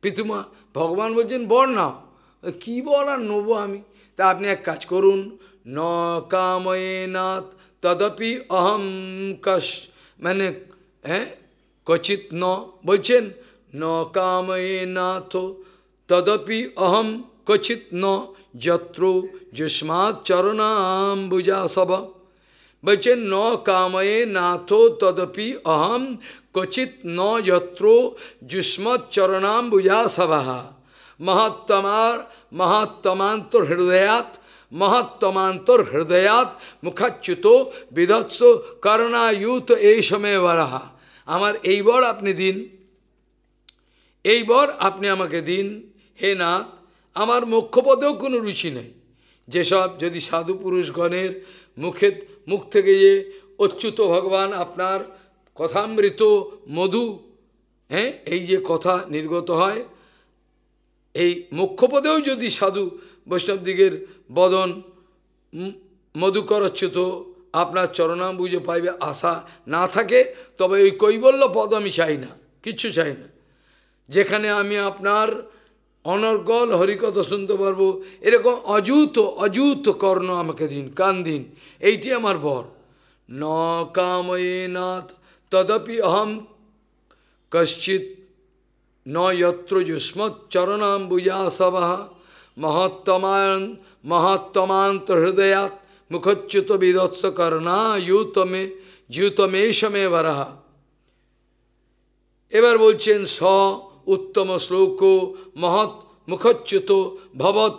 পৃথুমা ভগবান বলছেন বর নাও কী বর আর নেবো আমি তা আপনি এক কাজ করুন ন নাথ তদপি অহম কষ মানে হ্যাঁ কচিত ন বলছেন न कामये नाथो तदपि अहम क्वचित न जत्रो जुष्मात चरणाम्बुजा सब बचे न कामये नाथो तदपि अहम क्वचित न जत्रो जुष्मत चरणाम्बुजा सभा महत्तमार महत्तमांतर हृदयात महत्तमांतर हृदयात মুখাচ্যুত বিধৎস কর্ণায়ুত এই সময়ে বরাহা আমার এই বর दिन এই বর আপনি আমাকে দিন হে নাথ আমার মুখ্যপদেও কোনো রুচি নেই যেসব যদি সাধু পুরুষগণের মুখে মুখ থেকে যে অচ্যুত ভগবান আপনার কথামৃত মধু হ্যাঁ এই যে কথা নির্গত হয় এই মুখ্যপদেও যদি সাধু বৈষ্ণবদিগের বদন মধুকরচ্যুত আপনার চরণাম বুঝে পাইবে আশা না থাকে তবে ওই কৈবল্য পদ আমি চাই না কিচ্ছু চাই না যেখানে আমি আপনার অনর্গল হরিকত শুনতে পারবো এরকম অযুত অযুত কর্ণ আমাকে দিন কান দিন এইটি আমার বর ন কাময়ে নাথ তদপি অহম কশ্চিৎ নয়ত্র চরণাম চরণাম্বুজা সবাহা মহত্তমান মহাত্মান্ত হৃদয়াত মুখচ্যুত বিদৎস কর্ণা ইউতমে জিউতমেশমে বরাহা এবার বলছেন স উত্তম শ্লোক মহৎ মুখচ্যুত ভবৎ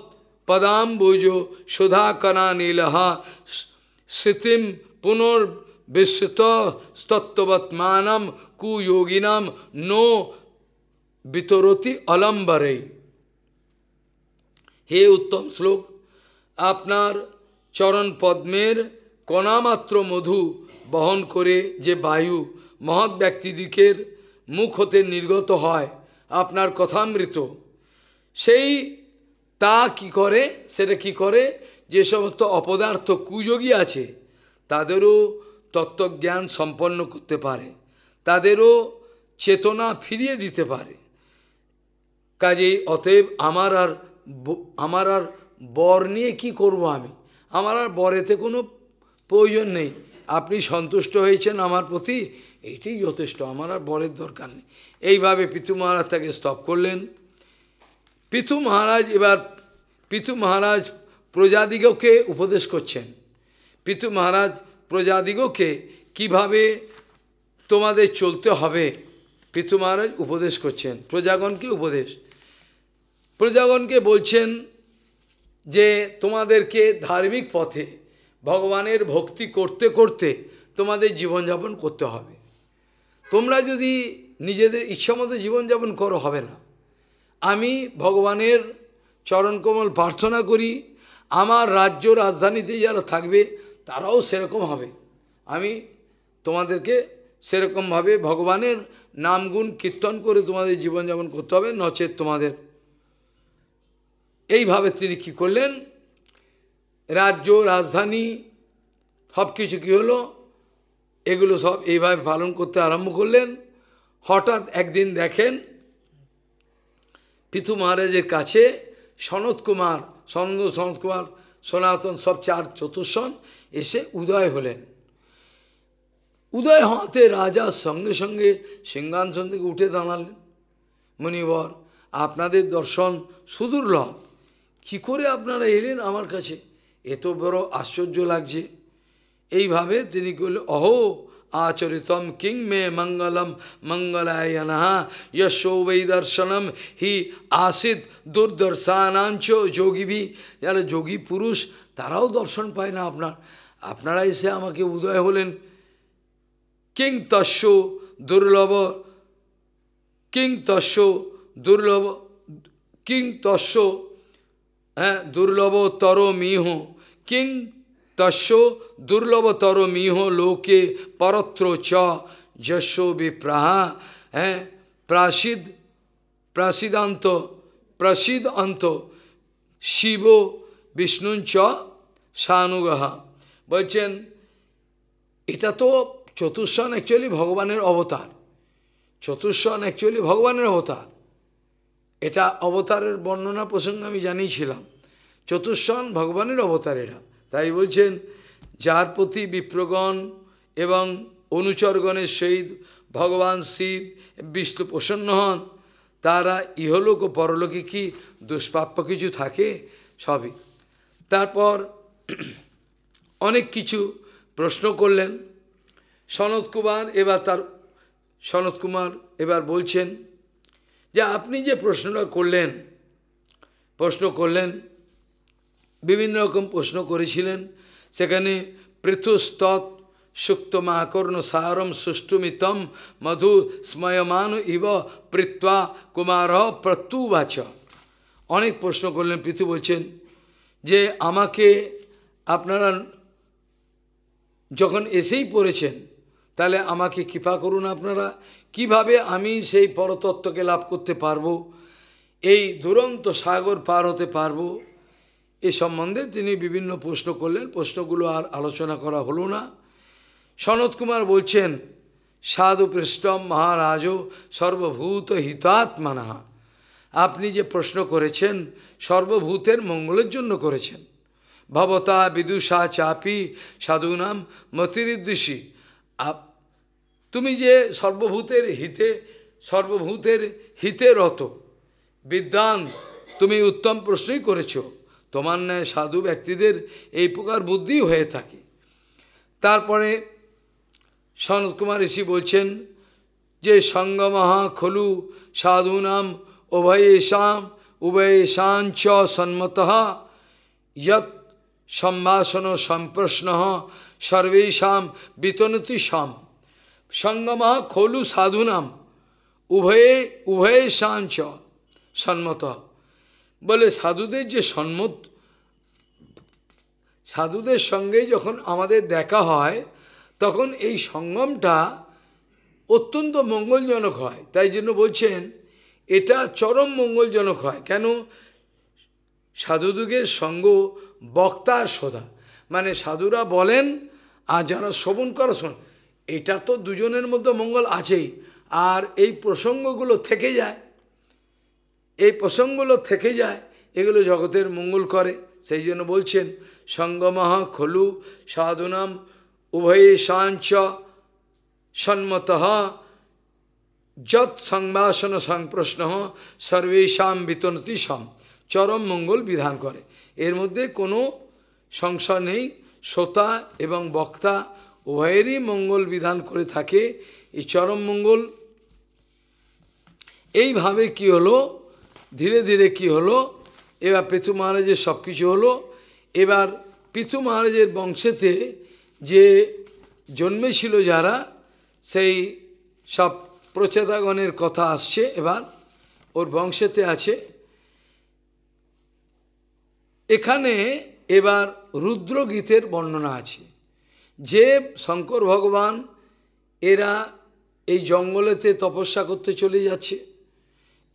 পদাম্বুজ সুধাকরা নীলহা স্মৃতিম পুনর্বিস্মৃত তত্ত্ববৎমানম কুযোগিনাম নো বিতরতি অলম্বরে হে উত্তম শ্লোক আপনার চরণ পদ্মের কণামাত্র মধু বহন করে যে বায়ু মহৎ ব্যক্তিদিকের মুখ হতে নির্গত হয় আপনার কথামৃত সেই তা কি করে সেটা কি করে যে সমস্ত অপদার্থ কুযোগী আছে তাদেরও তত্ত্বজ্ঞান সম্পন্ন করতে পারে তাদেরও চেতনা ফিরিয়ে দিতে পারে কাজেই অতএব আমার আর আমার আর বর নিয়ে কি করব আমি আমার আর বরেতে কোনো প্রয়োজন নেই আপনি সন্তুষ্ট হয়েছেন আমার প্রতি এটাই যথেষ্ট আমার আর বরের দরকার নেই এইভাবে পিতু মহারাজ তাকে স্তব করলেন পিতু মহারাজ এবার পিতু মহারাজ প্রজাদিগকে উপদেশ করছেন পিতু মহারাজ প্রজাদিগকে কিভাবে তোমাদের চলতে হবে পিতু মহারাজ উপদেশ করছেন প্রজাগণকে উপদেশ প্রজাগণকে বলছেন যে তোমাদেরকে ধার্মিক পথে ভগবানের ভক্তি করতে করতে তোমাদের জীবনযাপন করতে হবে তোমরা যদি নিজেদের ইচ্ছামতো জীবনযাপন করো হবে না আমি ভগবানের চরণকমল প্রার্থনা করি আমার রাজ্য রাজধানীতে যারা থাকবে তারাও সেরকম হবে আমি তোমাদেরকে সেরকমভাবে ভগবানের নামগুণ কীর্তন করে তোমাদের জীবনযাপন করতে হবে নচেত তোমাদের এইভাবে তিনি কী করলেন রাজ্য রাজধানী সব কিছু কী হলো এগুলো সব এইভাবে পালন করতে আরম্ভ করলেন হঠাৎ একদিন দেখেন পিথু মহারাজের কাছে সনত কুমার সনন্দ সনত কুমার সনাতন সব চার চতুর্ষণ এসে উদয় হলেন উদয় হওয়াতে রাজা সঙ্গে সঙ্গে সিংহাসন থেকে উঠে দাঁড়ালেন মণিবর আপনাদের দর্শন সুদুর্লভ কি করে আপনারা এলেন আমার কাছে এত বড় আশ্চর্য লাগছে এইভাবে তিনি করলেন অহো acharitam king me mangalam mangalayanaha yasho vaidarshanam he asit durdarsanancho yogivi যারা যোগী পুরুষ তারাও দর্শন পায় না আপনার আপনারা এসে আমাকে উদয় হলেন কিং তস্য দুর্লভ কিং তস্য দুর্লভ কিং তস্য হ্যাঁ দুর্লভতর মিহ কিং তস্য দুর্লভতর মিহ লোকে পরত্র চ যশ বিপ্রাহা হ্যাঁ প্রাসিদ প্রাসিদান্ত প্রসিদ অন্ত শিব বিষ্ণুঞ্চ সানুগাহা বলছেন এটা তো চতুর্ষণ অ্যাকচুয়ালি ভগবানের অবতার চতুর্ষণ অ্যাকচুয়ালি ভগবানের অবতার এটা অবতারের বর্ণনা প্রসঙ্গে আমি জানিয়েছিলাম চতুর্ষণ ভগবানের অবতার এরা তাই বলছেন যার প্রতি বিপ্রগণ এবং অনুচরগণের সহিত ভগবান শিব বিষ্ণু প্রসন্ন হন তারা ইহলোক ও পরলোকে কি দুষ্প্রাপ্য কিছু থাকে সবই তারপর অনেক কিছু প্রশ্ন করলেন সনত কুমার এবার তার সনত কুমার এবার বলছেন যে আপনি যে প্রশ্নটা করলেন প্রশ্ন করলেন বিভিন্ন রকম প্রশ্ন করেছিলেন সেখানে পৃথুস্তৎ সুক্ত মাকর্ণ সারম সুষ্টুমিতম মধু স্ময়মান ইব পৃত্বা কুমার প্রত্যুবাচ অনেক প্রশ্ন করলেন পৃথু বলছেন যে আমাকে আপনারা যখন এসেই পড়েছেন তাহলে আমাকে কৃপা করুন আপনারা কিভাবে আমি সেই পরতত্ত্বকে লাভ করতে পারবো এই দুরন্ত সাগর পার হতে পারবো এ সম্বন্ধে তিনি বিভিন্ন প্রশ্ন করলেন প্রশ্নগুলো আর আলোচনা করা হলো না সনত কুমার বলছেন সাধু পৃষ্ঠম মহারাজ সর্বভূত হিতাত্মানা আপনি যে প্রশ্ন করেছেন সর্বভূতের মঙ্গলের জন্য করেছেন ভবতা বিদুষা চাপি সাধুনাম মতিরিদ্দুষী আপ তুমি যে সর্বভূতের হিতে সর্বভূতের হিতে রত বিদ্যান তুমি উত্তম প্রশ্নই করেছো তোমার ন্যায় সাধু ব্যক্তিদের এই প্রকার বুদ্ধি হয়ে থাকে তারপরে সনত কুমার ঋষি বলছেন যে সঙ্গমহা খলু সাধুনাম উভয়েশাম উভয়েশাঞ্চ সন্মত যত সম্ভাষণ সম্প্রশ্ন সর্বেশাম বিতনতি সাম সঙ্গমহা খলু সাধুনাম উভয়ে উভয়েশাঞ্চ সন্মত বলে সাধুদের যে সম্মত সাধুদের সঙ্গে যখন আমাদের দেখা হয় তখন এই সঙ্গমটা অত্যন্ত মঙ্গলজনক হয় তাই জন্য বলছেন এটা চরম মঙ্গলজনক হয় কেন সাধুদুগের সঙ্গ বক্তার সোধা মানে সাধুরা বলেন আর যারা শ্রবণ করা শোন এটা তো দুজনের মধ্যে মঙ্গল আছেই আর এই প্রসঙ্গগুলো থেকে যায় এই প্রসঙ্গগুলো থেকে যায় এগুলো জগতের মঙ্গল করে সেই জন্য বলছেন সঙ্গমহ খলু সাধুনাম উভয়ে সাঞ্চ সন্মত যত সংবাসন সংপ্রশ্ন সর্বেশাম বিতনতি সম চরম মঙ্গল বিধান করে এর মধ্যে কোনো সংশয় নেই শ্রোতা এবং বক্তা উভয়েরই মঙ্গল বিধান করে থাকে এই চরম মঙ্গল এইভাবে কি হলো ধীরে ধীরে কি হলো এবার পেতু মহারাজের সব কিছু হলো এবার পিতু মহারাজের বংশেতে যে জন্মেছিল যারা সেই সব প্রচেতাগণের কথা আসছে এবার ওর বংশেতে আছে এখানে এবার রুদ্রগীতের বর্ণনা আছে যে শঙ্কর ভগবান এরা এই জঙ্গলেতে তপস্যা করতে চলে যাচ্ছে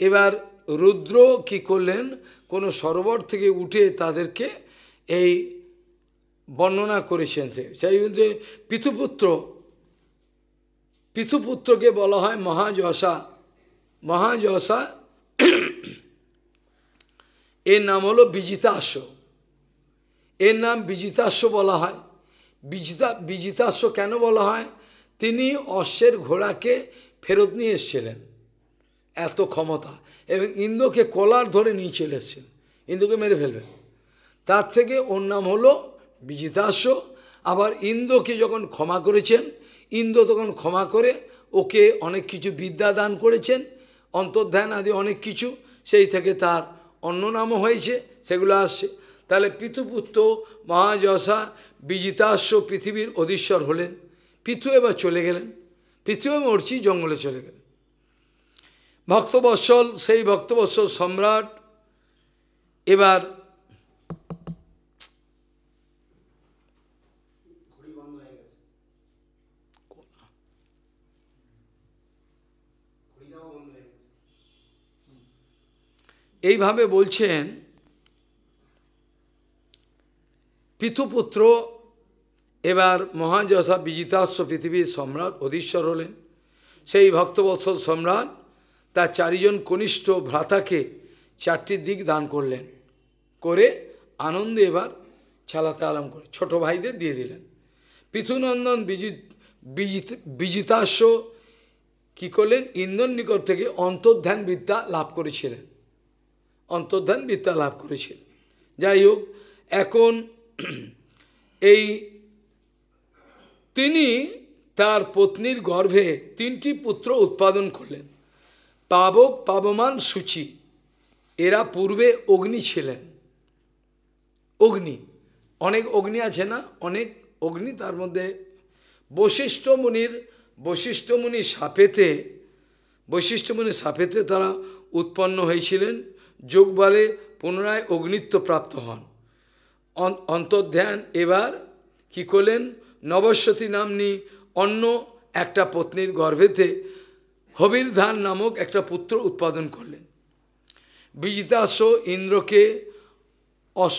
এবার রুদ্র কি করলেন কোনো সরোবর থেকে উঠে তাদেরকে এই বর্ণনা করেছেন সে সেই যে পিতুপুত্র পিতুপুত্রকে বলা হয় মহাজসা মহাজসা [CLEARS THROAT] এর নাম হলো বিজিতাস্য এর নাম বিজিতাস্য বলা হয় বিজিতা বিজিতাস্য কেন বলা হয় তিনি অশ্বের ঘোড়াকে ফেরত নিয়ে এসেছিলেন এত ক্ষমতা এবং ইন্দ্রকে কলার ধরে নিয়ে চলে এসছেন ইন্দ্রকে মেরে ফেলবেন তার থেকে ওর নাম হলো বিজিতাস্য আবার ইন্দ্রকে যখন ক্ষমা করেছেন ইন্দ্র তখন ক্ষমা করে ওকে অনেক কিছু বিদ্যা দান করেছেন অন্তর্ধান আদি অনেক কিছু সেই থেকে তার অন্য নামও হয়েছে সেগুলো আসছে তাহলে পিতুপুত্র মহাযশা বিজিতাস্য পৃথিবীর অধীশ্বর হলেন পিতু এবার চলে গেলেন পৃথিবী মর্চি জঙ্গলে চলে গেলেন ভক্তবৎসল সেই ভক্তবৎসল সম্রাট এবার এইভাবে বলছেন পিতুপুত্র এবার মহাযশা বিজিতাস্য পৃথিবীর সম্রাট অধীশ্বর হলেন সেই ভক্তবৎসল সম্রাট তার চারিজন কনিষ্ঠ ভ্রাতাকে চারটি দিক দান করলেন করে আনন্দে এবার ছালাতে আলাম করে ছোট ভাইদের দিয়ে দিলেন পৃথুনন্দন বিজিত বিজিতাস্য কী করলেন ইন্দন নিকট থেকে অন্তর্ধান বিদ্যা লাভ করেছিলেন অন্তর্ধান বিদ্যা লাভ করেছিলেন যাই হোক এখন এই তিনি তার পত্নীর গর্ভে তিনটি পুত্র উৎপাদন করলেন পাবক পাবমান সূচি এরা পূর্বে অগ্নি ছিলেন অগ্নি অনেক অগ্নি আছে না অনেক অগ্নি তার মধ্যে বৈশিষ্ট্য মুনির বৈশিষ্ট্য মুনি সাপেতে বৈশিষ্ট্য মুনি সাপেতে তারা উৎপন্ন হয়েছিলেন যোগবালে পুনরায় অগ্নিত্ব প্রাপ্ত হন অন্তর্ধ্যান এবার কি করলেন নবস্বতী নামনি অন্য একটা পত্নীর গর্ভেতে হবির ধান নামক একটা পুত্র উৎপাদন করলেন বিজিতাশ্ব ইন্দ্রকে অস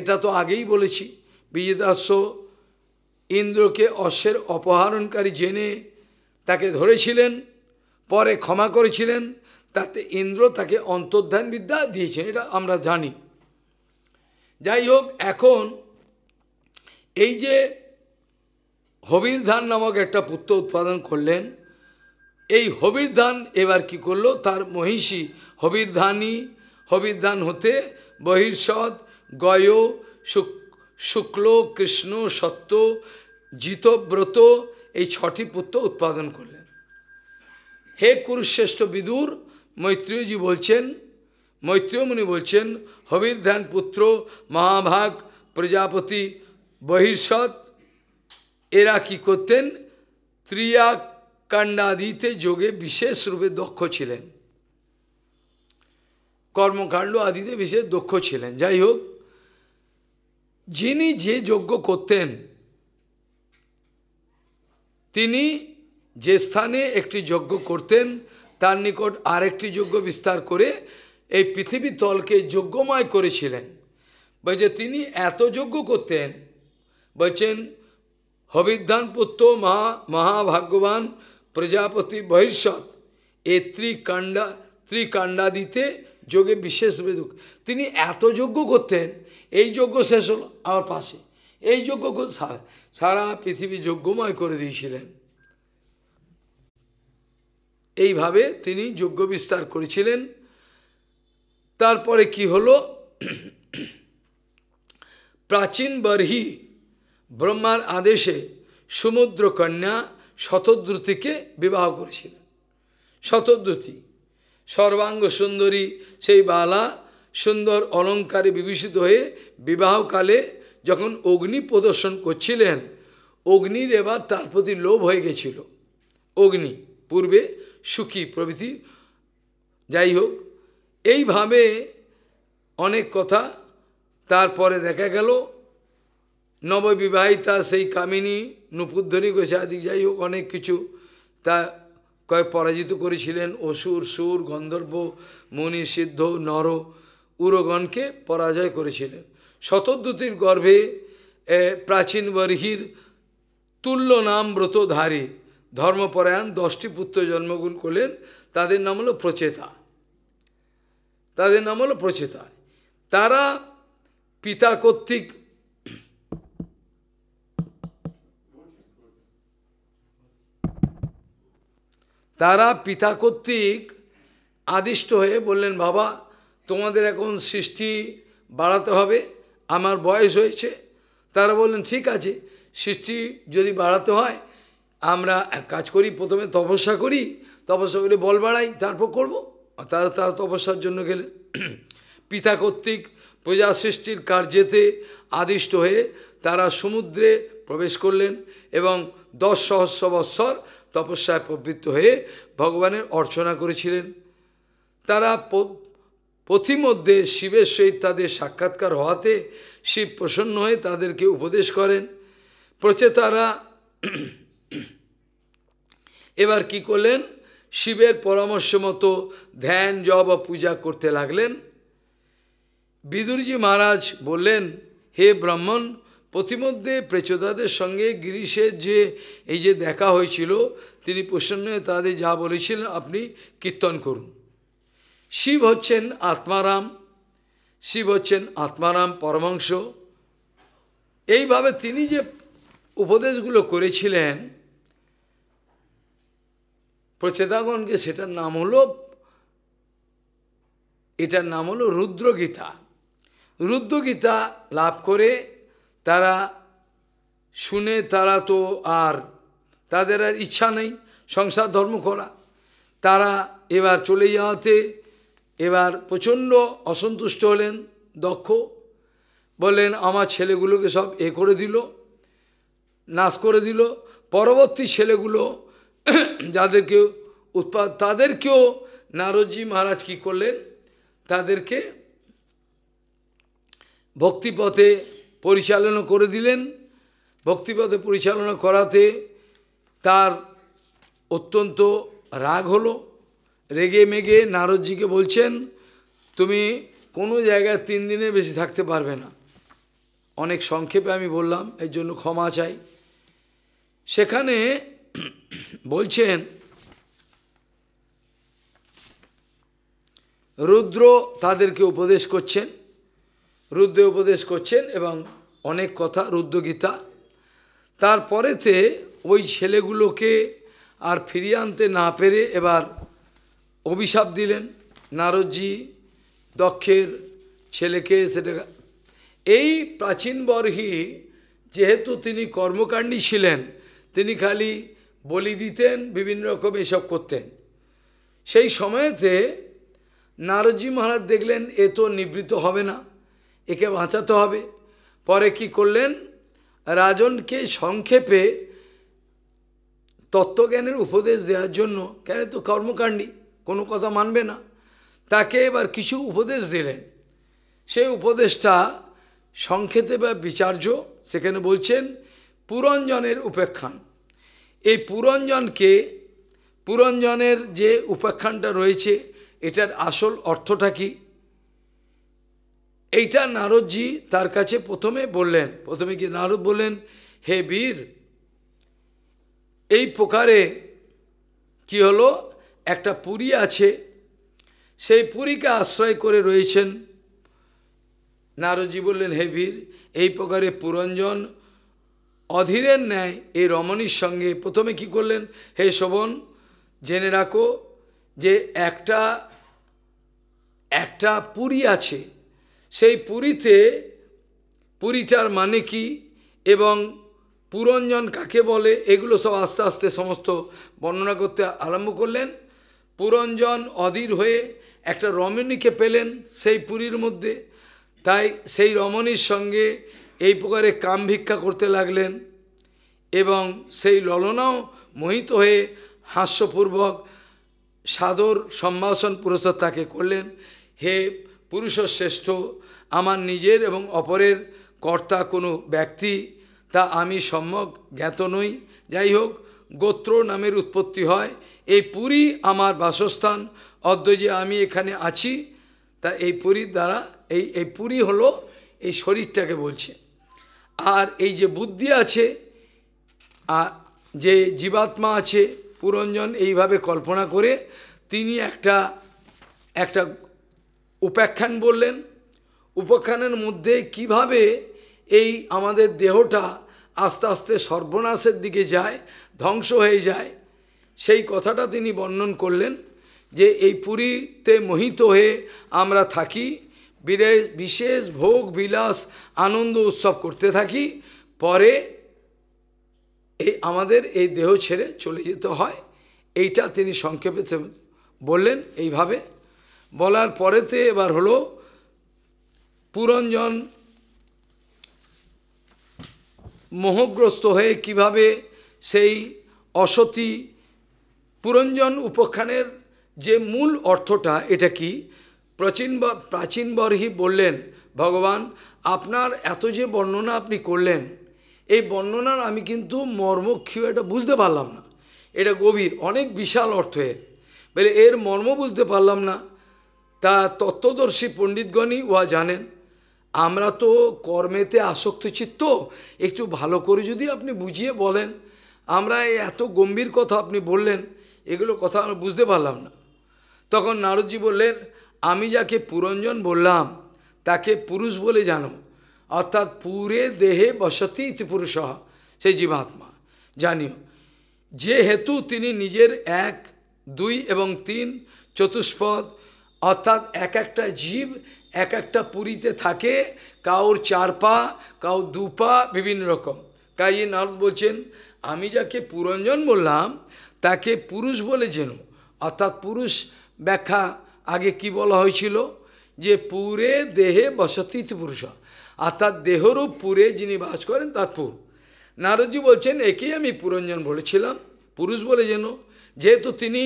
এটা তো আগেই বলেছি বিজিতাশ্ব ইন্দ্রকে অশ্বের অপহরণকারী জেনে তাকে ধরেছিলেন পরে ক্ষমা করেছিলেন তাতে ইন্দ্র তাকে অন্তর্ধান বিদ্যা দিয়েছেন এটা আমরা জানি যাই হোক এখন এই যে হবির ধান নামক একটা পুত্র উৎপাদন করলেন এই হবির্ধান এবার কি করলো তার মহিষী হবির্ধানী হবিরধান হতে বহির্ষদ গয় শুক্ল কৃষ্ণ সত্য জিতব্রত এই ছটি পুত্র উৎপাদন করলেন হে কুরুশ্রেষ্ঠ বিদুর মৈত্রীয়জি বলছেন মৈত্রীয়মুনি বলছেন হবিরধ্যান পুত্র মহাভাগ প্রজাপতি বহির্ষৎ এরা কি করতেন ত্রিয়াক কাণ্ডাদিতে যোগে বিশেষ রূপে দক্ষ ছিলেন কর্মকাণ্ড আদিতে বিশেষ দক্ষ ছিলেন যাই হোক যিনি যে যজ্ঞ করতেন তিনি যে স্থানে একটি যজ্ঞ করতেন তার নিকট আরেকটি যজ্ঞ বিস্তার করে এই পৃথিবী তলকে যজ্ঞময় করেছিলেন বলছে তিনি এত যজ্ঞ করতেন বলছেন হবিদ্যান পুত্র মহা মহাভাগ্যবান প্রজাপতি বহির্ষৎ এ ত্রিকাণ্ডা ত্রিকাণ্ডাদিতে যোগে বিশেষ বেদক তিনি এত যজ্ঞ করতেন এই যজ্ঞ শেষ হলো আমার পাশে এই যজ্ঞ সারা পৃথিবী যজ্ঞময় করে দিয়েছিলেন এইভাবে তিনি যজ্ঞ বিস্তার করেছিলেন তারপরে কি হলো প্রাচীন বর্হি ব্রহ্মার আদেশে সমুদ্রকন্যা শতদ্রুতিকে বিবাহ করেছিলেন শতদ্রুতি সর্বাঙ্গ সুন্দরী সেই বালা সুন্দর অলঙ্কারে বিভূষিত হয়ে বিবাহকালে যখন অগ্নি প্রদর্শন করছিলেন অগ্নির এবার তার প্রতি লোভ হয়ে গেছিল অগ্নি পূর্বে সুখী প্রভৃতি যাই হোক এইভাবে অনেক কথা তারপরে দেখা গেল নববিবাহিতা সেই কামিনী নুপুধ্বনি গোসাদি যাই হোক অনেক কিছু তা কয়েক পরাজিত করেছিলেন অসুর সুর গন্ধর্ব মুনি সিদ্ধ নর উরগণকে পরাজয় করেছিলেন শতদ্যুতির গর্ভে প্রাচীন বর্হির তুল্য নাম ব্রতধারী ধর্মপরায়ণ দশটি পুত্র জন্মগ্রহণ করলেন তাদের নাম হলো প্রচেতা তাদের নাম হলো প্রচেতা তারা পিতা কর্তৃক তারা পিতা কর্তৃক আদিষ্ট হয়ে বললেন বাবা তোমাদের এখন সৃষ্টি বাড়াতে হবে আমার বয়স হয়েছে তারা বললেন ঠিক আছে সৃষ্টি যদি বাড়াতে হয় আমরা এক কাজ করি প্রথমে তপস্যা করি তপস্যা করে বল বাড়াই তারপর করব তারা তারা তপস্যার জন্য গেলেন [CLEARS THROAT] পিতা কর্তৃক প্রজা সৃষ্টির কার্যেতে আদিষ্ট হয়ে তারা সমুদ্রে প্রবেশ করলেন এবং দশ সহস্র বৎসর তপস্যায় প্রবৃত্ত হয়ে ভগবানের অর্চনা করেছিলেন তারা পথিমধ্যে শিবের সহিত তাদের সাক্ষাৎকার হওয়াতে শিব প্রসন্ন হয়ে তাদেরকে উপদেশ করেন প্রচেতারা এবার কি করলেন শিবের পরামর্শ মতো ধ্যান জব পূজা করতে লাগলেন বিদুরজি মহারাজ বললেন হে ব্রাহ্মণ প্রতিমধ্যে প্রেচোদাদের সঙ্গে গিরিশের যে এই যে দেখা হয়েছিল তিনি প্রসন্ন তাদের যা বলেছিলেন আপনি কীর্তন করুন শিব হচ্ছেন আত্মারাম শিব হচ্ছেন আত্মারাম পরমাংশ এইভাবে তিনি যে উপদেশগুলো করেছিলেন প্রচেতাগণকে সেটার নাম হলো এটার নাম হলো রুদ্রগীতা রুদ্রগীতা লাভ করে তারা শুনে তারা তো আর তাদের আর ইচ্ছা নেই সংসার ধর্ম করা তারা এবার চলে যাওয়াতে এবার প্রচণ্ড অসন্তুষ্ট হলেন দক্ষ বললেন আমার ছেলেগুলোকে সব এ করে দিল নাশ করে দিল পরবর্তী ছেলেগুলো [CLEARS THROAT] যাদেরকে উৎপাদ তাদেরকেও নারদজি মহারাজ কী করলেন তাদেরকে ভক্তিপথে পরিচালনা করে দিলেন ভক্তিপথে পরিচালনা করাতে তার অত্যন্ত রাগ হলো রেগে মেগে নারদজিকে বলছেন তুমি কোনো জায়গায় তিন দিনের বেশি থাকতে পারবে না অনেক সংক্ষেপে আমি বললাম এর জন্য ক্ষমা চাই সেখানে বলছেন রুদ্র তাদেরকে উপদেশ করছেন রুদ্র উপদেশ করছেন এবং অনেক কথা গীতা তারপরেতে ওই ছেলেগুলোকে আর ফিরিয়ে আনতে না পেরে এবার অভিশাপ দিলেন নারজ্জি দক্ষের ছেলেকে সেটা এই প্রাচীন বর্হি যেহেতু তিনি কর্মকাণ্ডী ছিলেন তিনি খালি বলি দিতেন বিভিন্ন রকম এসব করতেন সেই সময়েতে নারজ্জি মহারাজ দেখলেন এ তো নিবৃত হবে না একে বাঁচাতে হবে পরে কি করলেন রাজনকে সংক্ষেপে তত্ত্বজ্ঞানের উপদেশ দেওয়ার জন্য কেন তো কর্মকাণ্ডী কোনো কথা মানবে না তাকে এবার কিছু উপদেশ দিলেন সেই উপদেশটা সংক্ষেপে বা বিচার্য সেখানে বলছেন পুরঞ্জনের উপেক্ষান এই পুরঞ্জনকে পুরঞ্জনের যে উপাখ্যানটা রয়েছে এটার আসল অর্থটা কী এইটা নারদজি তার কাছে প্রথমে বললেন প্রথমে কি নারদ বললেন হে বীর এই প্রকারে কি হলো একটা পুরী আছে সেই পুরীকে আশ্রয় করে রয়েছেন নারদজি বললেন হে বীর এই প্রকারে পুরঞ্জন অধীরের ন্যায় এই রমণীর সঙ্গে প্রথমে কি করলেন হে শোভন জেনে রাখো যে একটা একটা পুরী আছে সেই পুরীতে পুরীটার মানে কি এবং পুরঞ্জন কাকে বলে এগুলো সব আস্তে আস্তে সমস্ত বর্ণনা করতে আরম্ভ করলেন পুরঞ্জন অধীর হয়ে একটা রমণীকে পেলেন সেই পুরীর মধ্যে তাই সেই রমণীর সঙ্গে এই প্রকারে কাম ভিক্ষা করতে লাগলেন এবং সেই ললনাও মোহিত হয়ে হাস্যপূর্বক সাদর সম্ভাষণ পুরস্কার তাকে করলেন হে শ্রেষ্ঠ আমার নিজের এবং অপরের কর্তা কোনো ব্যক্তি তা আমি সম্যক জ্ঞাত নই যাই হোক গোত্র নামের উৎপত্তি হয় এই পুরী আমার বাসস্থান অদ্য যে আমি এখানে আছি তা এই পুরীর দ্বারা এই এই পুরী হলো এই শরীরটাকে বলছে আর এই যে বুদ্ধি আছে আর যে জীবাত্মা আছে পুরঞ্জন এইভাবে কল্পনা করে তিনি একটা একটা উপাখ্যান বললেন উপাখ্যানের মধ্যে কিভাবে এই আমাদের দেহটা আস্তে আস্তে সর্বনাশের দিকে যায় ধ্বংস হয়ে যায় সেই কথাটা তিনি বর্ণন করলেন যে এই পুরীতে মোহিত হয়ে আমরা থাকি বিশেষ ভোগ বিলাস আনন্দ উৎসব করতে থাকি পরে এই আমাদের এই দেহ ছেড়ে চলে যেতে হয় এইটা তিনি সংক্ষেপে বললেন এইভাবে বলার পরেতে এবার হলো পুরঞ্জন মোহগ্রস্ত হয়ে কিভাবে সেই অসতি পুরঞ্জন উপখ্যানের যে মূল অর্থটা এটা কি প্রাচীন প্রাচীন বর্হি বললেন ভগবান আপনার এত যে বর্ণনা আপনি করলেন এই বর্ণনার আমি কিন্তু মর্মক্ষীয় এটা বুঝতে পারলাম না এটা গভীর অনেক বিশাল অর্থ এর বলে এর মর্ম বুঝতে পারলাম না তা তত্ত্বদর্শী পণ্ডিতগণই উহা জানেন আমরা তো কর্মেতে আসক্ত চিত্ত একটু ভালো করে যদি আপনি বুঝিয়ে বলেন আমরা এত গম্ভীর কথা আপনি বললেন এগুলো কথা আমরা বুঝতে পারলাম না তখন নারদজি বললেন আমি যাকে পুরঞ্জন বললাম তাকে পুরুষ বলে জানো অর্থাৎ পুরে দেহে বসতি পুরুষ সেই জীবাত্মা জানিও যে হেতু তিনি নিজের এক দুই এবং তিন চতুষ্পদ অর্থাৎ এক একটা জীব এক একটা পুরীতে থাকে কাউর চার পা কাউ দু পা বিভিন্ন রকম কাজে নারদ বলছেন আমি যাকে পুরঞ্জন বললাম তাকে পুরুষ বলে যেন অর্থাৎ পুরুষ ব্যাখ্যা আগে কি বলা হয়েছিল যে পুরে দেহে বসতীত পুরুষ অর্থাৎ দেহরূপ পুরে যিনি বাস করেন তার পুর নারদজি বলছেন একেই আমি পুরঞ্জন বলেছিলাম পুরুষ বলে যেন যেহেতু তিনি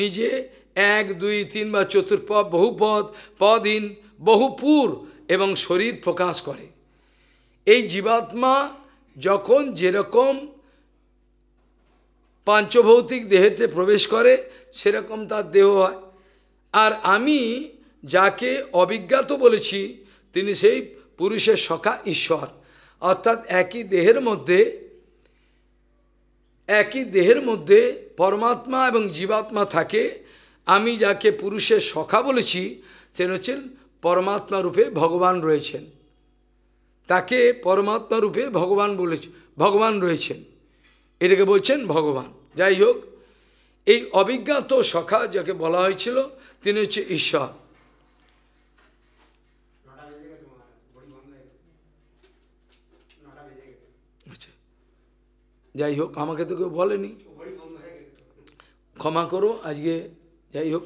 নিজে এক দুই তিন বা চতুর্পদ বহুপদ পদহীন বহুপুর এবং শরীর প্রকাশ করে এই জীবাত্মা যখন যেরকম পাঞ্চভৌতিক দেহেতে প্রবেশ করে সেরকম তার দেহ হয় আর আমি যাকে অবিজ্ঞাত বলেছি তিনি সেই পুরুষের সখা ঈশ্বর অর্থাৎ একই দেহের মধ্যে একই দেহের মধ্যে পরমাত্মা এবং জীবাত্মা থাকে আমি যাকে পুরুষের সখা বলেছি সেন হচ্ছেন পরমাত্মা রূপে ভগবান রয়েছেন তাকে পরমাত্মা রূপে ভগবান বলেছে ভগবান রয়েছেন এটাকে বলছেন ভগবান যাই হোক এই অবিজ্ঞাত সখা যাকে বলা হয়েছিল তিনি হচ্ছে ঈশ্বর আচ্ছা যাই হোক আমাকে তো কেউ বলেনি ক্ষমা করো আজকে যাই হোক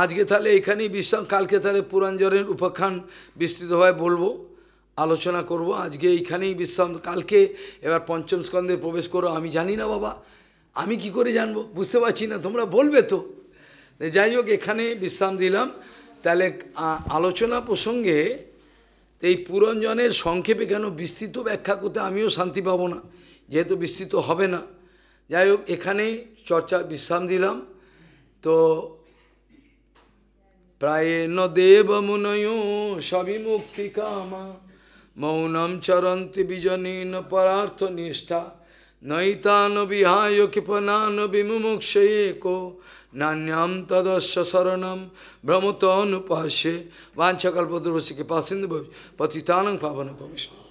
আজকে তাহলে এখানেই বিশ্রাম কালকে তাহলে পুরাঞ্জনের উপাখ্যান বিস্তৃতভাবে বলবো আলোচনা করব আজকে এইখানেই বিশ্রাম কালকে এবার পঞ্চম স্কন্ধে প্রবেশ করো আমি জানি না বাবা আমি কি করে জানবো বুঝতে পারছি না তোমরা বলবে তো যাই হোক এখানে বিশ্রাম দিলাম তাহলে আলোচনা প্রসঙ্গে এই পুরঞ্জনের সংক্ষেপে কেন বিস্তৃত ব্যাখ্যা করতে আমিও শান্তি পাবো না যেহেতু বিস্তৃত হবে না যাই হোক এখানেই চর্চা বিশ্রাম দিলাম তো প্রায়েণ দেব মুনয়ু সবই মুক্তি কামা মৌনম চরন্তি বিজনীন পরার্থ নিষ্ঠা নৈতান বিহায় কৃপনান বিমুক্ষয়েক নান্যাম তদস্য শরণম ভ্রমত অনুপাসে বাঞ্ছাকল্পদ্রবশ্য কৃপা সিন্ধু পতিতানং পাবন প্রবেশ